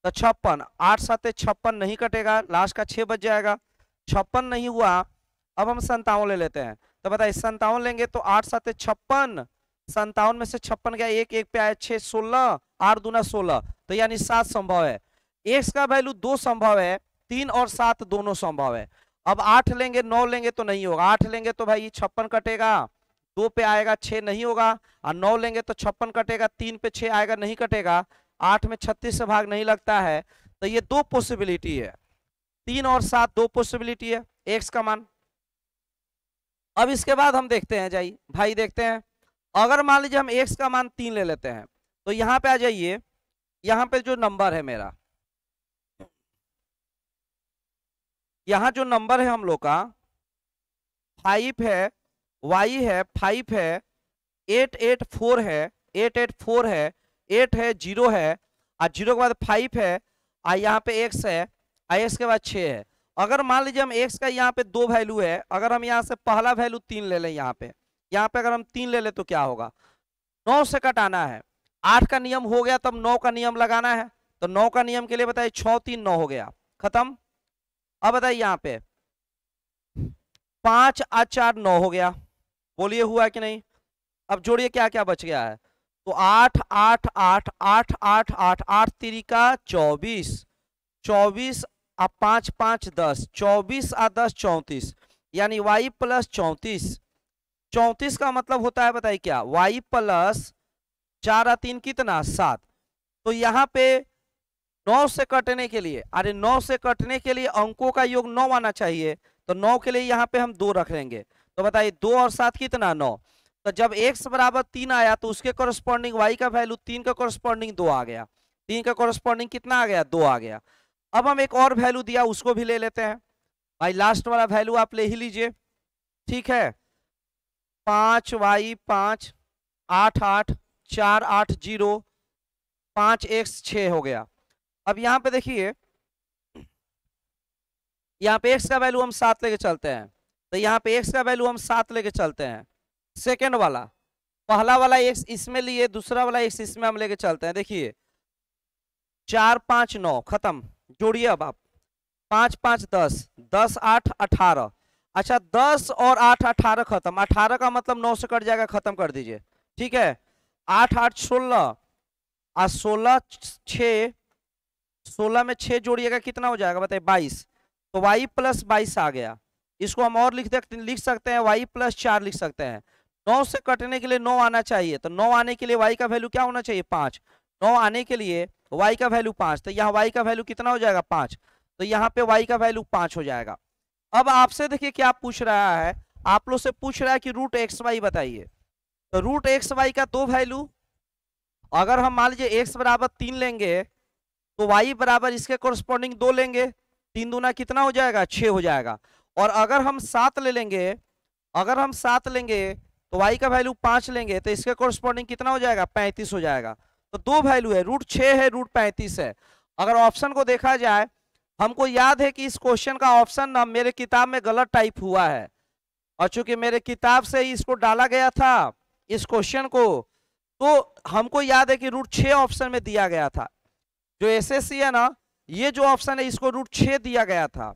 तो छप्पन आठ सात छप्पन नहीं कटेगा लास्ट का छः बज जाएगा छप्पन नहीं हुआ अब हम संतावन ले लेते हैं तो बताइए संतावन लेंगे तो आठ सात छप्पन संतावन में से छप्पन गया एक एक पे आया छः सोलह आठ दूना सोलह तो यानी सात संभव है एक्स का वैल्यू दो संभव है तीन और सात दोनों संभव है अब आठ लेंगे नौ लेंगे तो नहीं होगा आठ लेंगे तो भाई छप्पन कटेगा दो पे आएगा छः नहीं होगा और नौ लेंगे तो छप्पन कटेगा तीन पे छः आएगा नहीं कटेगा आठ में छत्तीस से भाग नहीं लगता है तो ये दो पॉसिबिलिटी है तीन और सात दो पॉसिबिलिटी है एक्स का मान अब इसके बाद हम देखते हैं जाइए भाई देखते हैं अगर मान लीजिए हम एक्स का मान तीन ले लेते हैं तो यहाँ पे आ जाइए यहाँ पे जो नंबर है मेरा यहाँ जो नंबर है हम लोग का फाइव है वाई है फाइव है एट एट फोर है एट एट फोर है एट है जीरो है और जीरो के बाद फाइव है और यहाँ पे एक्स है और एक्स के बाद छः है अगर मान लीजिए हम एक्स का यहाँ पे दो वैल्यू है अगर हम यहाँ से पहला वैल्यू तीन ले लें यहाँ पे यहाँ पे अगर हम तीन ले लें तो क्या होगा नौ से कटाना है आठ का नियम हो गया तब नौ का नियम लगाना है तो नौ का नियम के लिए बताइए छः तीन नौ हो गया खत्म अब बताइए यहाँ पे पाँच आ चार नौ हो गया बोलिए हुआ कि नहीं अब जोड़िए क्या क्या बच गया है तो आठ आठ आठ आठ आठ आठ आठ तिरिका चौबीस चौबीस आ पाँच पाँच दस चौबीस आ दस चौंतीस यानी वाई प्लस चौंतीस चौंतीस का मतलब होता है बताइए क्या वाई प्लस चार आ तीन कितना सात तो यहाँ पे नौ से कटने के लिए अरे नौ से कटने के लिए अंकों का योग नौ आना चाहिए तो नौ के लिए यहाँ पे हम दो रख लेंगे तो बताइए दो और सात कितना नौ तो जब एक्स बराबर तीन आया तो उसके कॉरस्पॉन्डिंग वाई का वैल्यू तीन का कॉरस्पॉन्डिंग दो आ गया तीन का कॉरस्पॉन्डिंग कितना आ गया दो आ गया अब हम एक और वैल्यू दिया उसको भी ले लेते हैं भाई लास्ट वाला वैल्यू आप ले ही लीजिए ठीक है पाँच वाई पाँच आठ आठ चार आठ जीरो पाँच एक्स छ हो गया अब यहाँ पे देखिए यहाँ पे एक्स का वैल्यू हम सात लेके चलते हैं तो यहाँ पे एक्स का वैल्यू हम सात लेके चलते हैं सेकेंड वाला पहला वाला एक्स इसमें लिए दूसरा वाला एक्स इसमें हम लेके चलते हैं देखिए चार पाँच नौ खत्म जोड़िए अब आप पाँच पाँच दस दस आठ अठारह अच्छा दस और आठ अठारह खत्म अठारह का मतलब नौ से कट जाएगा खत्म कर दीजिए ठीक है आठ आठ सोलह और सोलह छ सोलह में छः जोड़िएगा कितना हो जाएगा बताइए बाईस तो वाई प्लस बाईस आ गया इसको हम और लिख लिख सकते हैं वाई प्लस चार लिख सकते हैं नौ से कटने के लिए नौ आना चाहिए तो नौ आने के लिए वाई का वैल्यू क्या होना चाहिए पांच नौ आने के लिए वाई का वैल्यू पांच तो यहाँ वाई का वैल्यू कितना हो जाएगा पांच तो यहाँ पे वाई का वैल्यू पांच हो जाएगा अब आपसे देखिए क्या पूछ रहा है आप लोग से पूछ रहा है कि रूट एक्स वाई बताइए तो रूट एक्स वाई का दो वैल्यू अगर हम मान लीजिए एक्स बराबर तीन लेंगे तो वाई बराबर इसके कोरस्पॉन्डिंग दो लेंगे तीन दूना कितना हो जाएगा छ हो जाएगा और अगर हम सात ले लेंगे अगर हम सात लेंगे तो वाई का वैल्यू पांच लेंगे तो इसके कोरस्पॉन्डिंग कितना हो जाएगा पैंतीस हो जाएगा तो दो वैल्यू है रूट छ है रूट पैंतीस है अगर ऑप्शन को देखा जाए हमको याद है कि इस क्वेश्चन का ऑप्शन ना मेरे किताब में गलत टाइप हुआ है और चूंकि मेरे किताब से ही इसको डाला गया था इस क्वेश्चन को तो हमको याद है कि रूट छः ऑप्शन में दिया गया था जो एस है ना ये जो ऑप्शन है इसको रूट छ दिया गया था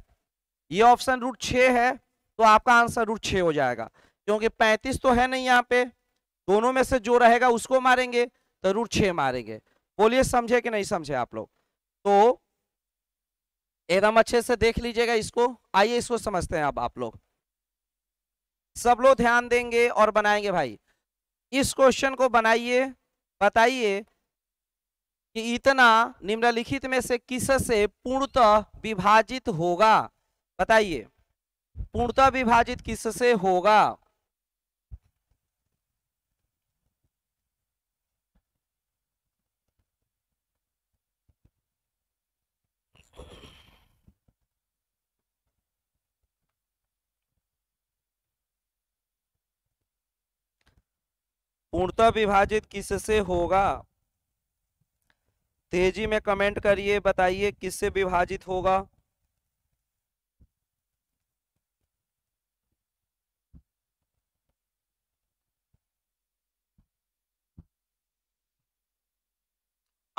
ये ऑप्शन रूट छ है तो आपका आंसर रूट छ हो जाएगा क्योंकि पैंतीस तो है नहीं यहाँ पे दोनों में से जो रहेगा उसको मारेंगे जरूर छ मारेंगे बोलिए समझे कि नहीं समझे आप लोग तो एकदम अच्छे से देख लीजिएगा इसको आइए इसको समझते हैं अब आप लोग सब लोग ध्यान देंगे और बनाएंगे भाई इस क्वेश्चन को बनाइए बताइए कि इतना निम्नलिखित में से किस से पूर्णतः विभाजित होगा बताइए पूर्णतः विभाजित किससे होगा पूर्णतः विभाजित किससे होगा तेजी में कमेंट करिए बताइए किससे विभाजित होगा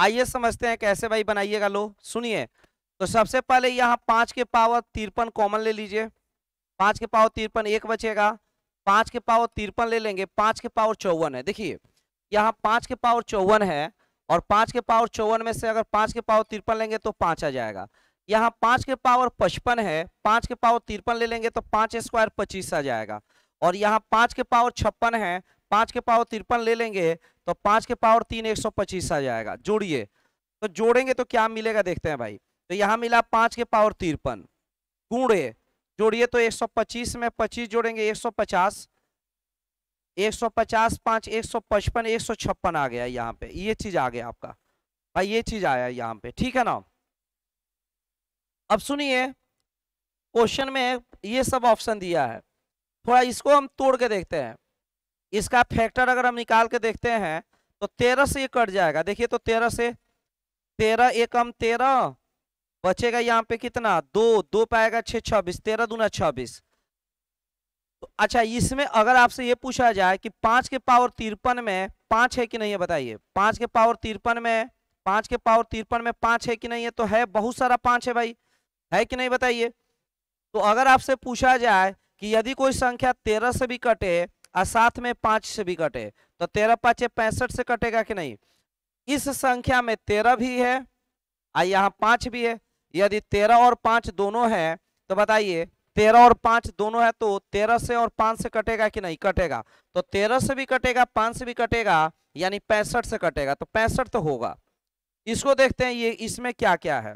आइए समझते हैं कैसे भाई बनाइएगा लो सुनिए तो सबसे पहले यहां पांच के पावर तिरपन कॉमन ले लीजिए पांच के पावर तिरपन एक बचेगा पाँच के पावर तिरपन ले लेंगे पाँच के पावर चौवन है देखिए यहाँ पाँच के पावर चौवन है और पाँच के पावर चौवन में से अगर पाँच के पावर तिरपन लेंगे तो पाँच आ जाएगा यहाँ पाँच के पावर पचपन है पाँच के पावर तिरपन ले लेंगे तो पाँच स्क्वायर पच्चीस आ जाएगा और यहाँ पाँच के पावर छप्पन है पाँच के पावर तिरपन ले लेंगे तो पाँच के पावर तीन एक सौ पच्चीस आ जाएगा जोड़िए तो जोड़ेंगे तो क्या मिलेगा देखते हैं भाई तो यहाँ मिला पाँच के पावर तिरपन गुणे जोड़िए तो 125 में 25 जोड़ेंगे 150 150 पाँच सौ 156 आ गया यहाँ पे ये चीज आ गया आपका भाई ये चीज आया यहाँ पे ठीक है ना अब सुनिए क्वेश्चन में ये सब ऑप्शन दिया है थोड़ा इसको हम तोड़ के देखते हैं इसका फैक्टर अगर हम निकाल के देखते हैं तो तेरह से ये कट जाएगा देखिए तो तेरह से तेरह एकम तेरह बचेगा यहाँ पे कितना दो दो पाएगा छह छब्बीस तेरह दूना छब्बीस तो अच्छा इसमें अगर आपसे ये पूछा जाए कि पांच के पावर तिरपन में पांच है कि नहीं है बताइए पांच के पावर तिरपन में पांच के पावर तिरपन में पांच है कि नहीं है तो है बहुत सारा पांच है भाई है कि नहीं बताइए तो अगर आपसे पूछा जाए कि यदि कोई संख्या तेरह से भी कटे और साथ में पांच से भी कटे तो तेरह पांच पैंसठ से कटेगा कि नहीं इस संख्या में तेरह भी है और यहाँ पांच भी है यदि तेरह और पांच दोनों है तो बताइए तेरह और पांच दोनों है तो तेरह से और पांच से कटेगा कि नहीं कटेगा तो तेरह से भी कटेगा पांच से भी कटेगा यानी पैंसठ से कटेगा तो पैंसठ तो होगा इसको देखते हैं ये इसमें क्या क्या है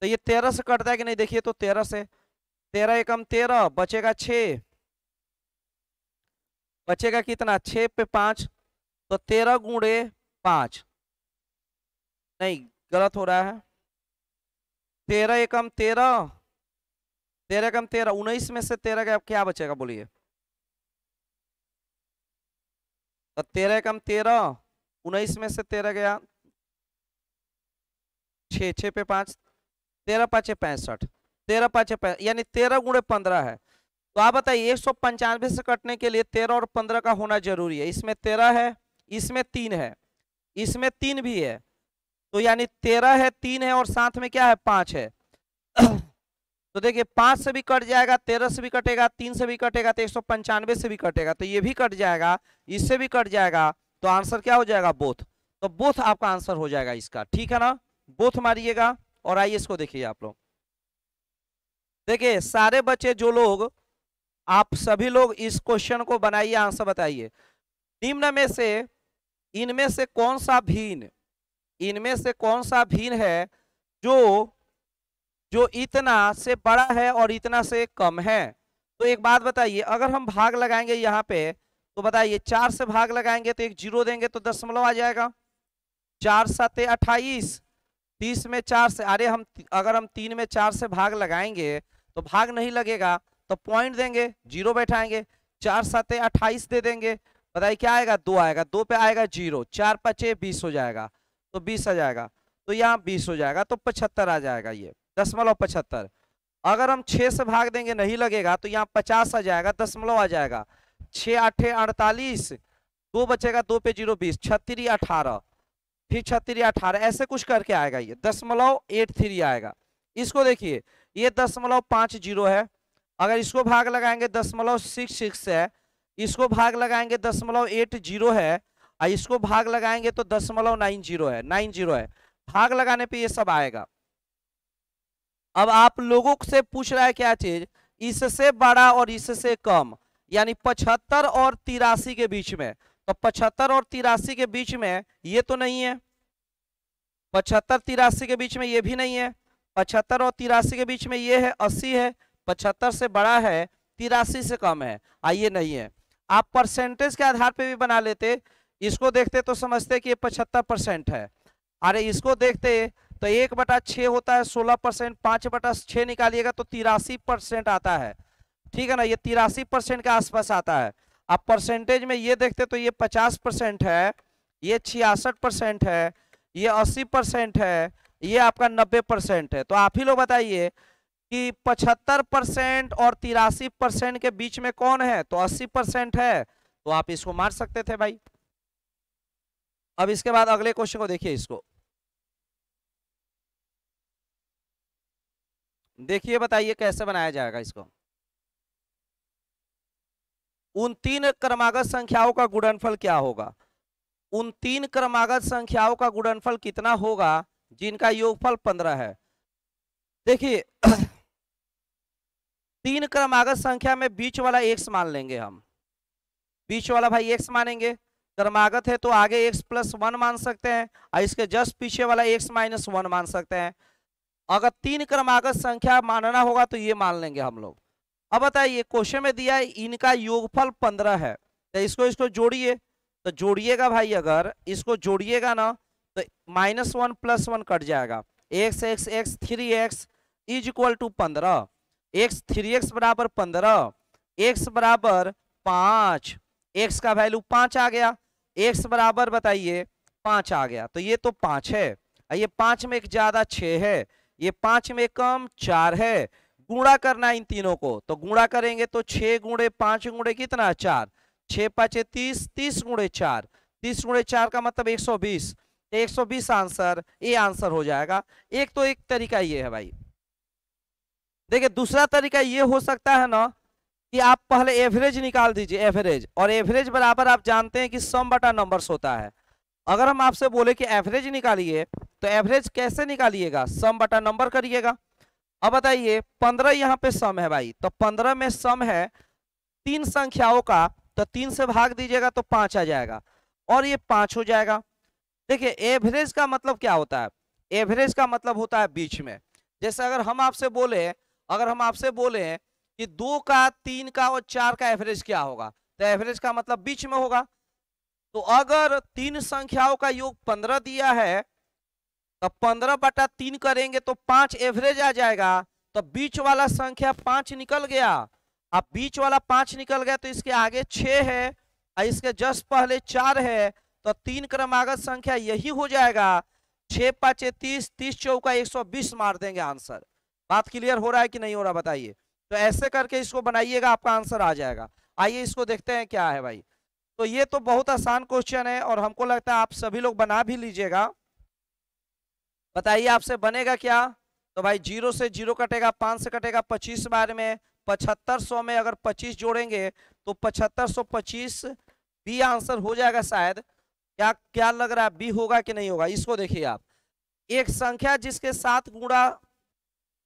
तो ये तेरह से कटता है कि नहीं देखिए तो तेरह से तेरह एकम तेरह बचेगा छ बचेगा कितना छ पे पांच तो तेरह गुणे पांच नहीं गलत हो रहा है तेरह एकम तेरह तेरह एकम तेरह उन्नीस में से तेरह का क्या बचेगा बोलिए तो तेरह एकम तेरह उन्नीस में से तेरह गया छ छ पे पांच तेरह पाँचे पैंसठ तेरह पाँच यानी तेरह गुणे पंद्रह है तो आप बताइए एक सौ पंचानवे से कटने के लिए तेरह और पंद्रह का होना जरूरी है इसमें तेरह है इसमें तीन है इसमें तीन भी है तो यानी तेरह है तीन है और साथ में क्या है पांच है तो देखिए पांच से भी कट जाएगा तेरह से भी कटेगा तीन से भी कटेगा तो एक सौ पंचानवे से भी कटेगा तो ये भी कट जाएगा इससे भी कट जाएगा तो आंसर क्या हो जाएगा बोथ तो बोथ आपका आंसर हो जाएगा इसका ठीक है ना बोथ मारिएगा और आइए इसको देखिए आप लोग देखिए सारे बच्चे जो लोग आप सभी लोग इस क्वेश्चन को बनाइए आंसर बताइए निम्न में से इनमें से कौन सा भीन इनमें से कौन सा भिन्न है जो जो इतना से बड़ा है और इतना से कम है तो एक बात बताइए अगर हम भाग लगाएंगे यहाँ पे तो बताइए चार से भाग लगाएंगे तो एक जीरो देंगे तो दशमलव आ जाएगा चार सात अट्ठाईस तीस में चार से अरे हम अगर हम तीन में चार से भाग लगाएंगे तो भाग नहीं लगेगा तो पॉइंट देंगे जीरो बैठाएंगे चार सात अट्ठाईस दे देंगे बताइए क्या आएगा दो आएगा दो पे आएगा जीरो चार पचे बीस हो जाएगा तो बीस आ जाएगा तो यहाँ बीस हो जाएगा तो पचहत्तर आ जाएगा ये दसमलव पचहत्तर अगर हम छः से भाग देंगे नहीं लगेगा तो यहाँ पचास आ जाएगा दसमलव आ जाएगा छः आठे अड़तालीस दो बचेगा दो पे जीरो बीस छत्तीस अठारह फिर छत्तीस अठारह ऐसे कुछ करके आएगा ये दसमलव एट थ्री आएगा इसको देखिए ये दसमलव पाँच जीरो है अगर इसको भाग लगाएंगे दसमलव सिक्स सिक्स है इसको भाग लगाएंगे दसमलव एट जीरो है इसको भाग लगाएंगे तो दशमलव नाइन जीरो है नाइन जीरो है भाग लगाने पे ये सब आएगा अब आप लोगों से पूछ रहा है क्या चीज इससे बड़ा और इससे कम यानी पचहत्तर और तिरासी के बीच में तो पचहत्तर और तिरासी के बीच में ये तो नहीं है पचहत्तर तिरासी के बीच में ये भी नहीं है पचहत्तर और तिरासी के बीच में ये है अस्सी है पचहत्तर से बड़ा है तिरासी से कम है आइए नहीं है आप परसेंटेज के आधार पे भी बना लेते इसको देखते तो समझते कि ये पचहत्तर परसेंट है अरे इसको देखते तो एक बटा छः होता है सोलह परसेंट पाँच बटा छः निकालिएगा तो तिरासी परसेंट आता है ठीक है ना ये तिरासी परसेंट के आसपास आता है अब परसेंटेज में ये देखते तो ये पचास परसेंट है ये छियासठ परसेंट है ये अस्सी परसेंट है ये आपका नब्बे परसेंट है तो आप ही लोग बताइए कि पचहत्तर परसेंट और तिरासी परसेंट के बीच में कौन है तो अस्सी परसेंट है तो आप इसको मार सकते थे भाई अब इसके बाद अगले क्वेश्चन को देखिए इसको देखिए बताइए कैसे बनाया जाएगा इसको उन तीन क्रमागत संख्याओं का गुणनफल क्या होगा उन तीन क्रमागत संख्याओं का गुणनफल कितना होगा जिनका योगफल पंद्रह है देखिए तीन क्रमागत संख्या में बीच वाला एक्स मान लेंगे हम बीच वाला भाई एक्स मानेंगे क्रमागत है तो आगे एक्स प्लस वन मान सकते हैं और इसके जस्ट पीछे वाला एक्स माइनस वन मान सकते हैं अगर तीन क्रमागत संख्या मानना होगा तो ये मान लेंगे हम लोग अब बताइए क्वेश्चन में दिया है इनका योगफल पंद्रह है तो इसको इसको जोड़िए तो जोड़िएगा भाई अगर इसको जोड़िएगा ना तो minus one plus one cut जाएगा x x x three x is equal to पंद्रह एक्स थ्री एक्स बराबर पंद्रह एक्स बराबर पाँच एक्स का वैल्यू पाँच आ गया एक्स बराबर बताइए पांच आ गया तो ये तो पांच है ये पांच में एक ज़्यादा छ है ये पांच में कम चार है गुणा करना इन तीनों को तो गुणा करेंगे तो छः गुणे पांच गुणे कितना चार छ पाँचे तीस तीस गुणे चार तीस गुणे चार का मतलब एक सौ बीस एक सौ बीस आंसर ये आंसर हो जाएगा एक तो एक तरीका ये है भाई देखिए दूसरा तरीका ये हो सकता है ना कि आप पहले एवरेज निकाल दीजिए एवरेज और एवरेज बराबर आप जानते हैं कि सम बटा नंबर्स होता है अगर हम आपसे बोले कि एवरेज निकालिए तो एवरेज कैसे निकालिएगा सम बटा नंबर करिएगा अब बताइए पंद्रह यहाँ पे सम है भाई तो पंद्रह में सम है तीन संख्याओं का तो तीन से भाग दीजिएगा तो पाँच आ जाएगा और ये पाँच हो जाएगा देखिए एवरेज का मतलब क्या होता है एवरेज का मतलब होता है बीच में जैसे अगर हम आपसे बोले अगर हम आपसे बोले कि दो का तीन का और चार का एवरेज क्या होगा तो एवरेज का मतलब बीच में होगा तो अगर तीन संख्याओं का योग पंद्रह दिया है तो पंद्रह बटा तीन करेंगे तो पांच एवरेज आ जाएगा तो बीच वाला संख्या पांच निकल गया अब बीच वाला पांच निकल गया तो इसके आगे छह है और इसके जस्ट पहले चार है तो तीन क्रमागत संख्या यही हो जाएगा छह पांच तीस तीस चौका एक सौ बीस मार देंगे आंसर बात क्लियर हो रहा है कि नहीं हो रहा बताइए तो ऐसे करके इसको बनाइएगा आपका आंसर आ जाएगा आइए इसको देखते हैं क्या है भाई तो ये तो बहुत आसान क्वेश्चन है और हमको लगता है आप सभी लोग बना भी लीजिएगा बताइए आपसे बनेगा क्या तो भाई जीरो से जीरो कटेगा पाँच से कटेगा पच्चीस बार में पचहत्तर सौ में अगर पच्चीस जोड़ेंगे तो पचहत्तर सौ पच्चीस बी आंसर हो जाएगा शायद क्या क्या लग रहा है बी होगा कि नहीं होगा इसको देखिए आप एक संख्या जिसके साथ गुणा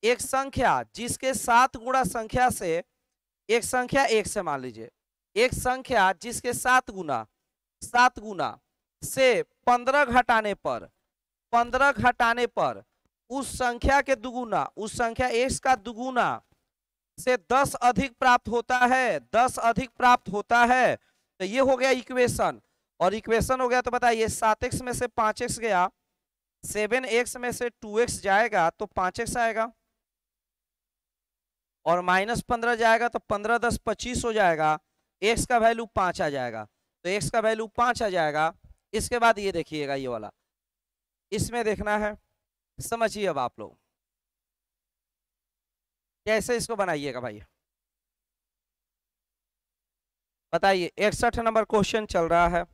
एक संख्या जिसके सात गुणा संख्या से एक संख्या एक से मान लीजिए एक संख्या जिसके सात गुना सात गुना से पंद्रह घटाने पर पंद्रह घटाने पर उस संख्या के दुगुना उस संख्या एक का दुगुना से दस अधिक प्राप्त होता है दस अधिक प्राप्त होता है तो ये हो गया इक्वेशन और इक्वेशन हो गया तो बताइए सात एक्स में से पांच एक्स गया सेवन एक्स में से टू एक्स जाएगा तो पांच एक्स आएगा और माइनस पंद्रह जाएगा तो पंद्रह दस पच्चीस हो जाएगा एक्स का वैल्यू पाँच आ जाएगा तो एक्स का वैल्यू पाँच आ जाएगा इसके बाद ये देखिएगा ये वाला इसमें देखना है समझिए अब आप लोग कैसे इसको बनाइएगा भाई बताइए इकसठ नंबर क्वेश्चन चल रहा है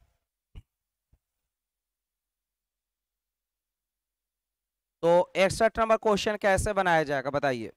तो इकसठ नंबर क्वेश्चन कैसे बनाया जाएगा बताइए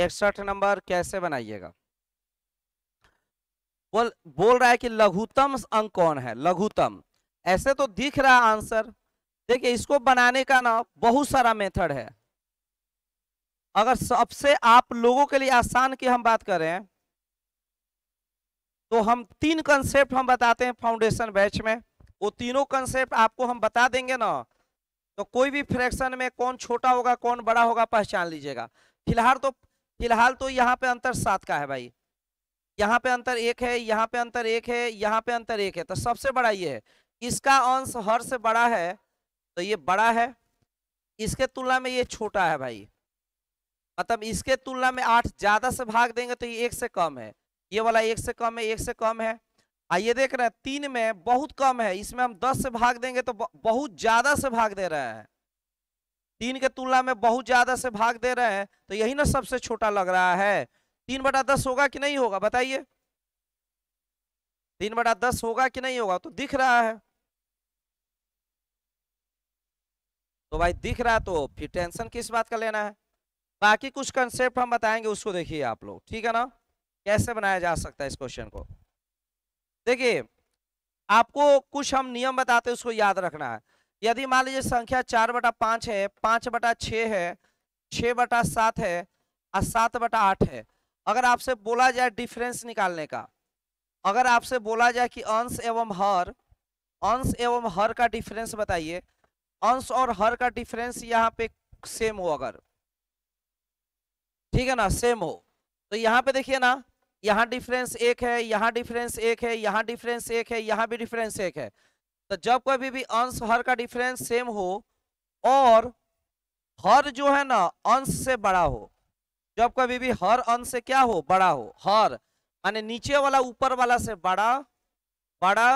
इकसठ नंबर कैसे बनाइएगा बोल बोल रहा है कि लघुतम अंक कौन है लघुतम ऐसे तो दिख रहा आंसर देखिए इसको बनाने का ना बहुत सारा मेथड है अगर सबसे आप लोगों के लिए आसान की हम बात करें तो हम तीन कंसेप्ट हम बताते हैं फाउंडेशन बैच में वो तीनों कंसेप्ट आपको हम बता देंगे ना तो कोई भी फ्रैक्शन में कौन छोटा होगा कौन बड़ा होगा पहचान लीजिएगा फिलहाल तो फिलहाल तो यहाँ पे अंतर सात का है भाई यहाँ पे अंतर एक है यहाँ पे अंतर एक है यहाँ पे अंतर एक है तो सबसे बड़ा ये है इसका अंश हर से बड़ा है तो ये बड़ा है इसके तुलना में ये छोटा है भाई मतलब इसके तुलना में आठ ज्यादा से भाग देंगे तो ये एक से कम है ये वाला एक से कम है एक से कम है आइए देख रहे हैं तीन में बहुत कम है इसमें हम दस से भाग देंगे तो बहुत ज्यादा से भाग दे रहे हैं तीन के तुलना में बहुत ज्यादा से भाग दे रहे हैं तो यही ना सबसे छोटा लग रहा है तीन बटा दस होगा कि नहीं होगा बताइए तीन बटा दस होगा कि नहीं होगा तो दिख रहा है तो भाई दिख रहा तो फिर टेंशन किस बात का लेना है बाकी कुछ कंसेप्ट हम बताएंगे उसको देखिए आप लोग ठीक है ना कैसे बनाया जा सकता है इस क्वेश्चन को देखिए आपको कुछ हम नियम बताते हैं उसको याद रखना है यदि मान लीजिए संख्या चार बटा पांच है पांच बटा छ है छ बटा सात है और सात बटा आठ है अगर आपसे बोला जाए डिफरेंस निकालने का अगर आपसे बोला जाए कि अंश एवं हर अंश एवं हर का डिफरेंस बताइए अंश और हर का डिफरेंस यहाँ पे सेम हो अगर ठीक है ना सेम हो तो यहाँ पे देखिए ना यहाँ डिफरेंस एक है यहाँ डिफरेंस एक है यहाँ डिफरेंस एक है यहाँ भी डिफरेंस एक है तो जब कभी भी अंश हर का डिफरेंस सेम हो और हर जो है ना अंश से बड़ा हो जब कभी भी हर अंश से क्या हो बड़ा हो हर माने नीचे वाला ऊपर वाला से बड़ा बड़ा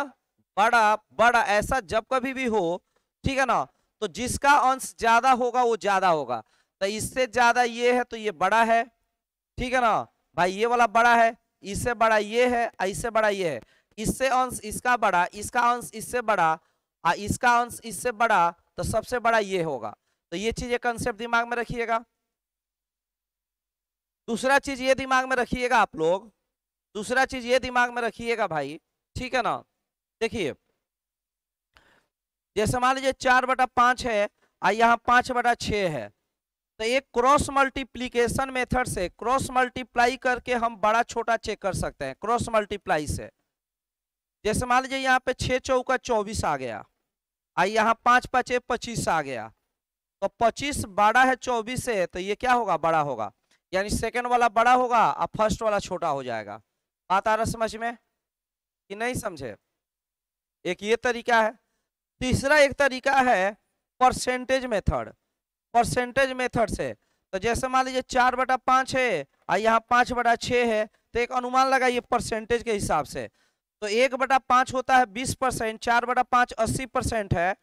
बड़ा बड़ा ऐसा जब कभी भी हो ठीक है ना तो जिसका अंश ज्यादा होगा वो ज्यादा होगा तो इससे ज्यादा ये है तो ये बड़ा है ठीक है ना भाई ये वाला बड़ा है इससे बड़ा ये है इससे बड़ा ये है इससे अंश इसका बड़ा इसका अंश इससे बड़ा और इसका अंश इससे बड़ा तो सबसे बड़ा ये होगा तो ये चीज एक कंसेप्ट दिमाग में रखिएगा दूसरा चीज ये दिमाग में रखिएगा आप लोग दूसरा चीज ये दिमाग में रखिएगा भाई ठीक है ना देखिए जैसे मान लीजिए चार बटा पांच है और यहाँ पांच बटा छ है तो एक क्रॉस मल्टीप्लीकेशन मेथड से क्रॉस मल्टीप्लाई करके हम बड़ा छोटा चेक कर सकते हैं क्रॉस मल्टीप्लाई से जैसे मान लीजिए यहाँ पे छः चौका चौबीस आ गया आई यहाँ पाँच पाँचे पच्चीस आ गया तो पच्चीस बड़ा है चौबीस से तो ये क्या होगा बड़ा होगा यानी सेकेंड वाला बड़ा होगा और फर्स्ट वाला छोटा हो जाएगा बात आ रहा समझ में कि नहीं समझे एक ये तरीका है तीसरा एक तरीका है परसेंटेज मेथड परसेंटेज मेथड से तो जैसे मान लीजिए चार बटा पाँच है और यहाँ पाँच बटा छः है तो एक अनुमान लगाइए परसेंटेज के हिसाब से तो एक बटा पांच होता है बीस परसेंट चार बटा पांच अस्सी परसेंट है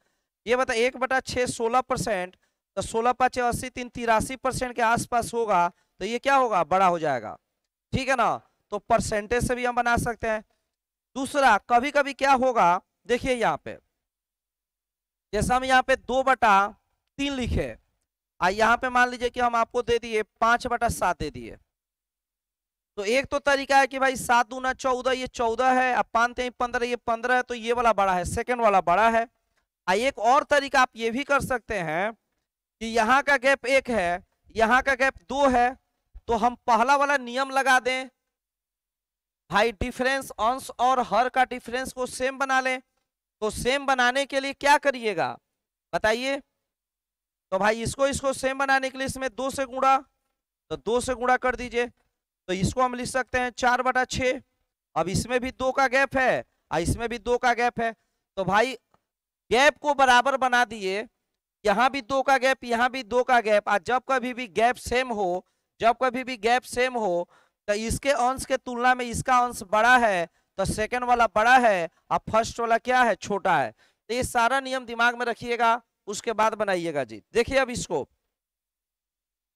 ये बता एक बटा छह सोलह परसेंट तो सोलह पाँच अस्सी तीन तिरासी परसेंट के आसपास होगा तो ये क्या होगा बड़ा हो जाएगा ठीक है ना तो परसेंटेज से भी हम बना सकते हैं दूसरा कभी कभी क्या होगा देखिए यहाँ पे जैसा हम यहाँ पे दो बटा तीन लिखे और यहाँ पे मान लीजिए कि हम आपको दे दिए पांच बटा सात दे दिए तो एक तो तरीका है कि भाई सात दूना चौदह ये चौदह है अब पान पंद्रह ये पंद्रह है तो ये वाला बड़ा है सेकंड वाला बड़ा है आ एक और तरीका आप ये भी कर सकते हैं कि यहाँ का गैप एक है यहाँ का गैप दो है तो हम पहला वाला नियम लगा दें भाई डिफरेंस अंश और हर का डिफरेंस को सेम बना लें तो सेम बनाने के लिए क्या करिएगा बताइए तो भाई इसको इसको सेम बनाने के लिए इसमें दो से गुणा तो दो से गुणा कर दीजिए तो इसको हम लिख सकते हैं चार बटा छ अब इसमें भी दो का गैप है और इसमें भी दो का गैप है तो भाई गैप को बराबर बना दिए यहां भी दो का गैप यहाँ भी दो का गैप और जब कभी भी गैप सेम हो जब कभी भी गैप सेम हो तो इसके अंश के तुलना में इसका अंश बड़ा है तो सेकंड वाला बड़ा है और फर्स्ट वाला क्या है छोटा है तो ये सारा नियम दिमाग में रखिएगा उसके बाद बनाइएगा जी देखिए अब इसको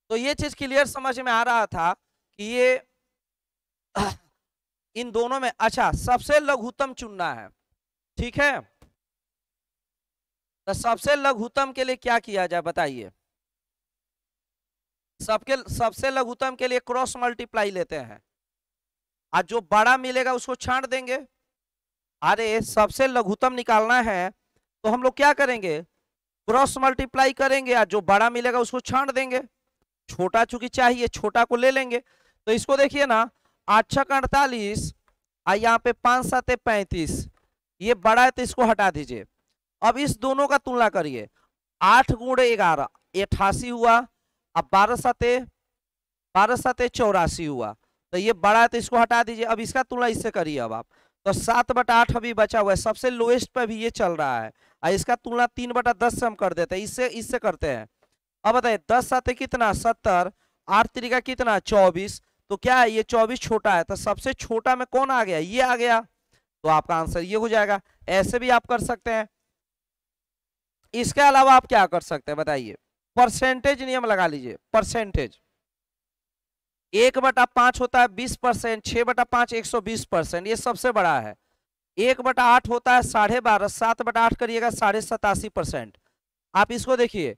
तो ये चीज क्लियर समझ में आ रहा था कि ये इन दोनों में अच्छा सबसे लघुतम चुनना है ठीक है तो सबसे लघुतम के लिए क्या किया जाए बताइए सबके सबसे लघुतम के लिए क्रॉस मल्टीप्लाई लेते हैं आज जो बड़ा मिलेगा उसको छाट देंगे अरे सबसे लघुतम निकालना है तो हम लोग क्या करेंगे क्रॉस मल्टीप्लाई करेंगे और जो बड़ा मिलेगा उसको छाट देंगे छोटा चूंकि चाहिए छोटा को ले लेंगे तो इसको देखिए ना आठ छक अड़तालीस और यहाँ पे पाँच सात पैंतीस ये बड़ा है तो इसको हटा दीजिए अब इस दोनों का तुलना करिए आठ गुण ग्यारह अठासी हुआ अब बारह सात बारह सात चौरासी हुआ तो ये बड़ा है तो इसको हटा दीजिए अब इसका तुलना इससे करिए अब आप तो सात बटा आठ अभी बचा हुआ है सबसे लोएस्ट पर भी ये चल रहा है और इसका तुलना तीन बटा दस से हम कर देते हैं इससे इससे करते हैं अब बताइए दस सात कितना सत्तर आठ तरीका कितना चौबीस तो क्या है ये चौबीस छोटा है तो सबसे छोटा में कौन आ गया ये आ गया तो आपका आंसर ये हो जाएगा ऐसे भी आप कर सकते हैं इसके अलावा आप क्या कर सकते हैं बताइए परसेंटेज नियम लगा लीजिए परसेंटेज एक बटा पांच होता है बीस परसेंट छह बटा पांच एक सौ बीस परसेंट ये सबसे बड़ा है एक बटा आठ होता है साढ़े बारह सात बटा आठ करिएगा साढ़े सतासी परसेंट आप इसको देखिए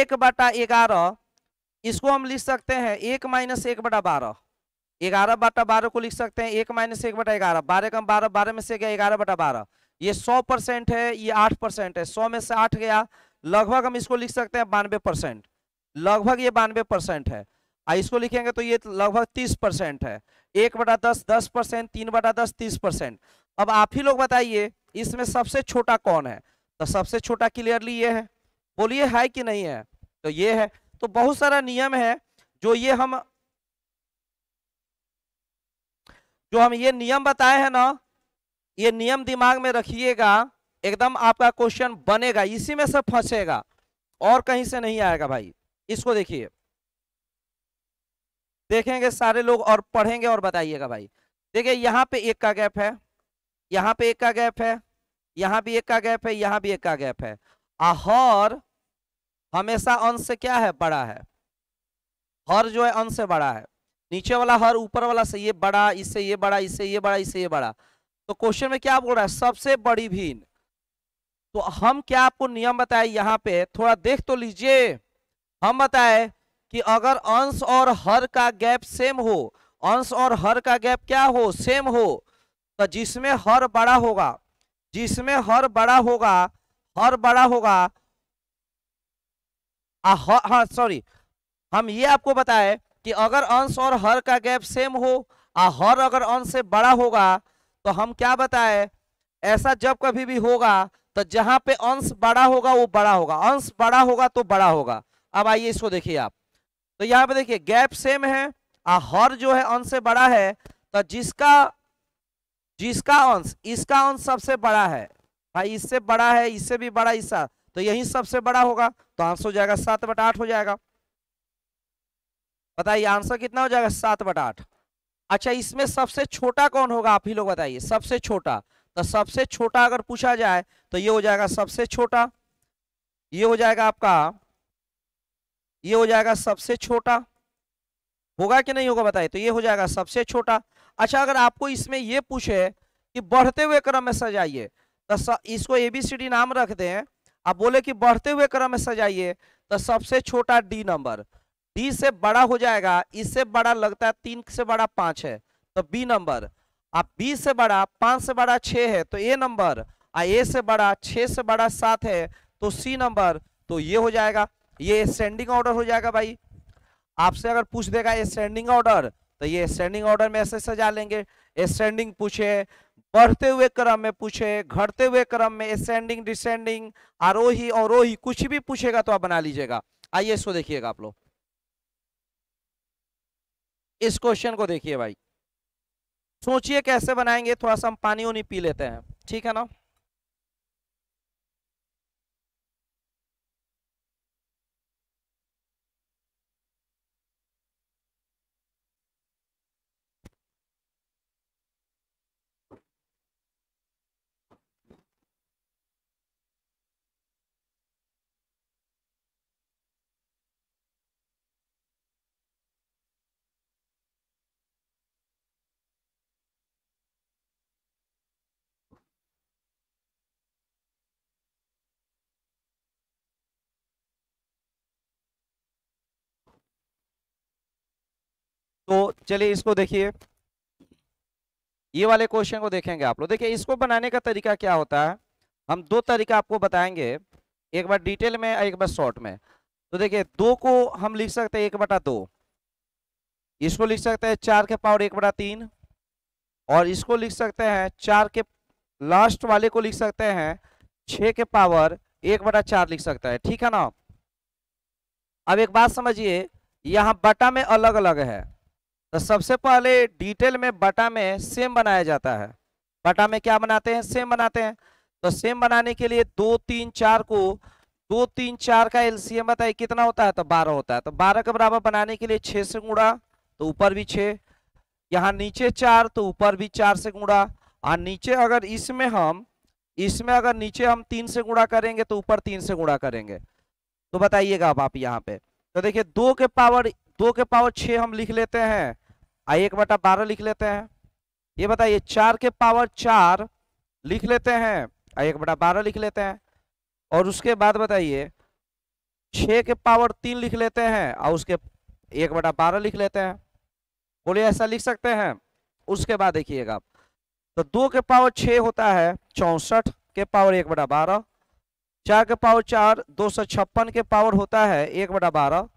एक बटा ग्यारह इसको हम लिख सकते हैं एक माइनस एक बटा बारह ग्यारह बटा बारह को लिख सकते हैं एक माइनस एक बटा ग्यारह बारह कम बारह बारह में से गया ग्यारह बटा बारह ये सौ परसेंट है ये आठ परसेंट है सौ में से आठ गया लगभग हम इसको लिख सकते हैं बानवे परसेंट लगभग ये बानवे परसेंट है आ इसको लिखेंगे तो ये लगभग तीस परसेंट है एक बटा दस दस परसेंट तीन बटा दस तीस परसेंट अब आप ही लोग बताइए इसमें सबसे छोटा कौन है तो सबसे छोटा क्लियरली ये है बोलिए है कि नहीं है तो ये है तो बहुत सारा नियम है जो ये हम जो हम ये नियम बताए हैं ना ये नियम दिमाग में रखिएगा एकदम आपका क्वेश्चन बनेगा इसी में सब फंसेगा और कहीं से नहीं आएगा भाई इसको देखिए देखेंगे सारे लोग और पढ़ेंगे और बताइएगा भाई देखिए यहाँ पे एक का गैप है यहाँ पे एक का गैप है यहाँ भी एक का गैप है यहाँ भी एक का गैप है आहर हमेशा अंश से क्या है बड़ा है हर जो है अंश से बड़ा है नीचे वाला हर ऊपर वाला से ये बड़ा इससे ये बड़ा इससे ये बड़ा इससे ये बड़ा तो क्वेश्चन में क्या बोल रहा है सबसे बड़ी भीन तो हम क्या आपको नियम बताए यहाँ पे थोड़ा देख तो लीजिए हम बताए कि अगर अंश और हर का गैप सेम हो अंश और हर का गैप क्या हो सेम हो तो जिसमें हर बड़ा होगा जिसमें हर बड़ा होगा हर बड़ा होगा हाँ सॉरी हम ये आपको बताए कि अगर अंश और हर का गैप सेम हो आ हर अगर अंश से बड़ा होगा तो हम क्या बताए ऐसा जब कभी भी होगा तो जहां पे अंश बड़ा होगा वो बड़ा होगा अंश बड़ा होगा तो बड़ा होगा अब आइए इसको देखिए आप तो यहाँ पे देखिए गैप सेम है आ हर जो है अंश से बड़ा है तो जिसका जिसका अंश इसका अंश सबसे बड़ा है भाई इससे बड़ा है इससे भी बड़ा इसका तो यही सबसे बड़ा होगा तो आंसर हो जाएगा सात बट आठ हो जाएगा बताइए आंसर कितना हो जाएगा सात बट आठ अच्छा इसमें सबसे छोटा कौन होगा आप ही लोग बताइए सबसे छोटा तो सबसे छोटा अगर पूछा जाए तो ये हो जाएगा सबसे छोटा ये हो जाएगा आपका ये हो जाएगा सबसे छोटा होगा कि नहीं होगा बताइए तो ये हो जाएगा सबसे छोटा अच्छा अगर आपको इसमें ये पूछे कि बढ़ते हुए क्रम में सजाइए तो इसको एबीसीडी नाम रख दें अब बोले कि बढ़ते हुए क्रम में सजाइए तो सबसे छोटा डी नंबर डी से बड़ा हो जाएगा इससे बड़ा लगता है तीन से बड़ा पांच है तो बी नंबर अब बी से बड़ा पांच से बड़ा छ है तो ए नंबर आ ए से बड़ा छ से बड़ा सात है तो सी नंबर तो ये हो जाएगा ये सेंडिंग ऑर्डर हो जाएगा भाई आपसे अगर पूछ देगा ये सेंडिंग ऑर्डर तो ये सेंडिंग ऑर्डर में ऐसे सजा लेंगे ये सेंडिंग पूछे बढ़ते हुए क्रम में पूछे घटते हुए क्रम में एसेंडिंग डिसेंडिंग आरोही रोही कुछ भी पूछेगा तो आप बना लीजिएगा आइए इसको देखिएगा आप लोग इस क्वेश्चन को देखिए भाई सोचिए कैसे बनाएंगे थोड़ा सा हम पानी उनी पी लेते हैं ठीक है ना चलिए इसको देखिए ये वाले क्वेश्चन को देखेंगे आप लोग देखिए इसको बनाने का तरीका क्या होता है हम दो तरीका आपको बताएंगे एक बार डिटेल में एक बार शॉर्ट में तो देखिए दो को हम लिख सकते हैं एक बटा दो इसको लिख सकते हैं चार के पावर एक बटा तीन और इसको लिख सकते हैं चार के लास्ट वाले को लिख सकते हैं छ के पावर एक बटा चार लिख सकता है ठीक है ना अब एक बात समझिए यहाँ बटा में अलग अलग है तो सबसे पहले डिटेल में बटा में सेम बनाया जाता है बटा में क्या बनाते हैं सेम बनाते हैं तो सेम बनाने के लिए दो तीन चार को दो तीन चार का एलसीएम बताइए कितना होता है तो बारह होता है तो बारह के बराबर बनाने के लिए छह से गुणा तो ऊपर भी छ यहाँ नीचे चार तो ऊपर भी चार से गुणा और नीचे अगर इसमें हम इसमें अगर नीचे हम तीन से गुणा करेंगे तो ऊपर तीन से गुणा करेंगे तो बताइएगा अब आप यहाँ पे तो देखिए दो के पावर दो के पावर छ हम लिख लेते हैं आइए एक बटा बारह लिख लेते हैं ये बताइए चार के पावर चार लिख लेते हैं आइए एक बटा बारह लिख लेते हैं और उसके बाद बताइए छः के पावर तीन लिख लेते हैं और उसके एक बटा बारह लिख लेते हैं बोलिए ऐसा लिख सकते हैं उसके बाद देखिएगा तो दो के पावर छः होता है चौंसठ के पावर एक बटा बारह चार के पावर चार दो सौ छप्पन के पावर होता है एक बटा बारह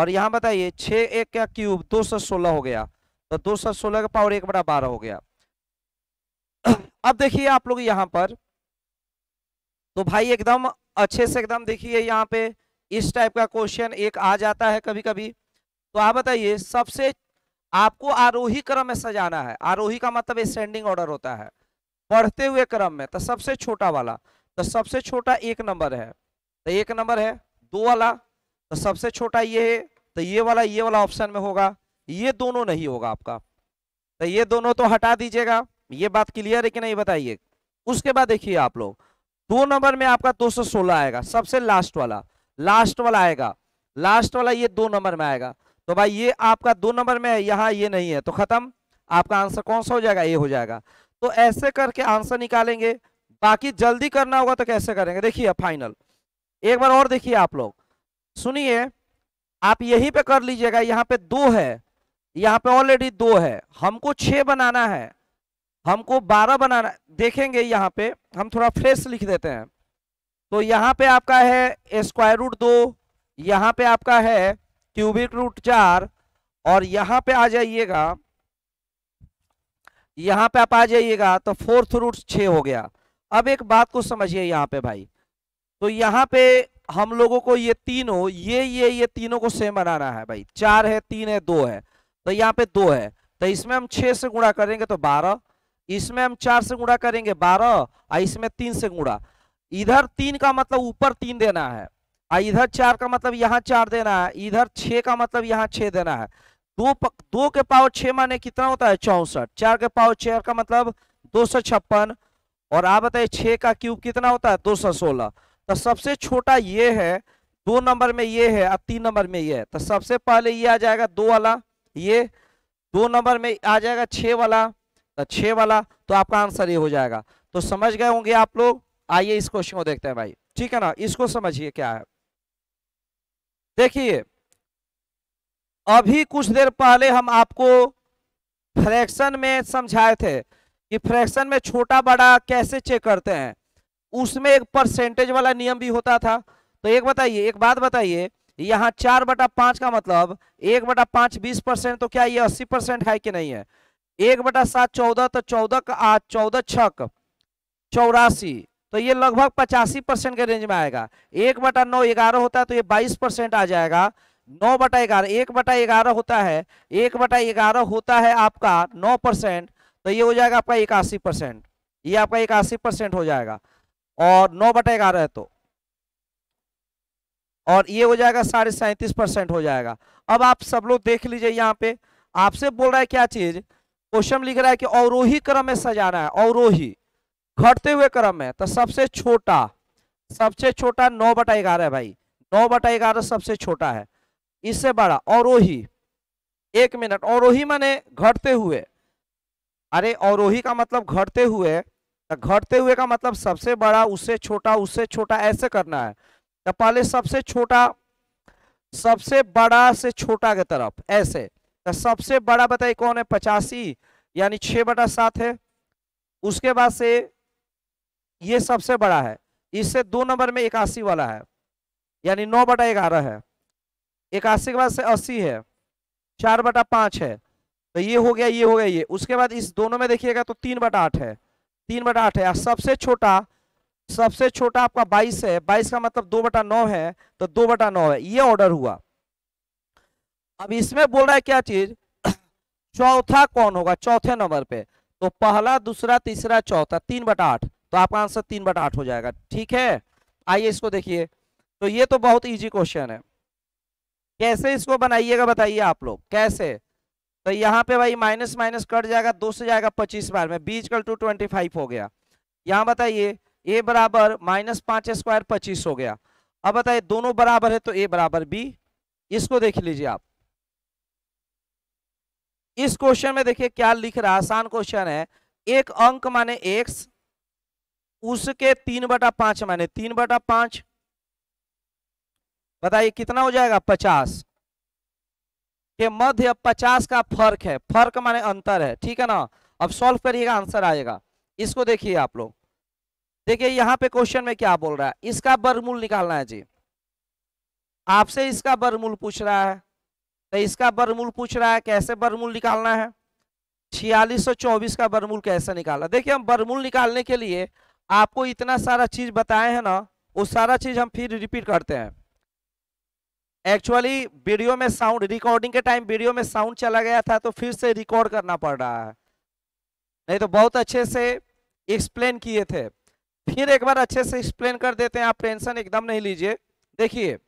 और यहाँ बताइए छः एक का क्यूब दो सौ सोलह हो गया तो दो सौ सोलह का पावर एक बड़ा बारह हो गया अब देखिए आप लोग यहाँ पर तो भाई एकदम अच्छे से एकदम देखिए यहाँ पे इस टाइप का क्वेश्चन एक आ जाता है कभी कभी तो आप बताइए सबसे आपको आरोही क्रम में सजाना है आरोही का मतलब स्टैंडिंग ऑर्डर होता है बढ़ते हुए क्रम में तो सबसे छोटा वाला तो सबसे छोटा एक नंबर है तो एक नंबर है दो वाला तो सबसे छोटा ये है तो ये वाला ये वाला ऑप्शन में होगा ये दोनों नहीं होगा आपका तो ये दोनों तो हटा दीजिएगा ये बात क्लियर है कि नहीं बताइए उसके बाद देखिए आप लोग दो नंबर में आपका 216 आएगा सबसे लास्ट वाला लास्ट वाला आएगा लास्ट वाला ये दो नंबर में आएगा तो भाई ये आपका दो नंबर में है यहाँ ये नहीं है तो खत्म आपका आंसर कौन सा हो जाएगा ये हो जाएगा तो ऐसे करके आंसर निकालेंगे बाकी जल्दी करना होगा तो कैसे करेंगे देखिए फाइनल एक बार और देखिए आप लोग सुनिए आप यहीं पे कर लीजिएगा यहाँ पे दो है यहाँ पे ऑलरेडी दो है हमको छ बनाना है हमको बारह बनाना देखेंगे यहाँ पे हम थोड़ा फ्रेश लिख देते हैं तो यहाँ पे आपका है स्क्वायर रूट दो यहाँ पे आपका है क्यूबिक रूट चार और यहाँ पे आ जाइएगा यहाँ पे आप आ जाइएगा तो फोर्थ रूट छ हो गया अब एक बात को समझिए यहाँ पे भाई तो यहाँ पे हम लोगों को ये तीनों ये ये ये तीनों को सेम बनाना है भाई चार है तीन है दो है तो यहाँ पे दो है तो इसमें हम छह से गुणा करेंगे तो बारह इसमें हम चार से गुणा करेंगे बारह और इसमें तीन से गुणा इधर तीन का मतलब ऊपर तीन देना है और इधर चार का मतलब यहाँ चार देना है इधर छ का मतलब यहाँ छ देना है दो प, दो के पावर छ माने कितना होता है चौसठ चार के पावर छह का मतलब दो सौ छप्पन और आप बताइए छ का क्यूब कितना होता है दो सौ सोलह तो सबसे छोटा ये है दो नंबर में ये है और तीन नंबर में ये है तो सबसे पहले ये आ जाएगा दो वाला ये दो नंबर में आ जाएगा छ वाला तो वाला तो आपका आंसर ये हो जाएगा तो समझ गए होंगे आप लोग आइए इस क्वेश्चन को देखते हैं भाई ठीक है ना इसको समझिए क्या है देखिए अभी कुछ देर पहले हम आपको फ्रैक्शन में समझाए थे कि फ्रैक्शन में छोटा बड़ा कैसे चेक करते हैं उसमें एक परसेंटेज वाला नियम भी होता था तो एक बताइए एक बात बताइए यहाँ चार बटा पांच का मतलब एक बटा पांच बीस परसेंट तो क्या ये अस्सी परसेंट है कि नहीं है एक बटा सात चौदह तो चौदह का आठ चौदह छक चौरासी तो ये लगभग पचासी परसेंट के रेंज में आएगा एक बटा नौ ग्यारह होता है तो ये बाईस परसेंट आ जाएगा नौ बटा ग्यारह एक बटा ग्यारह होता है एक बटा ग्यारह होता है आपका नौ परसेंट तो ये हो जाएगा आपका इक्यासी परसेंट ये आपका इक्यासी परसेंट हो जाएगा और नौ बटा ग्यारह है तो और ये हो जाएगा साढ़े सैंतीस परसेंट हो जाएगा अब आप सब लोग देख लीजिए यहाँ पे आपसे बोल रहा है क्या चीज क्वेश्चन लिख रहा है कि अवरोही क्रम में सजाना है अवरोही घटते हुए क्रम में तो सबसे छोटा सबसे छोटा नौ बटा ग्यारह भाई नौ बटा ग्यारह सबसे छोटा है इससे बड़ा अवरोही एक मिनट अवरोही माने घटते हुए अरे अवरोही का मतलब घटते हुए तो घटते हुए का मतलब सबसे बड़ा उससे छोटा उससे छोटा ऐसे करना है या तो पहले सबसे छोटा सबसे बड़ा से छोटा के तरफ ऐसे तो सबसे बड़ा बताइए कौन है पचासी यानी छह बटा सात है उसके बाद से ये सबसे बड़ा है इससे दो नंबर में इक्यासी वाला है यानी नौ बटा ग्यारह है इक्यासी के बाद से अस्सी है चार बटा पांच है तो ये हो गया ये हो गया ये उसके बाद इस दोनों में देखिएगा तो तीन बटा आठ है तीन बटा आठ है सबसे छोटा सबसे छोटा आपका बाईस है बाईस का मतलब दो बटा नौ है तो दो बटा नौ है ये ऑर्डर हुआ अब इसमें बोल रहा है क्या चीज चौथा कौन होगा चौथे नंबर पे तो पहला दूसरा तीसरा चौथा तीन बटा आठ तो आपका आंसर तीन बटा आठ हो जाएगा ठीक है आइए इसको देखिए तो ये तो बहुत इजी क्वेश्चन है कैसे इसको बनाइएगा बताइए आप लोग कैसे तो यहाँ पे भाई माइनस माइनस कट जाएगा दो से जाएगा पच्चीस बार में बीच कल टू ट्वेंटी फाइव हो गया यहाँ बताइए ए बराबर माइनस पांच स्क्वायर पच्चीस हो गया अब बताइए दोनों बराबर है तो ए बराबर बी इसको देख लीजिए आप इस क्वेश्चन में देखिए क्या लिख रहा आसान क्वेश्चन है एक अंक माने एक्स उसके तीन बटा पांच माने तीन बटा पांच बताइए कितना हो जाएगा पचास के मध्य पचास का फर्क है फर्क माने अंतर है ठीक है ना अब सॉल्व करिएगा आंसर आएगा इसको देखिए आप लोग देखिए यहाँ पे क्वेश्चन में क्या बोल रहा है इसका बरमूल निकालना है जी आपसे इसका बरमूल पूछ रहा है तो इसका बरमूल पूछ रहा है कैसे बरमूल निकालना है छियालीस का बरमूल कैसे निकालना देखिए हम बरमूल निकालने के लिए आपको इतना सारा चीज बताए हैं ना वो सारा चीज हम फिर रिपीट करते हैं एक्चुअली वीडियो में साउंड रिकॉर्डिंग के टाइम वीडियो में साउंड चला गया था तो फिर से रिकॉर्ड करना पड़ रहा है नहीं तो बहुत अच्छे से एक्सप्लेन किए थे फिर एक बार अच्छे से एक्सप्लेन कर देते हैं आप टेंशन एकदम नहीं लीजिए देखिए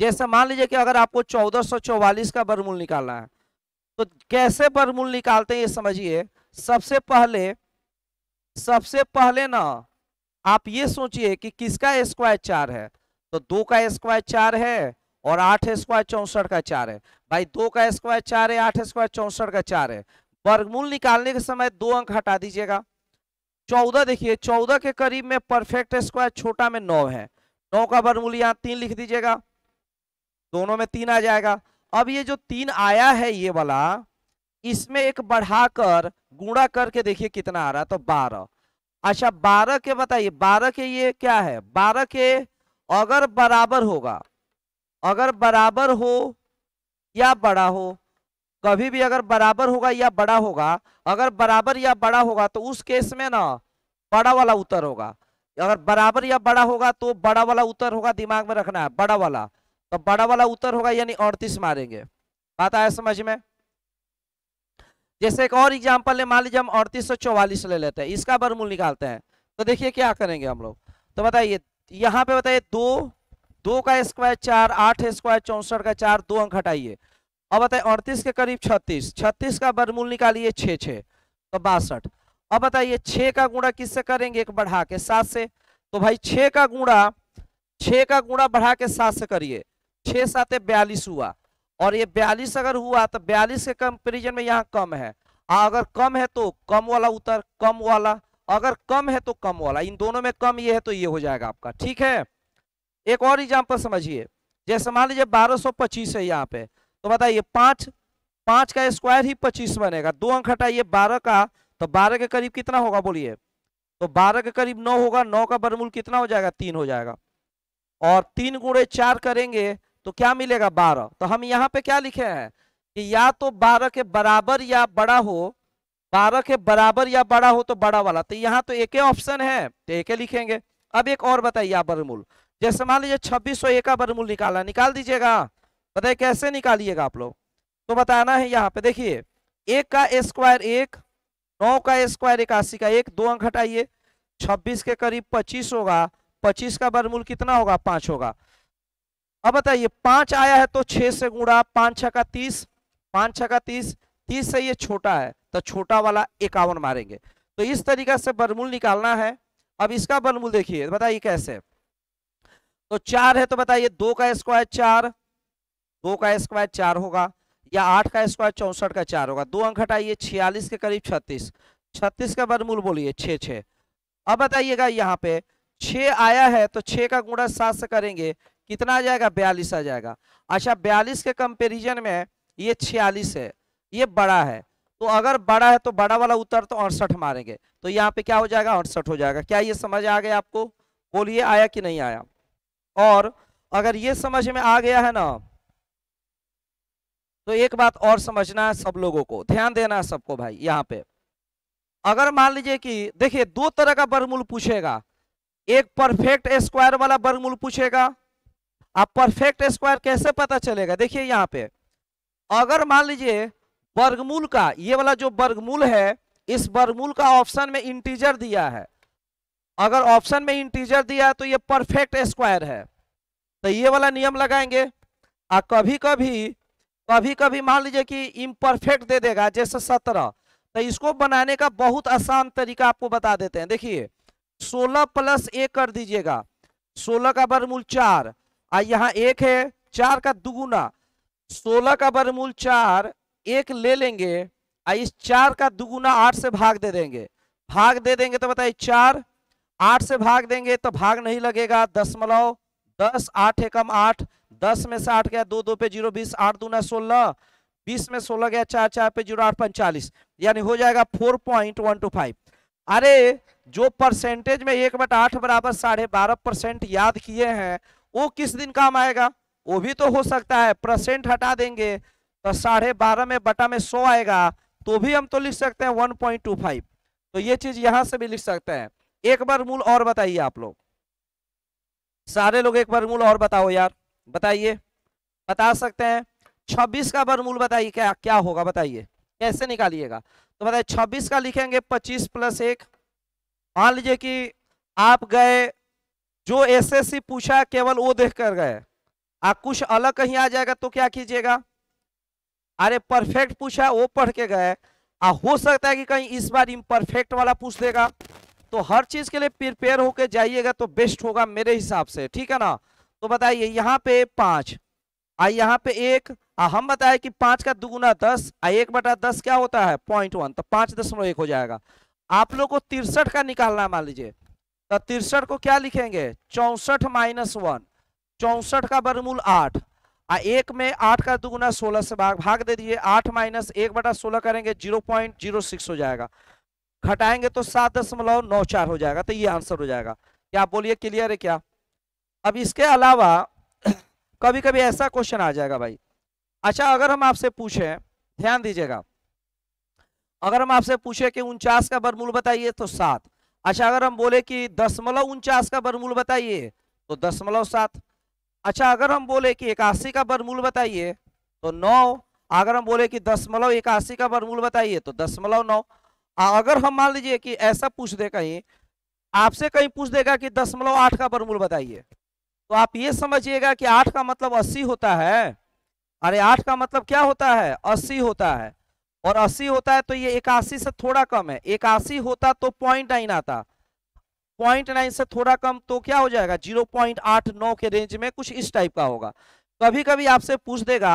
जैसे मान लीजिए कि अगर आपको चौदह का बरमूल निकालना है तो कैसे बरमूल निकालते हैं ये समझिए सबसे पहले सबसे पहले ना आप ये सोचिए कि किसका स्क्वायर चार है तो दो का स्क्वायर चार है और आठ स्क्वायर चौंसठ का चार है भाई दो का स्क्वायर चार है आठ स्क्वायर चौंसठ का चार है वर्गमूल निकालने के समय दो अंक हटा दीजिएगा चौदह देखिए चौदह के करीब में परफेक्ट स्क्वायर छोटा में नौ है नौ का वर्मूल यहाँ तीन लिख दीजिएगा दोनों में तीन आ जाएगा अब ये जो तीन आया है ये वाला इसमें एक बढ़ाकर गुणा करके देखिए कितना आ रहा है तो बारह अच्छा बारह के बताइए बारह के ये क्या है बारह के अगर बराबर होगा अगर बराबर हो या बड़ा हो कभी भी अगर बराबर होगा या बड़ा होगा अगर बराबर या बड़ा होगा तो उस केस में ना बड़ा वाला उत्तर होगा अगर बराबर या बड़ा होगा तो बड़ा वाला उत्तर होगा दिमाग में रखना है बड़ा वाला तो बड़ा वाला उत्तर होगा यानी अड़तीस मारेंगे बात आया समझ में जैसे एक और एग्जाम्पल ले मान लीजिए हम अड़तीस सौ चौवालीस ले लेते हैं इसका बरमूल निकालते हैं तो देखिए क्या करेंगे हम लोग तो बताइए यहाँ पे बताइए दो दो का स्क्वायर चार आठ स्क्वायर चौंसठ का चार दो अंक हटाइए अब बताइए अड़तीस के करीब छत्तीस छत्तीस का बरमूल निकालिए छः छः तो बासठ अब बताइए छः का गुणा किससे करेंगे एक बढ़ा के सात से तो भाई छः का गुणा छः का गुणा बढ़ा के सात से करिए छः सात बयालीस हुआ और ये बयालीस अगर हुआ तो बयालीस के कंपेरिजन में यहाँ कम है आ अगर कम है तो कम वाला उतर कम वाला अगर कम है तो कम वाला इन दोनों में कम ये है तो ये हो जाएगा आपका ठीक है एक और एग्जाम्पल समझिए जैसे मान लीजिए बारह सौ पच्चीस है यहाँ पे तो बताइए पांच पांच का स्क्वायर ही पच्चीस बनेगा दो अंक हटाइए बारह का तो बारह के करीब कितना होगा बोलिए तो बारह के करीब नौ होगा नौ का बरमूल कितना हो जाएगा तीन हो जाएगा और तीन गुड़े चार करेंगे तो क्या मिलेगा बारह तो हम यहाँ पे क्या लिखे हैं कि या तो बारह के बराबर या बड़ा हो बारह के बराबर या बड़ा हो तो बड़ा वाला तो यहाँ तो एक ऑप्शन है तो एक लिखेंगे अब एक और बताइए आप बरमूल जैसे मान लीजिए छब्बीस सौ एक का बरमूल निकाला निकाल दीजिएगा बताइए कैसे निकालिएगा आप लोग तो बताना है यहाँ पे देखिए एक का स्क्वायर एक नौ का स्क्वायर इक्यासी का एक दो अंक हटाइए छब्बीस के करीब पच्चीस होगा पच्चीस का बरमूल कितना होगा पांच होगा अब बताइए पांच आया है तो छह से गुणा पांच छह का तीस पांच छह का तीस तीस से ये छोटा है तो छोटा वाला इक्यावन मारेंगे तो इस तरीका से बरमूल निकालना है अब इसका बरमूल देखिए बताइए कैसे तो चार है तो बताइए दो का स्क्वायर चार दो का स्क्वायर चार होगा या आठ का स्क्वायर चौंसठ का चार होगा दो अंक हटाइए छियालीस के करीब छत्तीस छत्तीस का वर्गमूल बोलिए छः छः अब बताइएगा यहाँ पे छः आया है तो छः का गुणा सात से करेंगे कितना आ जाएगा बयालीस आ जाएगा अच्छा बयालीस के कंपेरिजन में ये छियालीस है ये बड़ा है तो अगर बड़ा है तो बड़ा वाला उत्तर तो अड़सठ मारेंगे तो यहाँ पे क्या हो जाएगा अड़सठ हो जाएगा क्या ये समझ आ गया आपको बोलिए आया कि नहीं आया और अगर ये समझ में आ गया है ना तो एक बात और समझना है सब लोगों को ध्यान देना है सबको भाई यहाँ पे अगर मान लीजिए कि देखिए दो तरह का वर्गमूल पूछेगा एक परफेक्ट स्क्वायर वाला वर्गमूल पूछेगा आप परफेक्ट स्क्वायर कैसे पता चलेगा देखिए यहाँ पे अगर मान लीजिए वर्गमूल का ये वाला जो वर्गमूल है इस वर्गमूल का ऑप्शन में इंटीजर दिया है अगर ऑप्शन में इंटीजर दिया है तो ये परफेक्ट स्क्वायर है तो ये वाला नियम लगाएंगे और कभी कभी तो कभी कभी मान लीजिए कि इम्परफेक्ट दे देगा जैसे सत्रह तो इसको बनाने का बहुत आसान तरीका आपको बता देते हैं देखिए सोलह प्लस एक कर दीजिएगा सोलह का बरमूल चार और यहाँ एक है चार का दुगुना सोलह का बरमूल चार एक ले लेंगे और इस चार का दुगुना आठ से भाग दे देंगे भाग दे देंगे तो बताइए चार आठ से भाग देंगे तो भाग नहीं लगेगा दशमलव दस आठ एकम आठ दस में से आठ गया दो दो पे जीरो बीस आठ दो न सोलह बीस में सोलह गया चार चार पे जीरो आठ पैंतालीस यानी हो जाएगा four point one two five अरे जो परसेंटेज में एक बट आठ बराबर साढ़े बारह परसेंट याद किए हैं वो किस दिन काम आएगा वो भी तो हो सकता है परसेंट हटा देंगे तो साढ़े बारह में बटा में सौ आएगा तो भी हम तो लिख सकते हैं वन पॉइंट टू फाइव तो ये चीज यहां से भी लिख सकते हैं एक बार मूल और बताइए आप लोग सारे लोग एक बार मूल और बताओ यार बताइए बता सकते हैं छब्बीस का वर्मूल बताइए क्या क्या होगा बताइए कैसे निकालिएगा तो बताइए छब्बीस का लिखेंगे पच्चीस प्लस एक मान लीजिए कि आप गए जो एसएससी पूछा केवल वो देख कर गए आप कुछ अलग कहीं आ जाएगा तो क्या कीजिएगा अरे परफेक्ट पूछा वो पढ़ के गए आ हो सकता है कि कहीं इस बार इम्परफेक्ट वाला पूछ देगा तो हर चीज के लिए प्रिपेयर होकर जाइएगा तो बेस्ट होगा मेरे हिसाब से ठीक है ना तो बताइए यहाँ पे पांच आ यहाँ पे एक आ हम बताए कि पांच का दुगुना दस आ एक बटा दस क्या होता है पॉइंट वन तो पांच दशमलव एक हो जाएगा आप लोग को तिरसठ का निकालना मान लीजिए तो तिरसठ को क्या लिखेंगे चौसठ माइनस वन चौसठ का बरमूल आठ आ एक में आठ का दुगुना सोलह से भाग भाग दे दीजिए आठ माइनस एक बटा सोलह करेंगे जीरो पॉइंट जीरो सिक्स हो जाएगा घटाएंगे तो सात दशमलव नौ चार हो जाएगा तो ये आंसर हो जाएगा क्या आप बोलिए क्लियर है क्या अब इसके अलावा कभी कभी ऐसा क्वेश्चन आ जाएगा भाई अच्छा अगर हम आपसे पूछें ध्यान दीजिएगा अगर हम आपसे पूछे कि उनचास का बरमूल बताइए तो सात अच्छा अगर हम बोले कि दसमलव उनचास का बरमूल बताइए तो दसमलव सात अच्छा अगर हम बोले कि इक्यासी का बरमूल बताइए तो नौ अगर हम बोले कि दसमलव इक्यासी का बरमूल बताइए तो दसमलव नौ अगर हम मान लीजिए कि ऐसा पूछ दे कहीं आपसे कहीं पूछ देगा कि दसमलव आठ का बरमूल बताइए तो आप ये समझिएगा कि आठ का मतलब अस्सी होता है अरे आठ का मतलब क्या होता है अस्सी होता है और अस्सी होता है तो ये इक्यासी से थोड़ा कम है इक्यासी होता तो पॉइंट नाइन आता पॉइंट नाइन से थोड़ा कम तो क्या हो जाएगा जीरो पॉइंट आठ नौ के रेंज में कुछ इस टाइप का होगा कभी कभी आपसे पूछ देगा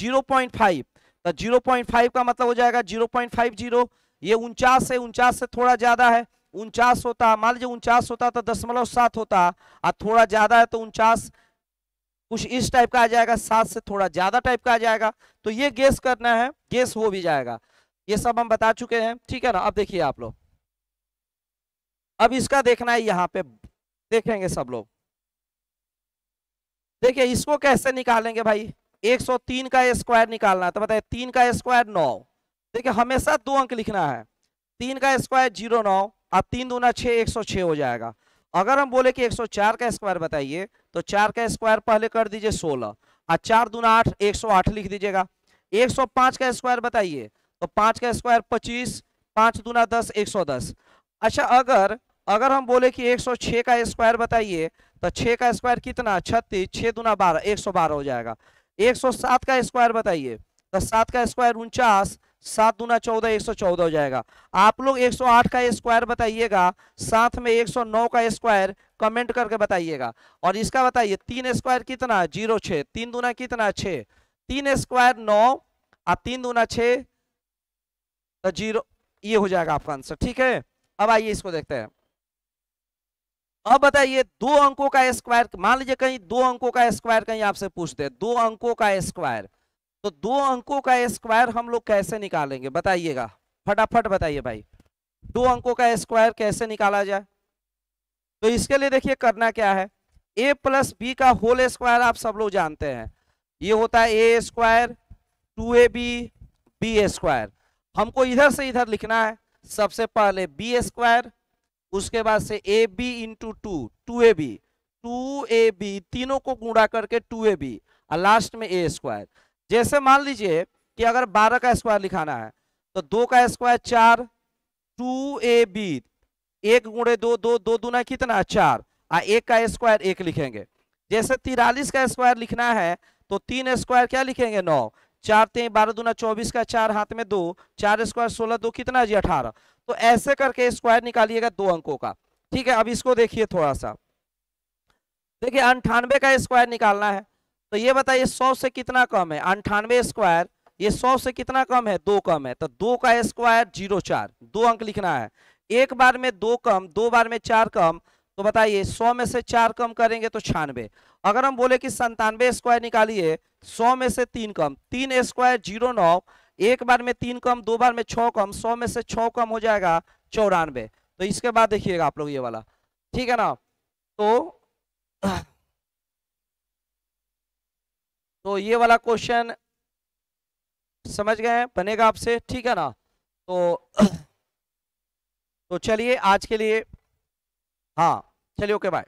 जीरो पॉइंट फाइव तो जीरो पॉइंट फाइव का मतलब हो जाएगा जीरो पॉइंट फाइव जीरो ये उनचास से उनचास से थोड़ा ज्यादा है उनचास होता मान लीजिए उनचास होता तो दशमलव सात होता और थोड़ा ज़्यादा है तो उनचास कुछ इस टाइप का आ जाएगा सात से थोड़ा ज़्यादा टाइप का आ जाएगा तो ये गेस करना है गेस हो भी जाएगा ये सब हम बता चुके हैं ठीक है ना अब देखिए आप लोग अब इसका देखना है यहाँ पे देखेंगे सब लोग देखिए इसको कैसे निकालेंगे भाई 103 का स्क्वायर निकालना है तो बताइए तीन का स्क्वायर नौ देखिए हमेशा दो अंक लिखना है तीन का स्क्वायर जीरो नौ अब तीन दूना छः एक सौ छः हो जाएगा अगर हम बोले कि एक सौ चार का स्क्वायर बताइए तो चार का स्क्वायर पहले कर दीजिए सोलह और चार दूना आठ एक सौ आठ लिख दीजिएगा एक सौ पाँच का स्क्वायर बताइए तो पाँच का स्क्वायर पच्चीस पाँच दूना दस एक सौ दस अच्छा अगर अगर हम बोले कि एक सौ छः का स्क्वायर बताइए तो छः का स्क्वायर कितना छत्तीस छः दूना बारह एक सौ बारह हो जाएगा एक सौ सात का स्क्वायर बताइए तो सात का स्क्वायर उनचास सात दूना चौदह एक सौ चौदह हो जाएगा आप लोग एक सौ आठ का स्क्वायर बताइएगा साथ में एक सौ नौ का स्क्वायर कमेंट करके बताइएगा और इसका बताइए तीन स्क्वायर कितना जीरो छः तीन दूना कितना छः तीन स्क्वायर नौ और तीन दूना छः तो जीरो ये हो जाएगा आपका आंसर ठीक है अब आइए इसको देखते हैं अब बताइए दो अंकों का स्क्वायर मान लीजिए कहीं दो अंकों का स्क्वायर कहीं आपसे पूछते दो अंकों का स्क्वायर तो दो अंकों का स्क्वायर हम लोग कैसे निकालेंगे बताइएगा फटाफट बताइए भाई दो अंकों का स्क्वायर कैसे निकाला जाए तो इसके लिए देखिए करना क्या है ए प्लस बी का होल स्क्वायर आप सब लोग जानते हैं ये होता है a square two a b b square हमको इधर से इधर लिखना है सबसे पहले बी स्क्वायर उसके बाद से a b into two two a b two a b तीनों को गुणा करके टू ए बी और लास्ट में ए स्क्वायर जैसे मान लीजिए कि अगर बारह का स्क्वायर लिखाना है तो दो का स्क्वायर चार टू ए बी एक गुणे दो दो दो दुना कितना चार आ एक का स्क्वायर एक लिखेंगे जैसे तिरालीस का स्क्वायर लिखना है तो तीन स्क्वायर क्या लिखेंगे नौ चार तीन बारह दूना चौबीस का चार हाथ में दो चार स्क्वायर सोलह दो कितना जी अठारह तो ऐसे करके स्क्वायर निकालिएगा दो अंकों का ठीक है अब इसको देखिए थोड़ा सा देखिए अंठानवे का स्क्वायर निकालना है तो ये बताइए सौ से कितना कम है अंठानवे स्क्वायर ये सौ से कितना कम है दो कम है तो दो का स्क्वायर जीरो चार दो अंक लिखना है एक बार में दो कम दो बार में चार कम तो बताइए सौ में से चार कम करेंगे तो छानवे अगर हम बोले कि संतानवे स्क्वायर निकालिए सौ में से तीन कम तीन स्क्वायर जीरो नौ एक बार में तीन कम दो बार में छः कम सौ में से छः कम हो जाएगा चौरानवे तो इसके बाद देखिएगा आप लोग ये वाला ठीक है ना तो तो ये वाला क्वेश्चन समझ गए बनेगा आपसे ठीक है ना तो तो चलिए आज के लिए हाँ चलिए ओके बाय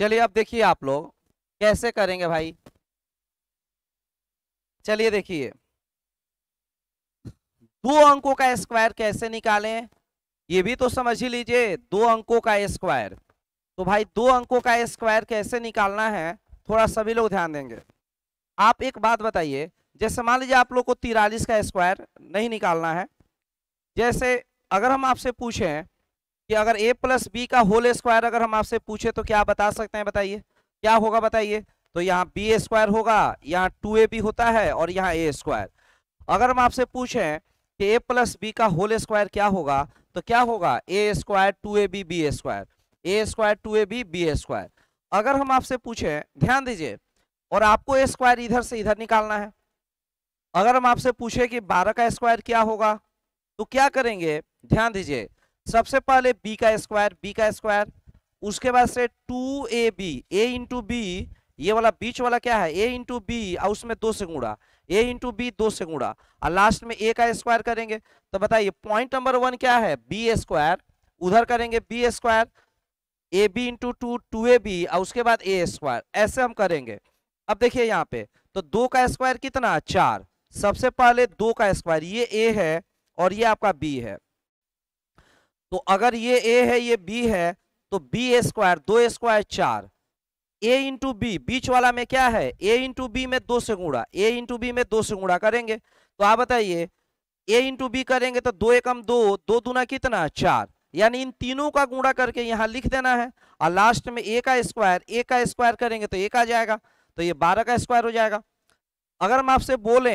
चलिए अब देखिए आप लोग कैसे करेंगे भाई चलिए देखिए दो अंकों का स्क्वायर कैसे निकालें ये भी तो समझ ही लीजिए दो अंकों का स्क्वायर तो भाई दो अंकों का स्क्वायर कैसे निकालना है थोड़ा सभी लोग ध्यान देंगे आप एक बात बताइए जैसे मान लीजिए आप लोग को तिरालीस का स्क्वायर नहीं निकालना है जैसे अगर हम आपसे पूछें कि अगर ए प्लस बी का होल स्क्वायर अगर हम आपसे पूछे तो क्या बता सकते हैं बताइए क्या होगा बताइए तो यहाँ बी स्क्वायर होगा यहाँ टू ए बी होता है और यहाँ ए स्क्वायर अगर हम आपसे पूछें कि ए प्लस बी का होल स्क्वायर क्या होगा तो क्या होगा a square two a b b square a square two a b b square अगर हम आपसे पूछें ध्यान दीजिए और आपको ए स्क्वायर इधर से इधर निकालना है अगर हम आपसे पूछे कि बारह का स्क्वायर क्या होगा तो क्या करेंगे ध्यान दीजिए सबसे पहले बी का स्क्वायर बी का स्क्वायर उसके बाद से two a b a into b ये वाला बीच वाला क्या है ए इंटू बी और उसमें दो से गुणा ए इंटू बी दो से गुणा और लास्ट में ए का स्क्वायर करेंगे तो बताइए पॉइंट नंबर वन क्या है बी स्क्वायर उधर करेंगे b square a b into two two a b और उसके बाद ए स्क्वायर ऐसे हम करेंगे अब देखिए यहाँ पे तो दो का स्क्वायर कितना चार सबसे पहले दो का स्क्वायर ये ए है और ये आपका बी है तो अगर ये ए है ये बी है तो बी स्क्वायर दो स्क्वायर चार ए इंटू बी बीच वाला में क्या है ए इंटू बी में दो से गुणा ए इंटू बी में दो से गुणा करेंगे तो आप बताइए ए इंटू बी करेंगे तो दो एकम दो दो दुना कितना चार यानी इन तीनों का गुणा करके यहाँ लिख देना है और लास्ट में ए का स्क्वायर ए का स्क्वायर करेंगे तो एक आ जाएगा तो ये बारह का स्क्वायर हो जाएगा अगर हम आपसे बोले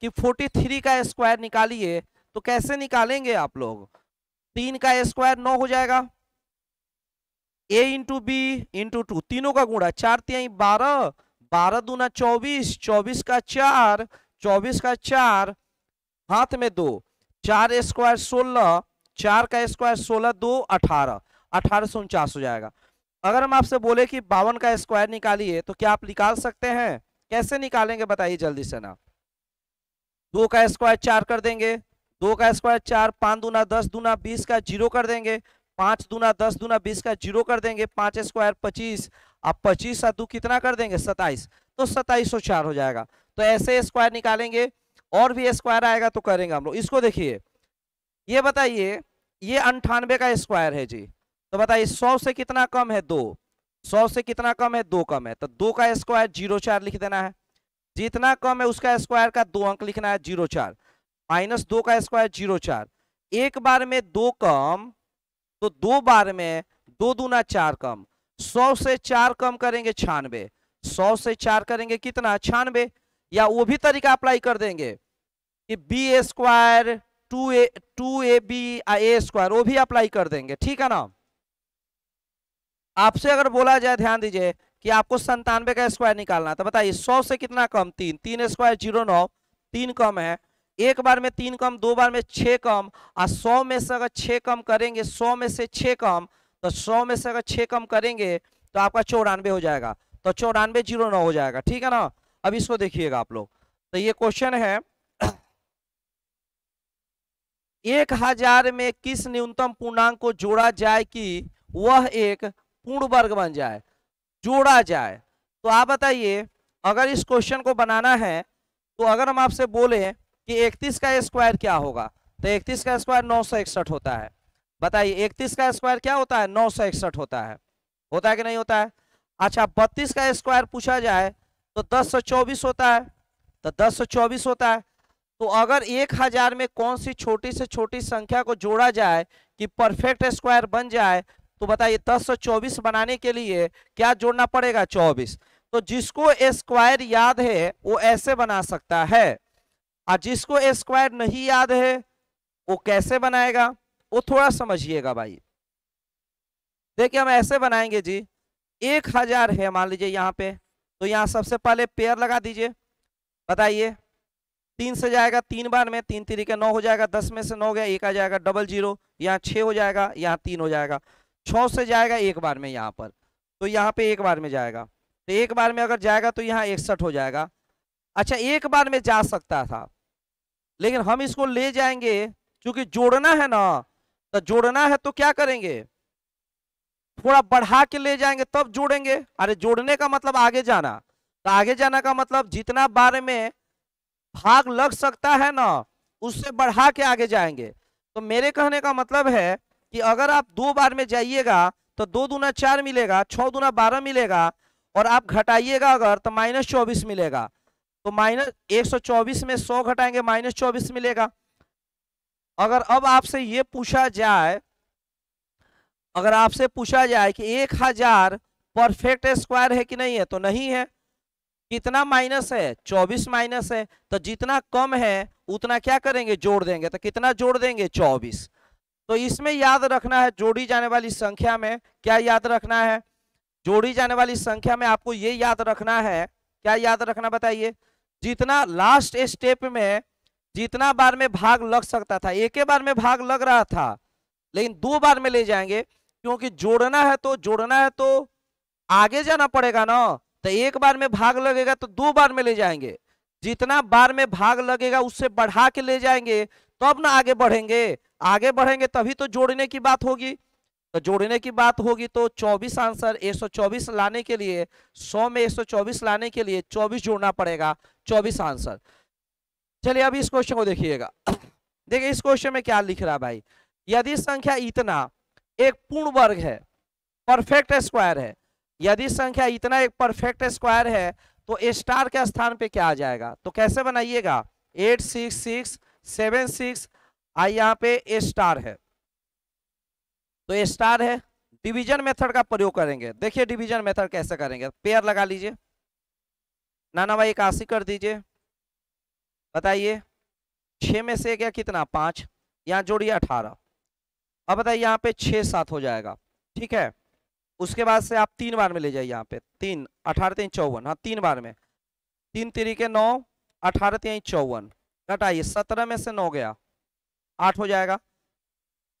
कि फोर्टी थ्री का स्क्वायर निकालिए तो कैसे निकालेंगे आप लोग तीन का स्क्वायर नौ हो जाएगा a into b into two तीनों का गुणा चार तिहाई बारह बारह दूना चौबीस चौबीस का चार चौबीस का चार हाथ में दो चार स्क्वायर सोलह चार का स्क्वायर सोलह दो अठारह अठारह सौ उनचास हो जाएगा अगर हम आपसे बोले कि बावन का स्क्वायर निकालिए तो क्या आप निकाल सकते हैं कैसे निकालेंगे बताइए जल्दी से ना दो का स्क्वायर चार कर देंगे दो का स्क्वायर चार पाँच दूना दस दूना बीस का जीरो कर देंगे पांच दूना दस दूना बीस का जीरो कर देंगे पांच स्क्वायर पच्चीस अब पच्चीस सा दो कितना कर देंगे सताइस तो सताइस सौ चार हो जाएगा तो ऐसे स्क्वायर निकालेंगे और भी स्क्वायर आएगा तो करेंगे हम लोग इसको देखिए ये बताइए ये अंठानवे का स्क्वायर है जी तो बताइए सौ से कितना कम है दो सौ से कितना कम है दो कम है तो दो का स्क्वायर जीरो चार लिख देना है जितना कम है उसका स्क्वायर का दो अंक लिखना है जीरो चार माइनस दो का स्क्वायर जीरो चार एक बार में दो कम तो दो बार में दो दूना चार कम सौ से चार कम करेंगे छानबे सौ से चार करेंगे कितना छानबे या वो भी तरीका अप्लाई कर देंगे कि b a square two a two a b a square वो भी अप्लाई कर देंगे ठीक है ना आपसे अगर बोला जाए ध्यान दीजिए कि आपको संतानवे का स्क्वायर निकालना तो बताइए सौ से कितना कम तीन तीन स्क्वायर जीरो नौ तीन कम है एक बार में तीन कम दो बार में छः कम और सौ में से अगर छः कम करेंगे सौ में से छः कम तो सौ में से अगर छः कम करेंगे तो आपका चौरानवे हो जाएगा तो चौरानवे जीरो नौ हो जाएगा ठीक है ना अब इसको देखिएगा आप लोग तो ये क्वेश्चन है एक हजार में किस न्यूनतम पूर्णांक को जोड़ा जाए कि वह एक पूर्ण वर्ग बन जाए जोड़ा जाए तो आप बताइए अगर इस क्वेश्चन को बनाना है तो अगर हम आपसे बोले कि इकतीस का स्क्वायर क्या होगा तो इकतीस का स्क्वायर नौ सौ इकसठ होता है बताइए इकतीस का स्क्वायर क्या होता है नौ सौ इकसठ होता है होता है कि नहीं होता है अच्छा बत्तीस का स्क्वायर पूछा जाए तो दस सौ चौबीस होता है तो दस सौ चौबीस होता है तो अगर एक हजार में कौन सी छोटी से छोटी संख्या को जोड़ा जाए कि परफेक्ट स्क्वायर बन जाए तो बताइए दस सौ चौबीस बनाने के लिए क्या जोड़ना पड़ेगा चौबीस तो जिसको स्क्वायर याद है वो ऐसे बना सकता है और जिसको स्क्वायर नहीं याद है वो कैसे बनाएगा वो थोड़ा समझिएगा भाई देखिए हम ऐसे बनाएंगे जी एक हजार है मान लीजिए यहाँ पे तो यहाँ सबसे पहले पेयर लगा दीजिए बताइए तीन से जाएगा तीन बार में तीन तरीके नौ हो जाएगा दस में से नौ गया एक आ जाएगा डबल जीरो यहाँ छः हो जाएगा यहाँ तीन हो जाएगा छः से जाएगा एक बार में यहाँ पर तो यहाँ पे एक बार में जाएगा तो एक बार में अगर जाएगा तो यहाँ इकसठ हो जाएगा अच्छा एक बार में जा सकता था लेकिन हम इसको ले जाएंगे क्योंकि जोड़ना है ना तो जोड़ना है तो क्या करेंगे थोड़ा बढ़ा के ले जाएंगे तब जोड़ेंगे अरे जोड़ने का मतलब आगे जाना तो आगे जाना का मतलब जितना बारे में भाग लग सकता है ना उससे बढ़ा के आगे जाएंगे तो मेरे कहने का मतलब है कि अगर आप दो बार में जाइएगा तो दो दूना चार मिलेगा छः दूना बारह मिलेगा और आप घटाइएगा अगर तो माइनस चौबीस मिलेगा तो माइनस चौबीस में 100 घटाएंगे माइनस चौबीस मिलेगा अगर अब आपसे ये पूछा जाए अगर आपसे पूछा जाए कि एक हजार परफेक्ट स्क्वायर है कि नहीं है तो नहीं है कितना माइनस है चौबीस माइनस है तो जितना कम है उतना क्या करेंगे जोड़ देंगे तो कितना जोड़ देंगे चौबीस तो इसमें याद रखना है जोड़ी जाने वाली संख्या में क्या याद रखना है जोड़ी जाने वाली संख्या में आपको ये याद रखना है क्या याद रखना बताइए जितना लास्ट स्टेप में जितना बार में भाग लग सकता था एक बार में भाग लग रहा था लेकिन दो बार में ले जाएंगे क्योंकि जोड़ना है तो जोड़ना है तो आगे जाना पड़ेगा ना तो एक बार में भाग लगेगा तो दो बार में ले जाएंगे जितना बार में भाग लगेगा उससे बढ़ा के ले जाएंगे तब तो ना आगे बढ़ेंगे आगे बढ़ेंगे तभी तो जोड़ने की बात होगी तो जोड़ने की बात होगी तो 24 आंसर 124 लाने के लिए 100 में 124 लाने के लिए 24 जोड़ना पड़ेगा चौबीस आंसर चलिए अब इस क्वेश्चन को देखिएगा देखिए इस क्वेश्चन में क्या लिख रहा है भाई यदि संख्या इतना एक पूर्ण वर्ग है परफेक्ट स्क्वायर है यदि संख्या इतना एक परफेक्ट स्क्वायर है तो स्टार के स्थान पे क्या आ जाएगा तो कैसे बनाइएगा eight six six seven six आई यहाँ पे ए स्टार है तो ए स्टार है डिवीजन मेथड का प्रयोग करेंगे देखिए डिवीजन मेथड कैसे करेंगे पेयर लगा लीजिए नाना भाई इक्यासी कर दीजिए बताइए छ में से क्या कितना पाँच यहाँ जोड़िए अठारह अब बताइए यहाँ पे छः सात हो जाएगा ठीक है उसके बाद से आप तीन बार में ले जाइए यहाँ पे तीन अठारह तीन चौवन हाँ तीन बार में तीन तरीके नौ अठारह तीन चौवन घटाइए सत्रह में से नौ गया आठ हो जाएगा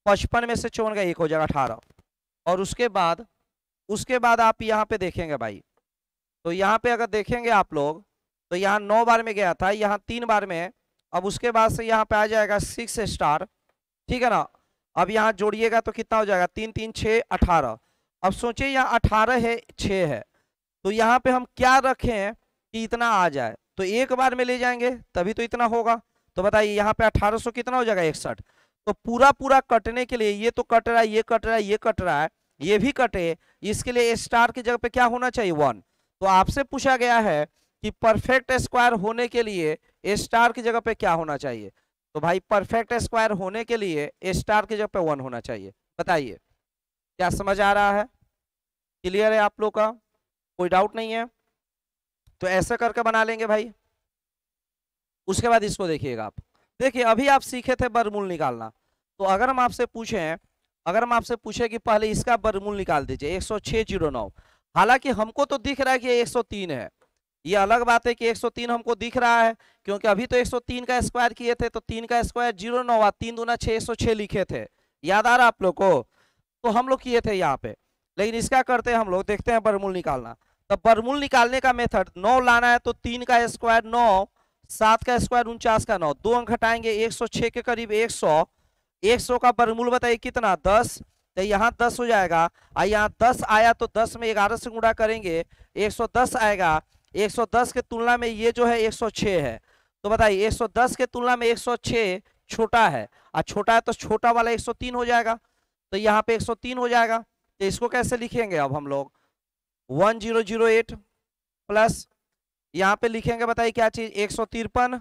पचपन में से चौवन का एक हो जाएगा अठारह और उसके बाद उसके बाद आप यहाँ पे देखेंगे भाई तो यहाँ पे अगर देखेंगे आप लोग तो यहाँ नौ बार में गया था यहाँ तीन बार में अब उसके बाद से यहाँ पे आ जाएगा सिक्स स्टार ठीक है ना अब यहाँ जोड़िएगा तो कितना हो जाएगा तीन तीन छः अठारह अब सोचिए यहाँ अठारह है छः है तो यहाँ पे हम क्या रखें कि इतना आ जाए तो एक बार में ले जाएंगे तभी तो इतना होगा तो बताइए यहाँ पे 1800 कितना हो जाएगा इकसठ तो पूरा पूरा कटने के लिए ये तो कट रहा है ये कट रहा है ये कट रहा है ये भी कटे इसके लिए स्टार की जगह पे क्या होना चाहिए वन तो आपसे पूछा गया है कि परफेक्ट स्क्वायर होने के लिए ए स्टार की जगह पे क्या होना चाहिए तो भाई परफेक्ट स्क्वायर होने के लिए ए स्टार की जगह पे वन होना चाहिए बताइए क्या समझ आ रहा है क्लियर है आप लोग का कोई डाउट नहीं है तो ऐसा करके बना लेंगे भाई उसके बाद इसको देखिएगा आप देखिए अभी आप सीखे थे बरमूल निकालना तो अगर हम आपसे पूछें अगर हम आपसे पूछें कि पहले इसका बरमूल निकाल दीजिए एक सौ छह जीरो नौ हालांकि हमको तो दिख रहा है कि 103 है ये अलग बात है कि 103 हमको दिख रहा है क्योंकि अभी तो 103 का स्क्वायर किए थे तो तीन का स्क्वायर जीरो नौ हुआ तीन दूना छः लिखे थे याद आ रहा आप लोग को तो हम लोग किए थे यहाँ पे लेकिन इसका करते हैं हम लोग देखते हैं बरमूल निकालना तो बरमूल निकालने का मेथड नौ लाना है तो तीन का स्क्वायर नौ सात का स्क्वायर उनचास का नौ दो अंक हटाएंगे एक सौ के करीब एक सौ एक सौ का बरमूल बताइए कितना दस तो यहाँ दस हो जाएगा और यहाँ दस आया तो दस में ग्यारह से गुणा करेंगे एक सौ दस आएगा एक सौ दस के तुलना में ये जो है एक सौ छः है तो बताइए एक सौ दस के तुलना में एक सौ छः छोटा है और छोटा है तो छोटा वाला एक सौ तीन हो जाएगा तो यहाँ पे एक सौ तीन हो जाएगा तो इसको कैसे लिखेंगे अब हम लोग one zero zero eight plus यहाँ पे लिखेंगे बताइए क्या चीज़ एक सौ तिरपन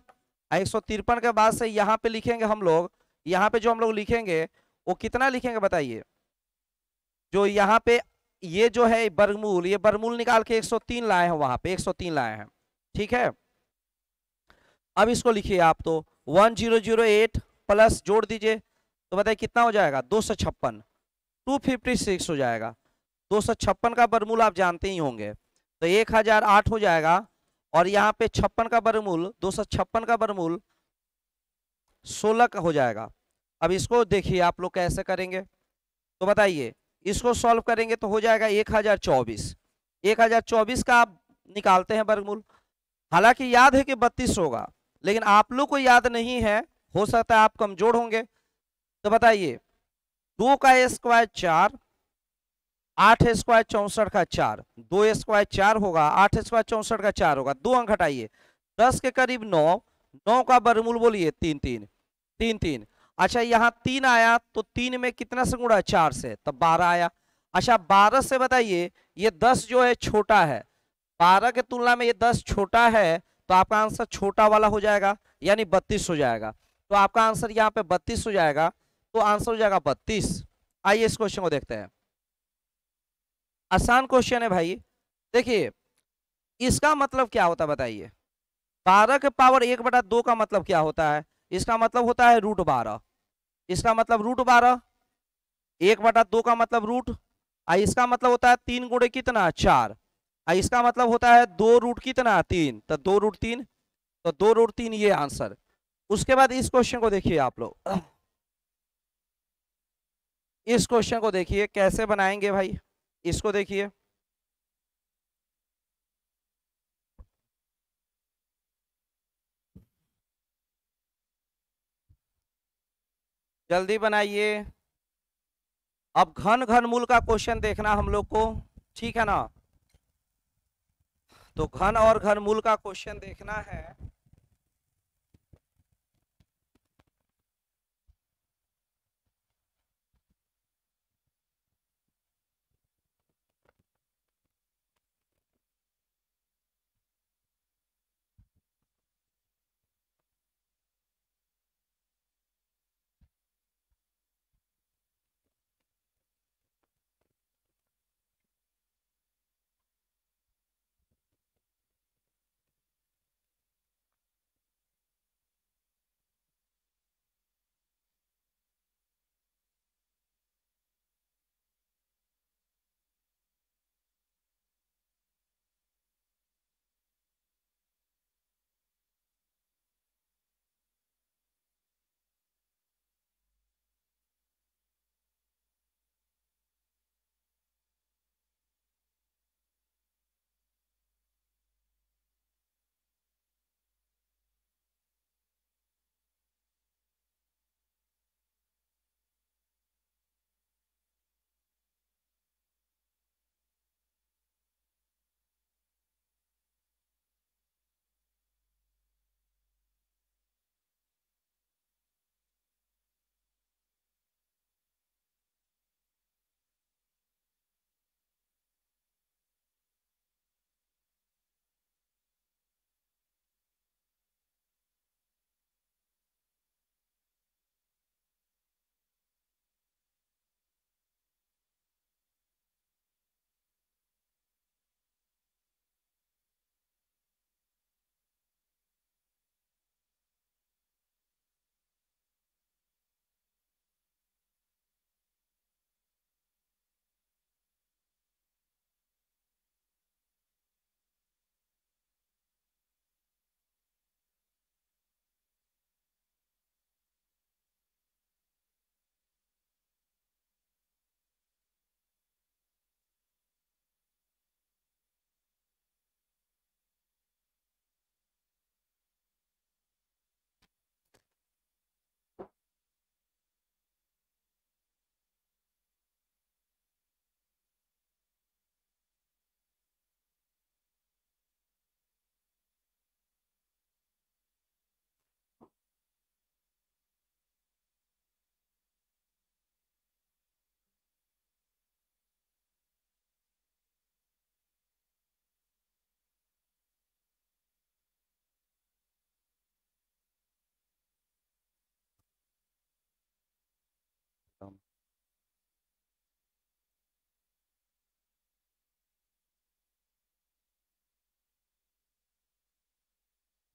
एक सौ तिरपन के बाद से यहाँ पे लिखेंगे हम लोग यहाँ पे जो हम लोग लिखेंगे वो कितना लिखेंगे बताइए जो यहाँ पे ये जो है बरमूल ये बरमूल निकाल के 103 लाए हैं वहां पे 103 लाए हैं ठीक है अब इसको लिखिए आप तो 1008 प्लस जोड़ दीजिए तो बताइए कितना हो जाएगा दो सौ छप्पन टू फिफ्टी सिक्स हो जाएगा दो सौ छप्पन का बरमूल आप जानते ही होंगे तो एक हजार आठ हो जाएगा और यहाँ पे छप्पन का बरमूल दो छप्पन का बरमूल सोलह का हो जाएगा अब इसको देखिए आप लोग कैसे करेंगे तो बताइए इसको सॉल्व करेंगे तो हो जाएगा एक हजार चौबीस एक हजार चौबीस का आप निकालते हैं वर्गमूल हालांकि याद है कि बत्तीस होगा लेकिन आप लोग को याद नहीं है हो सकता है आप कमजोर होंगे तो बताइए दो का स्क्वायर चार आठ स्क्वायर चौसठ का चार दो स्क्वायर चार होगा आठ स्क्वायर चौसठ का चार होगा दो अंक हटाइए दस के करीब नौ नौ का बरमूल बोलिए तीन तीन तीन तीन अच्छा यहाँ तीन आया तो तीन में कितना से गुणा चार से तब बारह आया अच्छा बारह से बताइए ये दस जो है छोटा है बारह के तुलना में ये दस छोटा है तो आपका आंसर छोटा वाला हो जाएगा यानी बत्तीस हो जाएगा तो आपका आंसर यहाँ पे बत्तीस हो जाएगा तो आंसर हो जाएगा बत्तीस आइए इस क्वेश्चन को देखते हैं आसान क्वेश्चन है भाई देखिए इसका मतलब क्या होता है बताइए बारह के पावर एक बटा दो का मतलब क्या होता है इसका मतलब होता है रूट बारह इसका मतलब रूट बारह एक बटा दो का मतलब रूट आ इसका मतलब होता है तीन गुड़े कितना चार आ इसका मतलब होता है दो रूट कितना तीन तो दो रूट तीन तो दो रूट तीन ये आंसर उसके बाद इस क्वेश्चन को देखिए आप लोग इस क्वेश्चन को देखिए कैसे बनाएंगे भाई इसको देखिए जल्दी बनाइए अब घन घन मूल का क्वेश्चन देखना हम लोग को ठीक है ना तो घन और घन मूल का क्वेश्चन देखना है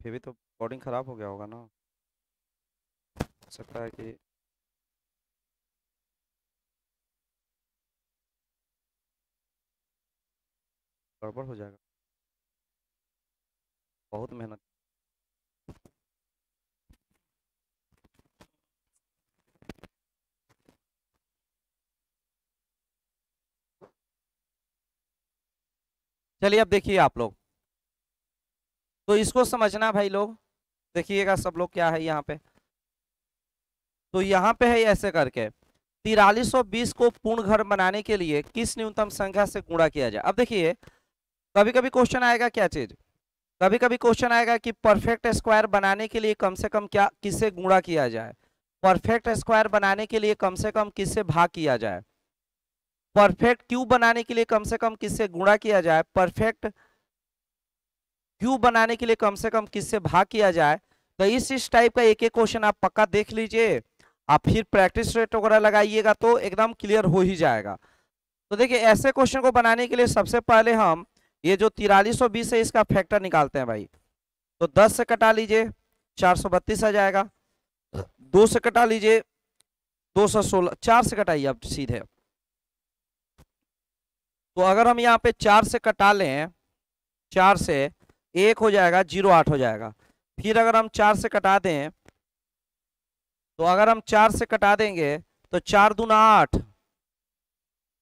फिर भी तो बॉर्डिंग ख़राब हो गया होगा ना हो सकता है कि गड़बड़ हो जाएगा बहुत मेहनत चलिए अब देखिए आप लोग तो इसको समझना भाई लोग देखिएगा सब लोग क्या है यहाँ पे तो यहाँ पे है ऐसे करके तिरालीस को पूर्ण घर बनाने के लिए किस न्यूनतम संख्या से गुणा किया जाए अब देखिए कभी कभी क्वेश्चन आएगा क्या चीज कभी कभी क्वेश्चन आएगा कि परफेक्ट स्क्वायर बनाने के लिए कम से कम क्या किससे गुणा किया जाए परफेक्ट स्क्वायर बनाने के लिए कम से कम किससे भाग किया जाए परफेक्ट क्यूब बनाने के लिए कम से कम किससे गुणा किया जाए परफेक्ट क्यू बनाने के लिए कम से कम किससे भाग किया जाए तो इस इस टाइप का एक एक क्वेश्चन आप पक्का देख लीजिए आप फिर प्रैक्टिस रेट वगैरह लगाइएगा तो एकदम क्लियर हो ही जाएगा तो देखिए ऐसे क्वेश्चन को बनाने के लिए सबसे पहले हम ये जो तिरालीस है इसका फैक्टर निकालते हैं भाई तो दस से कटा लीजिए चार सौ बत्तीस आ जाएगा दो से कटा लीजिए दो सौ सोलह चार से कटाइए आप सीधे तो अगर हम यहाँ पे चार से कटा लें चार से एक हो जाएगा जीरो आठ हो जाएगा फिर अगर हम चार से कटा दें तो अगर हम चार से कटा देंगे तो चार दूना आठ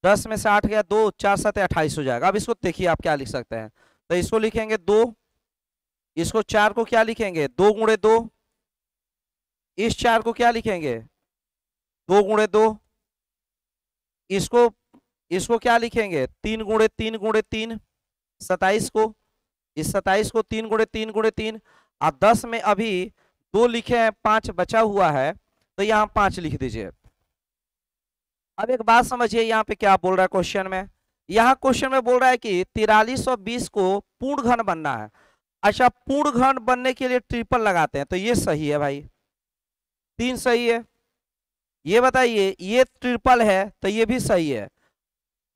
दस में से आठ गया दो चार सात अट्ठाईस हो जाएगा अब इसको देखिए आप क्या लिख सकते हैं तो इसको लिखेंगे दो इसको चार को क्या लिखेंगे दो गुणे दो इस चार को क्या लिखेंगे दो गुणे दो इसको इसको क्या लिखेंगे तीन गुणे तीन गुणे तीन सताइस को इस सताइस को तीन गुड़े तीन गुड़े तीन और दस में अभी दो लिखे हैं पांच बचा हुआ है तो यहाँ पांच लिख दीजिए अब एक बात समझिए यहाँ पे क्या बोल रहा है क्वेश्चन में यहाँ क्वेश्चन में बोल रहा है कि तिरालीस सौ बीस को पूर्ण घन बनना है अच्छा पूर्ण घन बनने के लिए ट्रिपल लगाते हैं तो ये सही है भाई तीन सही है ये बताइए ये ट्रिपल है तो ये भी सही है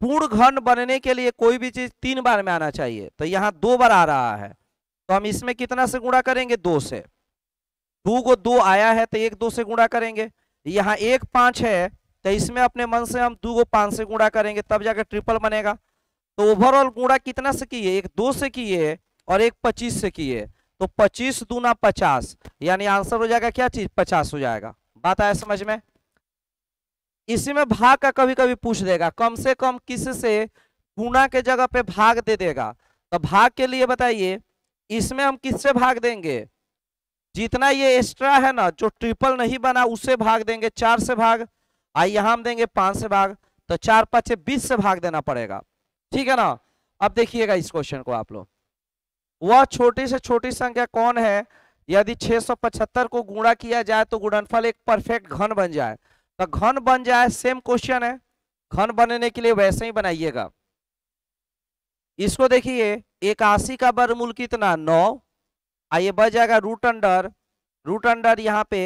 पूर्ण घन बनने के लिए कोई भी चीज तीन बार में आना चाहिए तो यहाँ दो बार आ रहा है तो हम इसमें कितना से गुणा करेंगे दो से दो को दो आया है तो एक दो से गुणा करेंगे यहाँ एक पांच है तो इसमें अपने मन से हम दो को पांच से गुणा करेंगे तब जाकर ट्रिपल बनेगा तो ओवरऑल गुणा कितना से किए एक दो से किए और एक पच्चीस से किए तो पच्चीस दूना पचास यानी आंसर हो जाएगा क्या चीज पचास हो जाएगा बात आया समझ में इसी में भाग का कभी कभी पूछ देगा कम से कम किस से गुणा के जगह पे भाग दे देगा तो भाग के लिए बताइए इसमें हम किससे भाग देंगे जितना ये एक्स्ट्रा है ना जो ट्रिपल नहीं बना उससे भाग देंगे चार से भाग आ यहां हम देंगे पांच से भाग तो चार पांच से बीस से भाग देना पड़ेगा ठीक है ना अब देखिएगा इस क्वेश्चन को आप लोग वह छोटी से छोटी संख्या कौन है यदि 675 को गुणा किया जाए तो गुणनफल एक परफेक्ट घन बन जाए तो घन बन जाए सेम क्वेश्चन है घन बनने के लिए वैसे ही बनाइएगा इसको देखिए एकासी का वर्गमूल कितना नौ आइए बच जाएगा रूट अंडर रूट अंडर यहाँ पे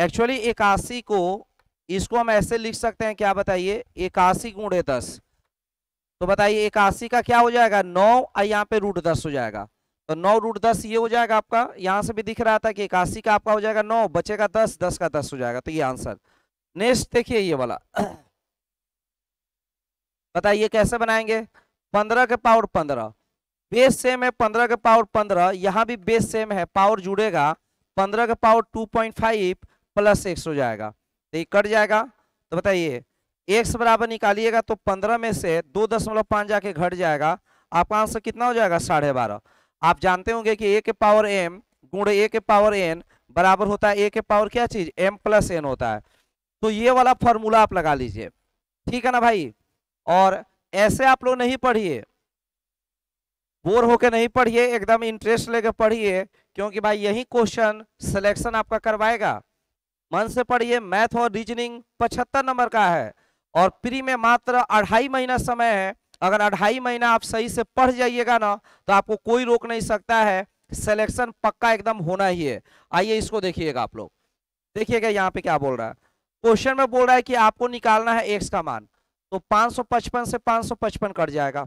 एक्चुअली एकासी को इसको हम ऐसे लिख सकते हैं क्या बताइए एकासी गुणे दस तो बताइए एकासी का क्या हो जाएगा नौ और यहाँ पे रूट दस हो जाएगा तो नौ रूट दस ये हो जाएगा आपका यहाँ से भी दिख रहा था कि एकासी का आपका हो जाएगा नौ बचेगा दस दस का दस हो जाएगा तो ये आंसर नेक्स्ट देखिए ये वाला बताइए कैसे बनाएंगे पंद्रह के पावर पंद्रह बेस सेम है पंद्रह के पावर पंद्रह यहाँ भी बेस सेम है पावर जुड़ेगा पंद्रह का power two point five plus x हो जाएगा तो ये कट जाएगा तो बताइए एक्स बराबर निकालिएगा तो पंद्रह में से दो दशमलव पाँच जाके घट जाएगा आपका आंसर कितना हो जाएगा साढ़े बारह आप जानते होंगे कि ए के पावर एम गुण ए के पावर एन बराबर होता है ए के पावर क्या चीज़ एम प्लस एन होता है तो ये वाला फॉर्मूला आप लगा लीजिए ठीक है ना भाई और ऐसे आप लोग नहीं पढ़िए बोर होके नहीं पढ़िए एकदम इंटरेस्ट लेके पढ़िए क्योंकि भाई यही क्वेश्चन सिलेक्शन आपका करवाएगा मन से पढ़िए मैथ और रीजनिंग पचहत्तर नंबर का है और प्री में मात्र अढ़ाई महीना समय है अगर अढ़ाई महीना आप सही से पढ़ जाइएगा ना तो आपको कोई रोक नहीं सकता है सिलेक्शन पक्का एकदम होना ही है आइए इसको देखिएगा आप लोग देखिएगा यहाँ पे क्या बोल रहा है क्वेश्चन में बोल रहा है कि आपको निकालना है एक्स का मान तो 555 से 555 कट जाएगा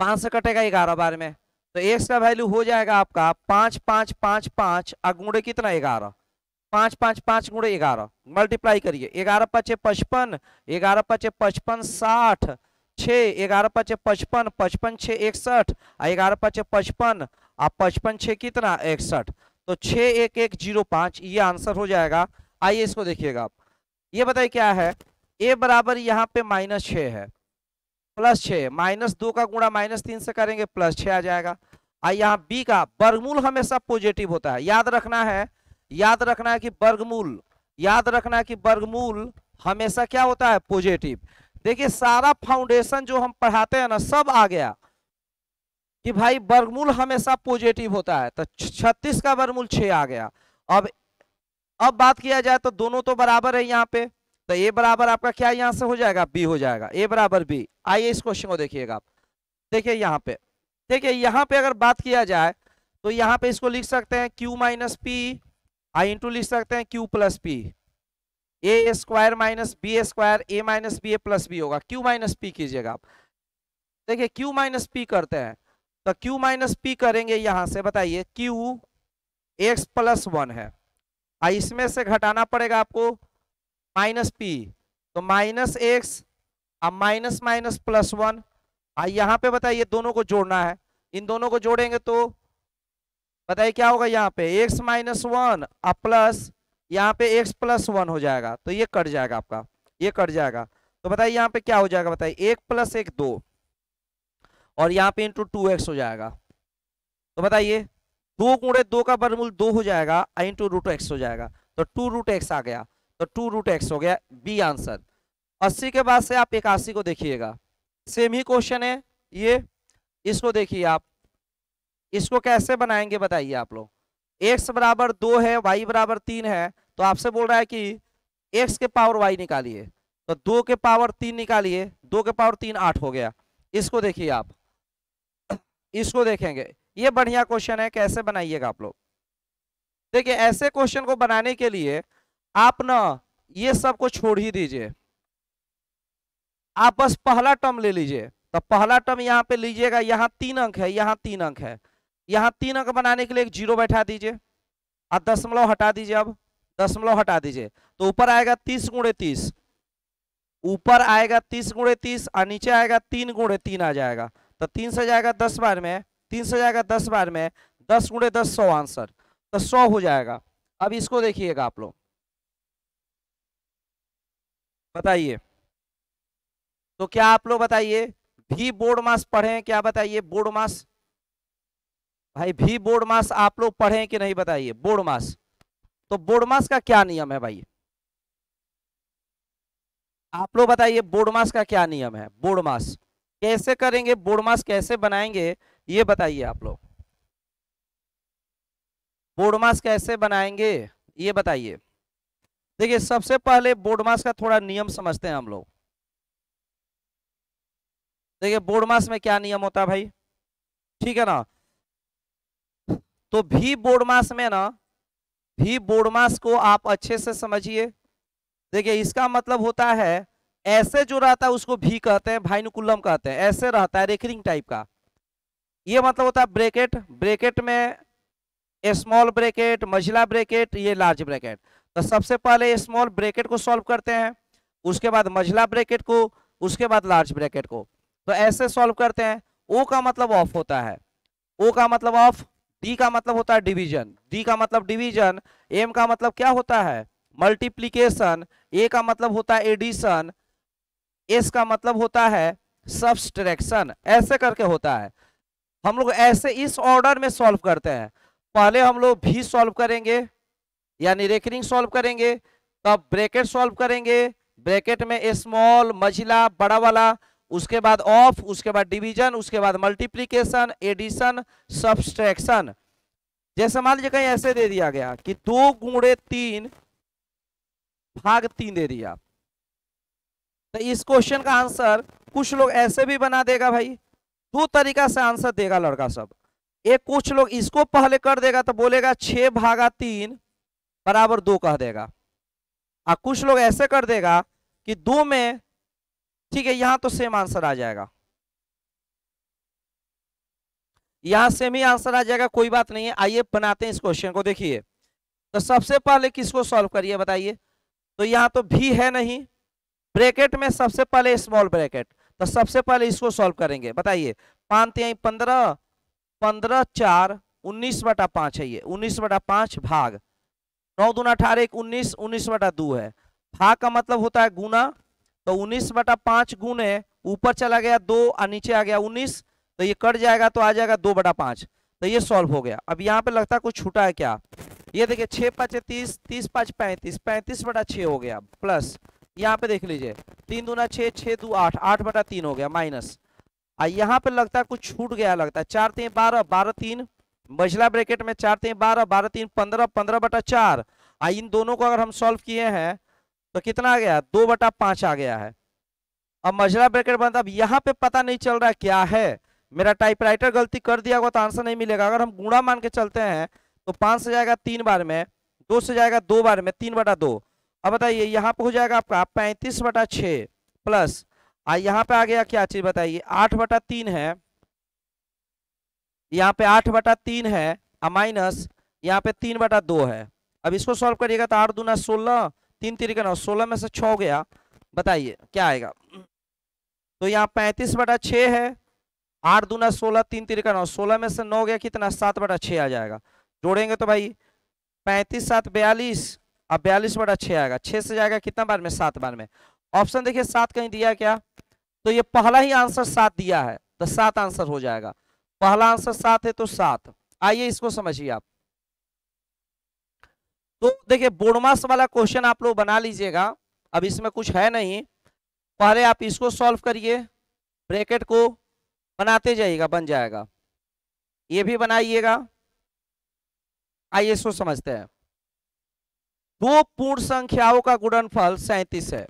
पाँच से कटेगा ग्यारह बार में तो एक्स का वैल्यू हो जाएगा आपका पांच पांच पांच पांच अगुड़े कितना ग्यारह पांच पांच पांच गुड़े ग्यारह मल्टीप्लाई करिए ग्यारह पचे पचपन ग्यारह पचे पचपन साठ छः ग्यारह पचे पचपन पचपन छः इकसठ ग्यारह पचे पचपन और पचपन छ कितना इकसठ तो छ एक एक जीरो पाँच ये आंसर हो जाएगा आइए इसको देखिएगा आप ये बताइए क्या है ए बराबर यहाँ पे माइनस छः है प्लस छः माइनस दो का गुणा माइनस तीन से करेंगे प्लस छः आ जाएगा और यहाँ बी का बर्गमूल हमेशा पॉजिटिव होता है याद रखना है याद रखना है कि बर्गमूल याद रखना है कि बर्गमूल हमेशा क्या होता है पॉजिटिव देखिए सारा फाउंडेशन जो हम पढ़ाते हैं ना सब आ गया कि भाई वर्गमूल हमेशा पॉजिटिव होता है तो 36 का वर्गमूल 6 आ गया अब अब बात किया जाए तो दोनों तो बराबर है यहाँ पे तो ए बराबर आपका क्या यहाँ से हो जाएगा बी हो जाएगा ए बराबर बी आइए इस क्वेश्चन को देखिएगा आप देखिए यहाँ पे देखिए यहाँ पे अगर बात किया जाए तो यहाँ पे इसको लिख सकते हैं क्यू माइनस पी आई इंटू लिख सकते हैं q plus p a square minus b square a minus b a plus b होगा क्यू माइनस पी कीजिएगा आप देखिए क्यू माइनस पी करते हैं तो क्यू माइनस पी करेंगे यहाँ से बताइए क्यू एक्स प्लस वन है और इसमें से घटाना पड़ेगा आपको माइनस पी तो माइनस एक्स और माइनस माइनस प्लस वन और यहाँ पे बताइए दोनों को जोड़ना है इन दोनों को जोड़ेंगे तो बताइए क्या होगा यहाँ पे एक्स माइनस वन और प्लस यहाँ पे एक्स प्लस वन हो जाएगा तो ये कट जाएगा आपका ये कट जाएगा तो बताइए यहाँ पे क्या हो जाएगा बताइए एक प्लस एक दो और यहाँ पे इंटू टू एक्स हो जाएगा तो बताइए दो गुणे दो का वर्गमूल दो हो जाएगा इन टू रूट एक्स हो जाएगा तो टू रूट एक्स आ गया तो टू रूट एक्स हो गया बी आंसर अस्सी के बाद से आप इक्यासी को देखिएगा सेम ही क्वेश्चन है ये इसको देखिए आप इसको कैसे बनाएंगे बताइए आप लोग एक्स बराबर दो है वाई बराबर तीन है तो आपसे बोल रहा है कि एक्स के पावर वाई निकालिए तो दो के पावर तीन निकालिए दो के पावर तीन आठ हो गया इसको देखिए आप इसको देखेंगे ये बढ़िया क्वेश्चन है कैसे बनाइएगा आप लोग देखिए ऐसे क्वेश्चन को बनाने के लिए आप ना ये सब को छोड़ ही दीजिए आप बस पहला टर्म ले लीजिए तो पहला टर्म यहाँ पे लीजिएगा यहाँ तीन अंक है यहाँ तीन अंक है यहाँ तीन अंक बनाने के लिए एक जीरो बैठा दीजिए और दशमलव हटा दीजिए अब दशमलव हटा दीजिए तो ऊपर आएगा तीस गुणे तीस ऊपर आएगा तीस गुणे तीस और नीचे आएगा तीन गुणे तीन आ जाएगा तो तीन से जाएगा दस बार में तीन सौ जाएगा दस बार में दस गुड़े दस सौ आंसर तो सौ हो जाएगा अब इसको देखिएगा आप लोग बताइए तो क्या आप लोग बताइए भी बोर्ड मास पढ़े हैं क्या बताइए बोर्ड मास भाई भी बोर्ड मास आप लोग पढ़े कि नहीं बताइए बोर्ड मास तो बोर्ड मास का क्या नियम है भाई आप लोग बताइए बोर्ड मास का क्या नियम है बोर्ड मास कैसे करेंगे बोर्ड मास कैसे बनाएंगे ये बताइए आप लोग बोडमास कैसे बनाएंगे ये बताइए देखिए सबसे पहले मास का थोड़ा नियम समझते हैं हम लोग देखिए बोडमास में क्या नियम होता है भाई ठीक है ना तो भी बोडमास में ना भी बोडमास को आप अच्छे से समझिए देखिए इसका मतलब होता है ऐसे जो रहता है उसको भी कहते हैं नुकुल्लम कहते हैं ऐसे रहता है रेकरिंग टाइप का ये मतलब होता है ब्रेकेट ब्रेकेट में स्मॉल ब्रेकेट मझिला ब्रेकेट ये लार्ज ब्रेकेट तो सबसे पहले स्मॉल ब्रेकेट को सॉल्व करते हैं उसके बाद मझिला ब्रेकेट को उसके बाद लार्ज ब्रेकेट को तो ऐसे सॉल्व करते हैं ओ का मतलब ऑफ होता है ओ का मतलब ऑफ डी का मतलब होता है डिवीजन डी का मतलब डिवीजन एम का मतलब क्या होता है मल्टीप्लीकेशन ए का मतलब होता है एडिशन एस का मतलब होता है सब्सट्रैक्शन ऐसे करके होता है हम लोग ऐसे इस ऑर्डर में सॉल्व करते हैं पहले हम लोग भी सॉल्व करेंगे यानी रेकनिंग सॉल्व करेंगे तब ब्रैकेट सॉल्व करेंगे ब्रैकेट में स्मॉल मझिला बड़ा वाला उसके बाद ऑफ उसके बाद डिवीजन उसके बाद मल्टीप्लीकेशन एडिशन सब्सट्रैक्शन जैसे मान लीजिए कहीं ऐसे दे दिया गया कि दो गुणे तीन भाग तीन दे दिया तो इस क्वेश्चन का आंसर कुछ लोग ऐसे भी बना देगा भाई दो तरीका से आंसर देगा लड़का सब एक कुछ लोग इसको पहले कर देगा तो बोलेगा छह भागा तीन बराबर दो कह देगा और कुछ लोग ऐसे कर देगा कि दो में ठीक है यहाँ तो सेम आंसर आ जाएगा यहां सेम ही आंसर आ जाएगा कोई बात नहीं है आइए बनाते हैं इस क्वेश्चन को देखिए तो सबसे पहले किसको सॉल्व करिए बताइए तो यहाँ तो भी है नहीं ब्रैकेट में सबसे पहले स्मॉल ब्रैकेट तो सबसे पहले इसको सॉल्व करेंगे बताइए पांच यहीं पंद्रह पंद्रह चार उन्नीस बटा पांच है ये उन्नीस बटा पांच भाग नौ दूना अठारह एक उन्नीस उन्नीस बटा दो है भाग का मतलब होता है गुना तो उन्नीस बटा पांच गुने ऊपर चला गया दो और नीचे आ गया उन्नीस तो ये कट जाएगा तो आ जाएगा दो बटा पांच तो ये सॉल्व हो गया अब यहाँ पे लगता है कुछ छूटा है क्या ये देखिए छह पांच तीस तीस पांच पैंतीस पैंतीस बटा छ हो गया प्लस यहाँ पे देख लीजिए तीन दूना छः छः दो आठ आठ बटा तीन हो गया माइनस और यहाँ पे लगता है कुछ छूट गया लगता है चार तीन बारह बारह तीन बजला ब्रैकेट में चार तीन बारह बारह तीन पंद्रह पंद्रह बटा चार आ इन दोनों को अगर हम सॉल्व किए हैं तो कितना आ गया दो बटा पाँच आ गया है अब मजला ब्रैकेट बंद अब यहाँ पे पता नहीं चल रहा क्या है मेरा टाइपराइटर गलती कर दिया होगा तो आंसर नहीं मिलेगा अगर हम गुणा मान के चलते हैं तो पाँच से जाएगा तीन बार में दो से जाएगा दो बार में तीन बटा दो अब बताइए यहाँ पे हो जाएगा आपका पैंतीस बटा छ प्लस यहाँ पे आ गया क्या चीज़ बताइए आठ बटा तीन है यहाँ पे आठ बटा तीन है माइनस यहाँ पे तीन बटा दो है अब इसको सॉल्व करिएगा तो आठ दूना सोलह तीन का नौ सोलह में से छ हो गया बताइए क्या आएगा तो यहाँ पैंतीस बटा छ है आठ दूना सोलह तीन का नौ सोलह में से नौ गया कितना सात बटा छ आ जाएगा जोड़ेंगे तो भाई पैंतीस सात बयालीस अब बयालीस बटा छः आएगा छः से जाएगा कितना बार में सात बार में ऑप्शन देखिए सात कहीं दिया क्या तो ये पहला ही आंसर सात दिया है तो सात आंसर हो जाएगा पहला आंसर सात है तो सात आइए इसको समझिए आप तो देखिए बोडमास वाला क्वेश्चन आप लोग बना लीजिएगा अब इसमें कुछ है नहीं पहले आप इसको सॉल्व करिए ब्रैकेट को बनाते जाइएगा बन जाएगा ये भी बनाइएगा आइए इसको समझते हैं दो पूर्ण संख्याओं का गुणनफल सैंतीस है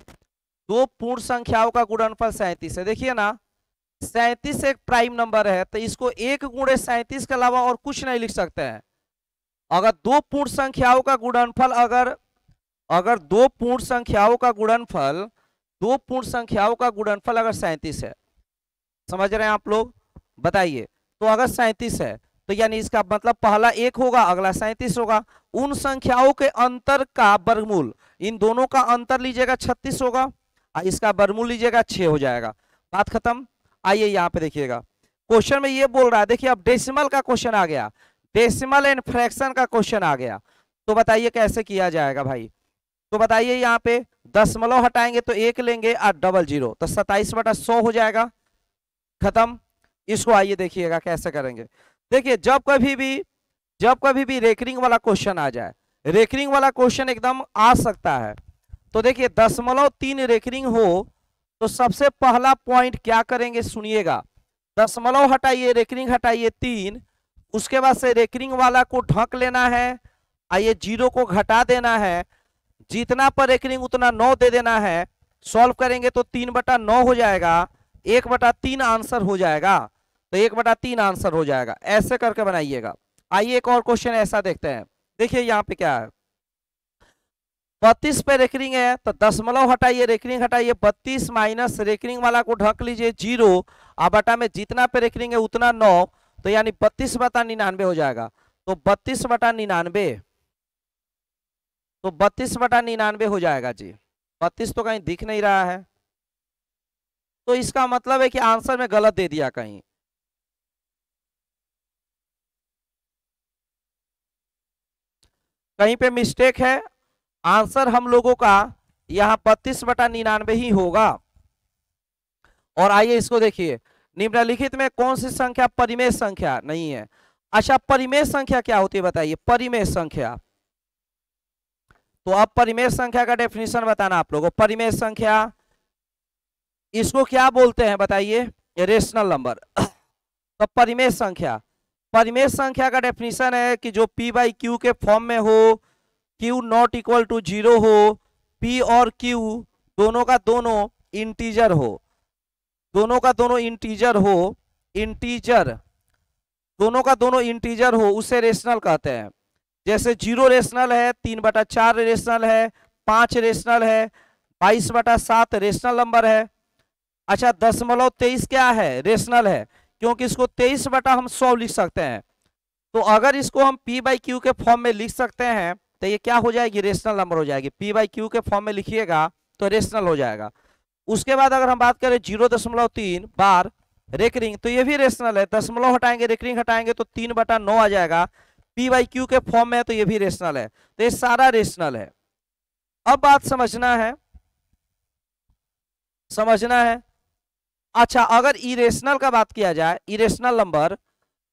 दो पूर्ण संख्याओं का गुणनफल सैंतीस है देखिए ना सैतीस एक प्राइम नंबर है तो इसको एक गुणे सैंतीस के अलावा और कुछ नहीं लिख सकते हैं अगर दो पूर्ण संख्याओं का गुणनफल अगर अगर दो पूर्ण संख्याओं का गुणनफल दो पूर्ण संख्याओं का गुणनफल अगर सैंतीस है समझ रहे हैं आप लोग बताइए तो अगर सैंतीस है तो यानी इसका मतलब पहला एक होगा अगला सैंतीस होगा उन संख्याओं के अंतर का वर्गमूल इन दोनों का अंतर लीजिएगा छत्तीस होगा और इसका वर्गमूल लीजिएगा छ हो जाएगा बात खत्म आइए यहाँ पे देखिएगा क्वेश्चन में ये बोल रहा है देखिए अब डेसिमल का क्वेश्चन आ गया डेसिमल एंड फ्रैक्शन का क्वेश्चन आ गया तो बताइए कैसे किया जाएगा भाई तो बताइए यहाँ पे दसमलव हटाएंगे तो एक लेंगे और डबल जीरो तो सताइस बटा सौ हो जाएगा खत्म इसको आइए देखिएगा कैसे करेंगे देखिए जब कभी भी जब कभी भी रेकरिंग वाला क्वेश्चन आ जाए रेकरिंग वाला क्वेश्चन एकदम आ सकता है तो देखिए दशमलव तीन रेकरिंग हो तो सबसे पहला पॉइंट क्या करेंगे सुनिएगा दशमलव हटाइए रेकरिंग हटाइए तीन उसके बाद से रेकरिंग वाला को ढक लेना है आइए जीरो को घटा देना है जितना पर रेकरिंग उतना नौ दे देना है सॉल्व करेंगे तो तीन बटा नौ हो जाएगा एक बटा तीन आंसर हो जाएगा तो एक बटा तीन आंसर हो जाएगा ऐसे करके बनाइएगा आइए एक और क्वेश्चन ऐसा देखते हैं देखिए यहाँ पे क्या है बत्तीस पे रेकरिंग है तो दसमलव हटाइए रेकरिंग हटाइए बत्तीस माइनस रेकरिंग वाला को ढक लीजिए जीरो अब बटा में जितना पे रेकरिंग है उतना नौ तो यानी बत्तीस बटा निन्यानवे हो जाएगा तो बत्तीस बटा निन्यानवे तो बत्तीस बटा निन्यानवे हो जाएगा जी बत्तीस तो कहीं दिख नहीं रहा है तो इसका मतलब है कि आंसर में गलत दे दिया कहीं कहीं पे मिस्टेक है आंसर हम लोगों का यहां बत्तीस बटा निन्यानवे ही होगा और आइए इसको देखिए निम्नलिखित में कौन सी संख्या परिमेय संख्या नहीं है अच्छा परिमेय संख्या क्या होती है बताइए परिमेय संख्या तो अब परिमेय संख्या का डेफिनेशन बताना आप लोगों परिमेय संख्या इसको क्या बोलते हैं बताइए रेशनल नंबर तो परिमेय संख्या परिमेय संख्या का डेफिनेशन है कि जो पी बाई क्यू के फॉर्म में हो q not equal to zero हो पी और क्यू दोनों का दोनों इंटीजर हो दोनों का दोनों इंटीजर हो इंटीजर दोनों का दोनों इंटीजर हो उसे रेशनल कहते हैं जैसे जीरो रेशनल है तीन बटा चार रेशनल है पांच रेशनल है बाईस बटा सात रेशनल नंबर है अच्छा दशमलव तेईस क्या है रेशनल है क्योंकि इसको तेईस बटा हम सौ लिख सकते हैं तो अगर इसको हम पी बाई क्यू के फॉर्म में लिख सकते हैं तो ये क्या हो जाएगी रेशनल नंबर हो जाएगी पी बाई क्यू के फॉर्म में लिखिएगा तो रेशनल हो जाएगा उसके बाद अगर हम बात करें जीरो दशमलव तीन बार रेकरिंग तो ये भी रेशनल है दशमलव हटाएंगे रेकरिंग हटाएंगे तो तीन बटा नौ आ जाएगा पी बाई क्यू के फॉर्म में है तो ये भी रेशनल है तो ये सारा रेशनल है अब बात समझना है समझना है अच्छा अगर इरेशनल का बात किया जाए इरेशनल नंबर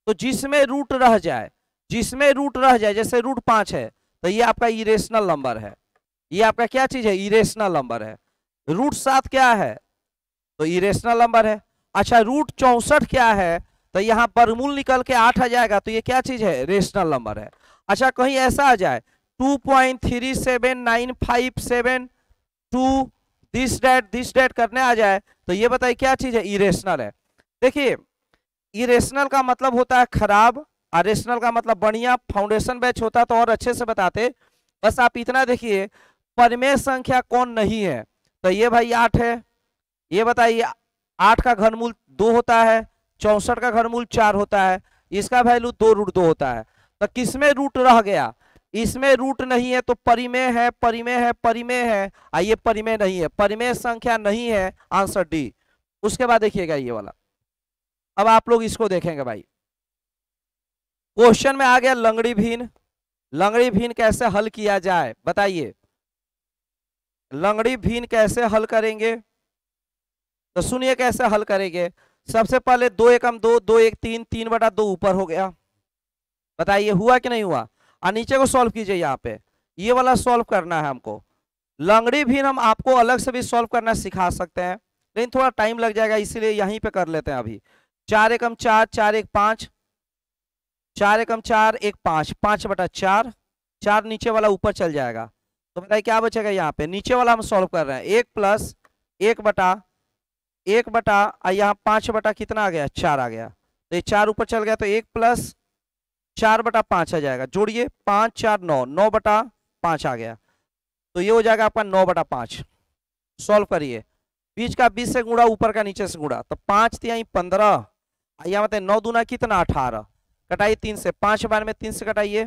तो जिसमें रूट रह जाए जिसमें रूट रह जाए जैसे रूट पांच है तो ये आपका इरेशनल नंबर है ये आपका क्या चीज़ है इरेशनल नंबर है रूट सात क्या है तो इरेशनल नंबर है अच्छा रूट चौसठ क्या है तो यहाँ पर मूल निकल के आठ आ जाएगा तो ये क्या चीज़ है रेशनल नंबर है अच्छा कहीं ऐसा आ जाए two point three seven nine five seven two this that this that करने आ जाए तो ये बताइए क्या चीज़ है इरेशनल है देखिए इरेशनल का मतलब होता है खराब अरेशनल का मतलब बढ़िया फाउंडेशन बैच होता तो और अच्छे से बताते बस आप इतना देखिए परिमेय संख्या कौन नहीं है तो ये भाई आठ है ये बताइए आठ का घनमूल दो होता है चौसठ का घनमूल चार होता है इसका वैल्यू दो रूट दो होता है तो किसमें रूट रह गया इसमें रूट नहीं है तो परिमेय है परिमेय है परिमेय है आइए परिमेय नहीं है परिमेय संख्या नहीं है आंसर डी उसके बाद देखिएगा ये वाला अब आप लोग इसको देखेंगे भाई क्वेश्चन में आ गया लंगड़ी भीन लंगड़ी भीन कैसे हल किया जाए बताइए लंगड़ी भीन कैसे हल करेंगे तो सुनिए कैसे हल करेंगे सबसे पहले दो एकम दो दो एक तीन तीन बटा दो ऊपर हो गया बताइए हुआ कि नहीं हुआ और नीचे को सॉल्व कीजिए यहाँ पे ये वाला सॉल्व करना है हमको लंगड़ी भी हम आपको अलग से भी सॉल्व करना सिखा सकते हैं लेकिन थोड़ा टाइम लग जाएगा इसीलिए यहीं पे कर लेते हैं अभी चार एकम चार चार एक पाँच चार एकम चार एक पाँच पाँच बटा चार चार नीचे वाला ऊपर चल जाएगा तो बताइए क्या बचेगा यहाँ पे नीचे वाला हम सॉल्व कर रहे हैं एक प्लस एक बटा एक बटा यहाँ पाँच बटा कितना आ गया चार आ गया तो ये चार ऊपर चल गया तो एक प्लस चार बटा पांच आ जाएगा जोड़िए पांच चार नौ नौ बटा पांच आ गया तो ये हो जाएगा आपका नौ बटा पांच सॉल्व करिए बीच का बीस से गुड़ा ऊपर का नीचे से गुड़ा तो पांच तिहाई पंद्रह यहाँ बताए नौ दूना कितना अठारह कटाइए तीन से पांच बार में तीन से कटाइए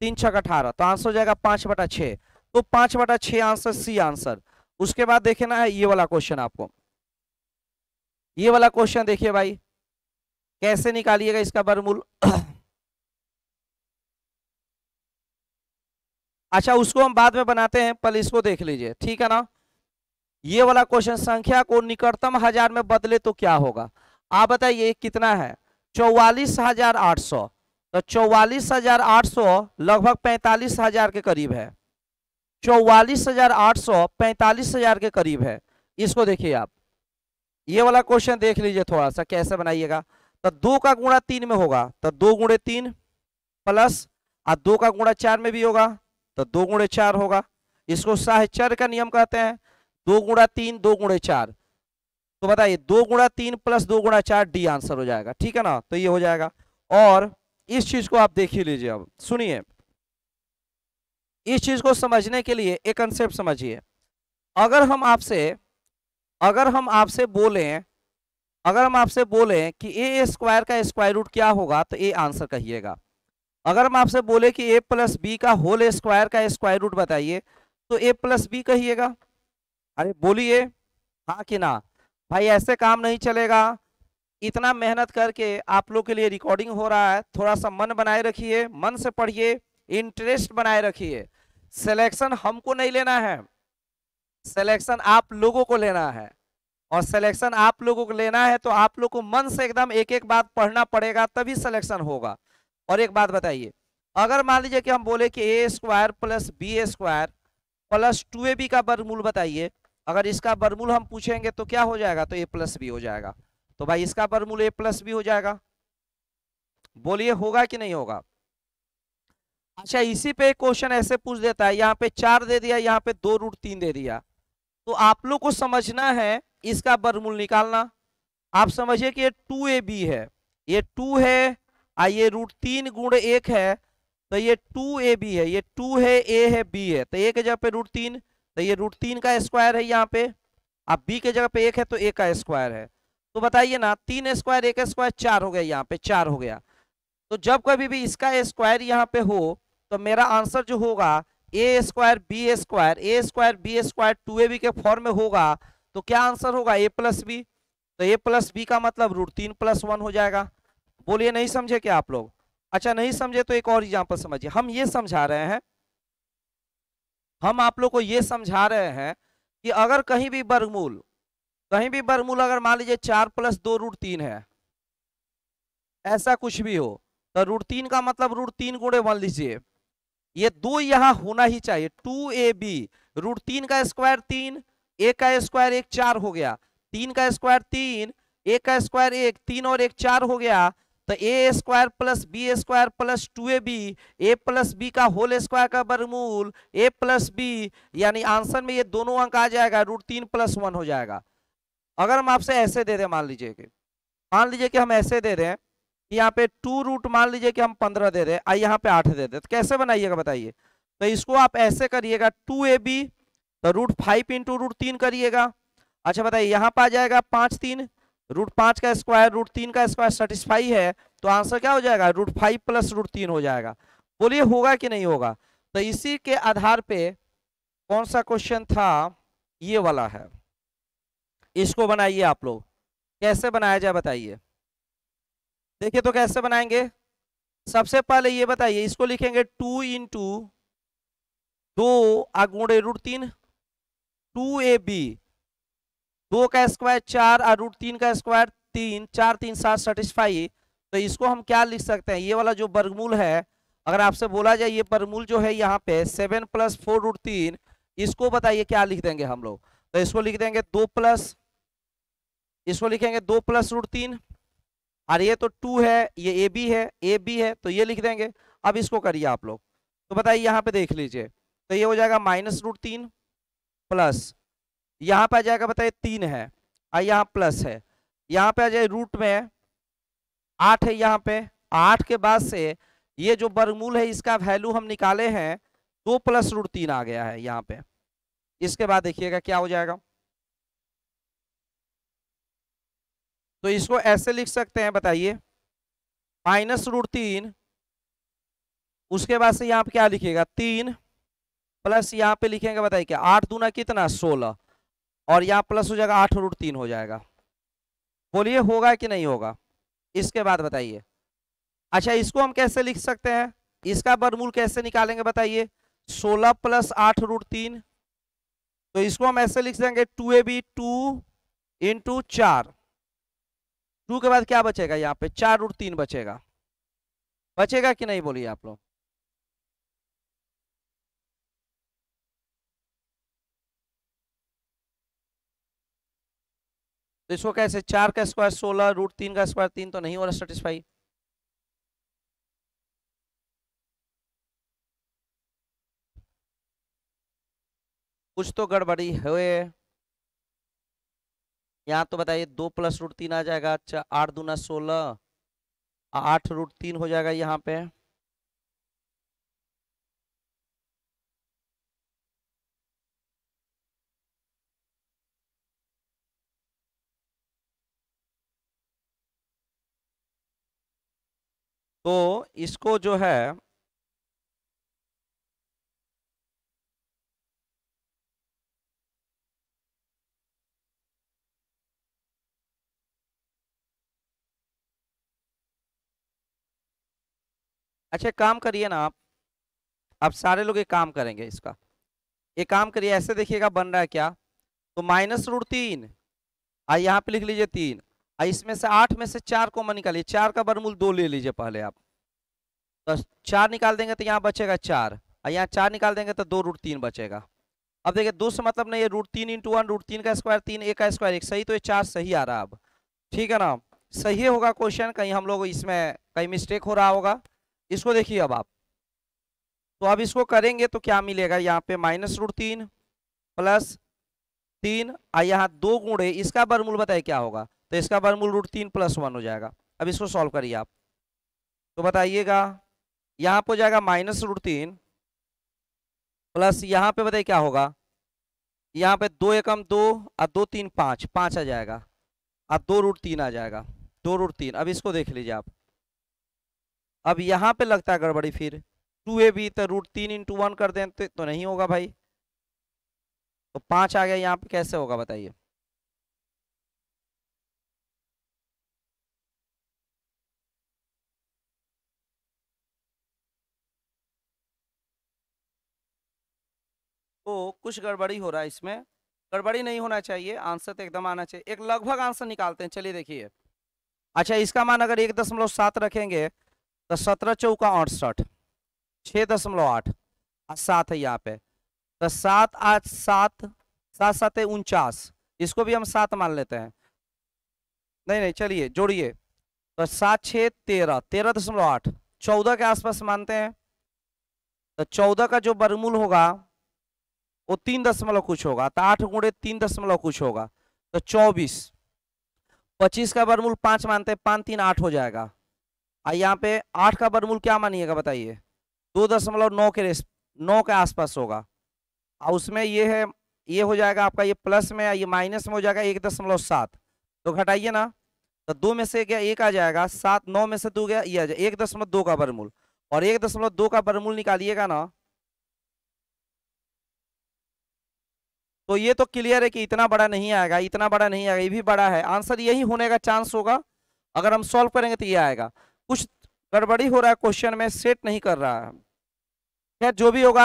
तीन छक अठारह तो आंसर हो जाएगा पांच बटा छः तो पांच बटा छः आंसर सी आंसर उसके बाद देखना है ये वाला क्वेश्चन आपको ये वाला क्वेश्चन देखिए भाई कैसे निकालिएगा इसका बरमूल अच्छा उसको हम बाद में बनाते हैं पहले इसको देख लीजिए ठीक है ना ये वाला क्वेश्चन संख्या को निकटतम हजार में बदले तो क्या होगा आप बताइए कितना है चौवालीस हजार आठ सौ तो चौवालीस हजार आठ सौ लगभग पैंतालीस हजार के करीब है चौवालीस हजार आठ सौ पैंतालीस हजार के करीब है इसको देखिए आप ये वाला क्वेश्चन देख लीजिए थोड़ा सा कैसे बनाइएगा तो दो का गुणा तीन में होगा तो दो गुणे तीन प्लस और दो का गुणा चार में भी होगा तो दो गुणे चार होगा इसको साहचर्य का नियम कहते हैं दो गुणा तीन दो गुणे चार तो बताइए दो गुणा तीन प्लस दो गुणा चार डी आंसर हो जाएगा ठीक है ना तो ये हो जाएगा और इस चीज को आप देख ही लीजिए अब सुनिए इस चीज को समझने के लिए एक कंसेप्ट समझिए अगर हम आपसे अगर हम आपसे बोले अगर हम आपसे बोले कि ए स्क्वायर का स्क्वायर रूट क्या होगा तो ए आंसर कहिएगा अगर हम आपसे बोले कि ए प्लस बी का होल स्क्वायर का स्क्वायर रूट बताइए तो ए प्लस बी कहिएगा अरे बोलिए हाँ कि ना भाई ऐसे काम नहीं चलेगा इतना मेहनत करके आप लोग के लिए रिकॉर्डिंग हो रहा है थोड़ा सा मन बनाए रखिए मन से पढ़िए इंटरेस्ट बनाए रखिए सिलेक्शन हमको नहीं लेना है सिलेक्शन आप लोगों को लेना है और सिलेक्शन आप लोगों को लेना है तो आप लोग को मन से एकदम एक एक बात पढ़ना पड़ेगा तभी सिलेक्शन होगा और एक बात बताइए अगर मान लीजिए कि हम बोले कि a square plus b square plus two a b का बरमूल बताइए अगर इसका बरमूल हम पूछेंगे तो क्या हो जाएगा तो ए प्लस बी हो जाएगा तो भाई इसका बरमूल ए प्लस बी हो जाएगा बोलिए होगा कि नहीं होगा अच्छा इसी पे क्वेश्चन ऐसे पूछ देता है यहाँ पे चार दे दिया यहाँ पे दो रूट तीन दे दिया तो आप लोग को समझना है इसका बरमूल निकालना आप समझिए कि ये टू ए बी है ये टू है आइए रूट तीन गुण एक है तो ये टू ए बी है ये टू है ए है बी है तो ए के जगह पे रूट तीन तो ये रूट तीन का स्क्वायर है यहाँ पे अब बी के जगह पे एक है तो ए का स्क्वायर है तो बताइए ना तीन स्क्वायर एक स्क्वायर चार हो गया यहाँ पे चार हो गया तो जब कभी भी इसका स्क्वायर यहाँ पे हो तो मेरा आंसर जो होगा a square b square a square b square two a b के फॉर्म में होगा तो क्या आंसर होगा ए प्लस बी तो ए प्लस बी का मतलब रूट तीन प्लस वन हो जाएगा बोलिए नहीं समझे क्या आप लोग अच्छा नहीं समझे तो एक और एग्जाम्पल समझिए हम ये समझा रहे हैं हम आप लोग को ये समझा रहे हैं कि अगर कहीं भी वर्गमूल कहीं भी वर्गमूल अगर मान लीजिए चार प्लस दो रूट तीन है ऐसा कुछ भी हो तो रूट तीन का मतलब रूट तीन गुणे मान लीजिए ये दो यहां होना ही चाहिए टू ए बी रूट तीन का स्क्वायर तीन ए का स्क्वायर एक चार हो गया तीन का स्क्वायर तीन एक का स्क्वायर एक तीन और एक चार हो गया तो a square plus b square plus two a b a plus b का होल स्क्वायर का बरमूल ए प्लस बी यानी आंसर में ये दोनों अंक आ जाएगा रूट तीन प्लस वन हो जाएगा अगर हम आपसे ऐसे दे दें मान लीजिए कि मान लीजिए कि हम ऐसे दे दें कि यहाँ पे टू रूट मान लीजिए कि हम पंद्रह दे दें और यहाँ पे आठ दे दें तो कैसे बनाइएगा बताइए तो इसको आप ऐसे करिएगा टू ए बी तो रूट फाइव इंटू रूट तीन करिएगा अच्छा बताइए यहाँ पर आ जाएगा पाँच तीन रूट पांच का स्क्वायर रूट तीन का स्क्वायर सेटिस्फाई है तो आंसर क्या हो जाएगा रूट फाइव प्लस रूट तीन हो जाएगा बोलिए होगा कि नहीं होगा तो इसी के आधार पे कौन सा क्वेश्चन था ये वाला है इसको बनाइए आप लोग कैसे बनाया जाए बताइए देखिए तो कैसे बनाएंगे सबसे पहले ये बताइए इसको लिखेंगे टू इंटू दो आगुड़े रूट तीन टू ए बी दो का स्क्वायर चार और रूट तीन का स्क्वायर तीन चार तीन सात सेटिस्फाई तो इसको हम क्या लिख सकते हैं ये वाला जो वर्गमूल है अगर आपसे बोला जाए ये वर्गमूल जो है यहाँ पे सेवन प्लस फोर रूट तीन इसको बताइए क्या लिख देंगे हम लोग तो इसको लिख देंगे दो प्लस इसको लिखेंगे दो प्लस रूट तीन और ये तो टू है ये ए बी है ए बी है तो ये लिख देंगे अब इसको करिए आप लोग तो बताइए यहाँ पे देख लीजिए तो ये हो जाएगा माइनस रूट तीन प्लस यहाँ पे आ जाएगा बताइए तीन है और यहाँ प्लस है यहाँ पे आ जाए रूट में आठ है यहाँ पे आठ के बाद से ये जो बरमूल है इसका वैल्यू हम निकाले हैं दो प्लस रूट तीन आ गया है यहाँ पे इसके बाद देखिएगा क्या हो जाएगा तो इसको ऐसे लिख सकते हैं बताइए माइनस रूट तीन उसके बाद से यहाँ पे क्या लिखिएगा तीन प्लस यहाँ पे लिखेंगे बताइए क्या आठ दूना कितना सोलह और यहाँ प्लस हो जाएगा आठ रूट तीन हो जाएगा बोलिए होगा कि नहीं होगा इसके बाद बताइए अच्छा इसको हम कैसे लिख सकते हैं इसका बरमूल कैसे निकालेंगे बताइए सोलह प्लस आठ रूट तीन तो इसको हम ऐसे लिख देंगे two a b two into चार टू के बाद क्या बचेगा यहाँ पे चार रूट तीन बचेगा बचेगा कि नहीं बोलिए आप लोग तो इसको कैसे चार का स्क्वायर सोलह रूट तीन का स्क्वायर तीन तो नहीं हो रहा सेटिस्फाई कुछ तो गड़बड़ी है यहाँ तो बताइए दो प्लस रूट तीन आ जाएगा अच्छा आठ दूना सोलह आठ रूट तीन हो जाएगा यहाँ पे तो इसको जो है अच्छा काम करिए ना आप आप सारे लोग एक काम करेंगे इसका एक काम करिए ऐसे देखिएगा बन रहा है क्या तो माइनस रूट तीन आ यहाँ पे लिख लीजिए तीन इसमें से आठ में से चार कॉमन निकालिए चार का बरमूल दो ले लीजिए पहले आप तो चार निकाल देंगे तो यहाँ बचेगा चार और यहाँ चार निकाल देंगे तो दो रूट तीन बचेगा अब देखिए दो से मतलब नहीं है रूट तीन इंटू वन रूट तीन का स्क्वायर तीन एक का स्क्वायर एक सही तो ये चार सही आ रहा है अब ठीक है ना सही होगा क्वेश्चन कहीं हम लोग इसमें कहीं मिस्टेक हो रहा होगा इसको देखिए अब आप तो अब इसको करेंगे तो क्या मिलेगा यहाँ पे माइनस रूट तीन प्लस तीन और यहाँ दो गुणे इसका बरमूल बताए क्या होगा तो इसका वर्मूल रूट तीन प्लस वन हो जाएगा अब इसको सॉल्व करिए आप तो बताइएगा यहाँ पर जाएगा माइनस रूट तीन प्लस यहाँ पे बताइए क्या होगा यहाँ पे दो एकम दो और दो तीन पाँच पाँच आ जाएगा और दो रूट तीन आ जाएगा दो रूट तीन अब इसको देख लीजिए आप अब यहाँ पे लगता है गड़बड़ी फिर टू ए बी तो रूट तीन इंटू वन कर दें तो, तो नहीं होगा भाई तो पाँच आ गया यहाँ पे कैसे होगा बताइए तो कुछ गड़बड़ी हो रहा है इसमें गड़बड़ी नहीं होना चाहिए आंसर तो एकदम आना चाहिए एक लगभग आंसर निकालते हैं चलिए देखिए अच्छा इसका मान अगर एक दशमलव सात रखेंगे तो सत्रह चौका अड़सठ छः दशमलव आठ सात है यहाँ पे तो सात आठ सात सात सात उनचास इसको भी हम सात मान लेते हैं नहीं नहीं चलिए जोड़िए तो सात छः तेरह तेरह दशमलव आठ चौदह के आसपास मानते हैं तो चौदह का जो बरमूल होगा वो तीन दशमलव कुछ होगा तो आठ गुणे तीन दशमलव कुछ होगा तो चौबीस पच्चीस का वर्मूल पांच मानते हैं पांच तीन आठ हो जाएगा और यहाँ पे आठ का वर्मूल क्या मानिएगा बताइए दो दशमलव नौ के रेस नौ के आसपास होगा और उसमें ये है ये हो जाएगा आपका ये प्लस में या ये माइनस में हो जाएगा एक दशमलव सात तो घटाइए ना तो दो में से क्या एक आ जाएगा सात नौ में से दो गया ये आ जाएगा एक दशमलव दो का वर्मूल और एक दशमलव दो का वर्मूल निकालिएगा ना तो ये तो क्लियर है कि इतना बड़ा नहीं आएगा इतना बड़ा नहीं आएगा ये भी बड़ा है आंसर यही होने का चांस होगा अगर हम सॉल्व करेंगे तो ये आएगा कुछ गड़बड़ी हो रहा है क्वेश्चन में सेट नहीं कर रहा है जो भी होगा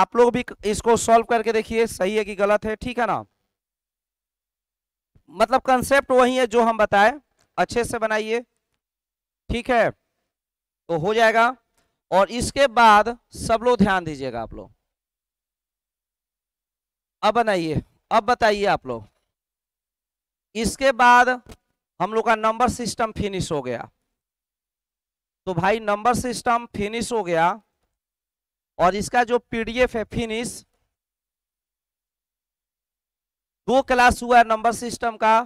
आप लोग भी इसको सॉल्व करके देखिए सही है कि गलत है ठीक है ना मतलब कंसेप्ट वही है जो हम बताए अच्छे से बनाइए ठीक है तो हो जाएगा और इसके बाद सब लोग ध्यान दीजिएगा आप लोग अब बनाइए अब बताइए आप लोग इसके बाद हम लोग का नंबर सिस्टम फिनिश हो गया तो भाई नंबर सिस्टम फिनिश हो गया और इसका जो पीडीएफ है फिनिश दो क्लास हुआ है नंबर सिस्टम का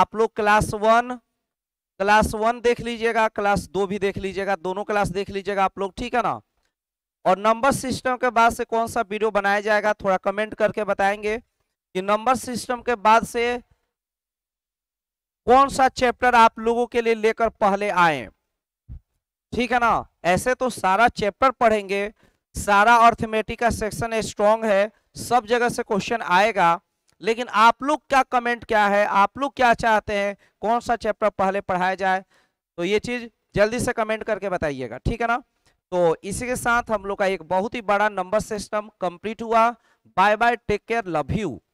आप लोग क्लास वन क्लास वन देख लीजिएगा क्लास दो भी देख लीजिएगा दोनों क्लास देख लीजिएगा आप लोग ठीक है ना और नंबर सिस्टम के बाद से कौन सा वीडियो बनाया जाएगा थोड़ा कमेंट करके बताएंगे कि नंबर सिस्टम के बाद से कौन सा चैप्टर आप लोगों के लिए लेकर पहले आए ठीक है ना ऐसे तो सारा चैप्टर पढ़ेंगे सारा अर्थमेटिक का सेक्शन स्ट्रॉन्ग है सब जगह से क्वेश्चन आएगा लेकिन आप लोग क्या कमेंट क्या है आप लोग क्या चाहते हैं कौन सा चैप्टर पहले पढ़ाया जाए तो ये चीज़ जल्दी से कमेंट करके बताइएगा ठीक है ना तो इसी के साथ हम लोग का एक बहुत ही बड़ा नंबर सिस्टम कंप्लीट हुआ bye bye take care love you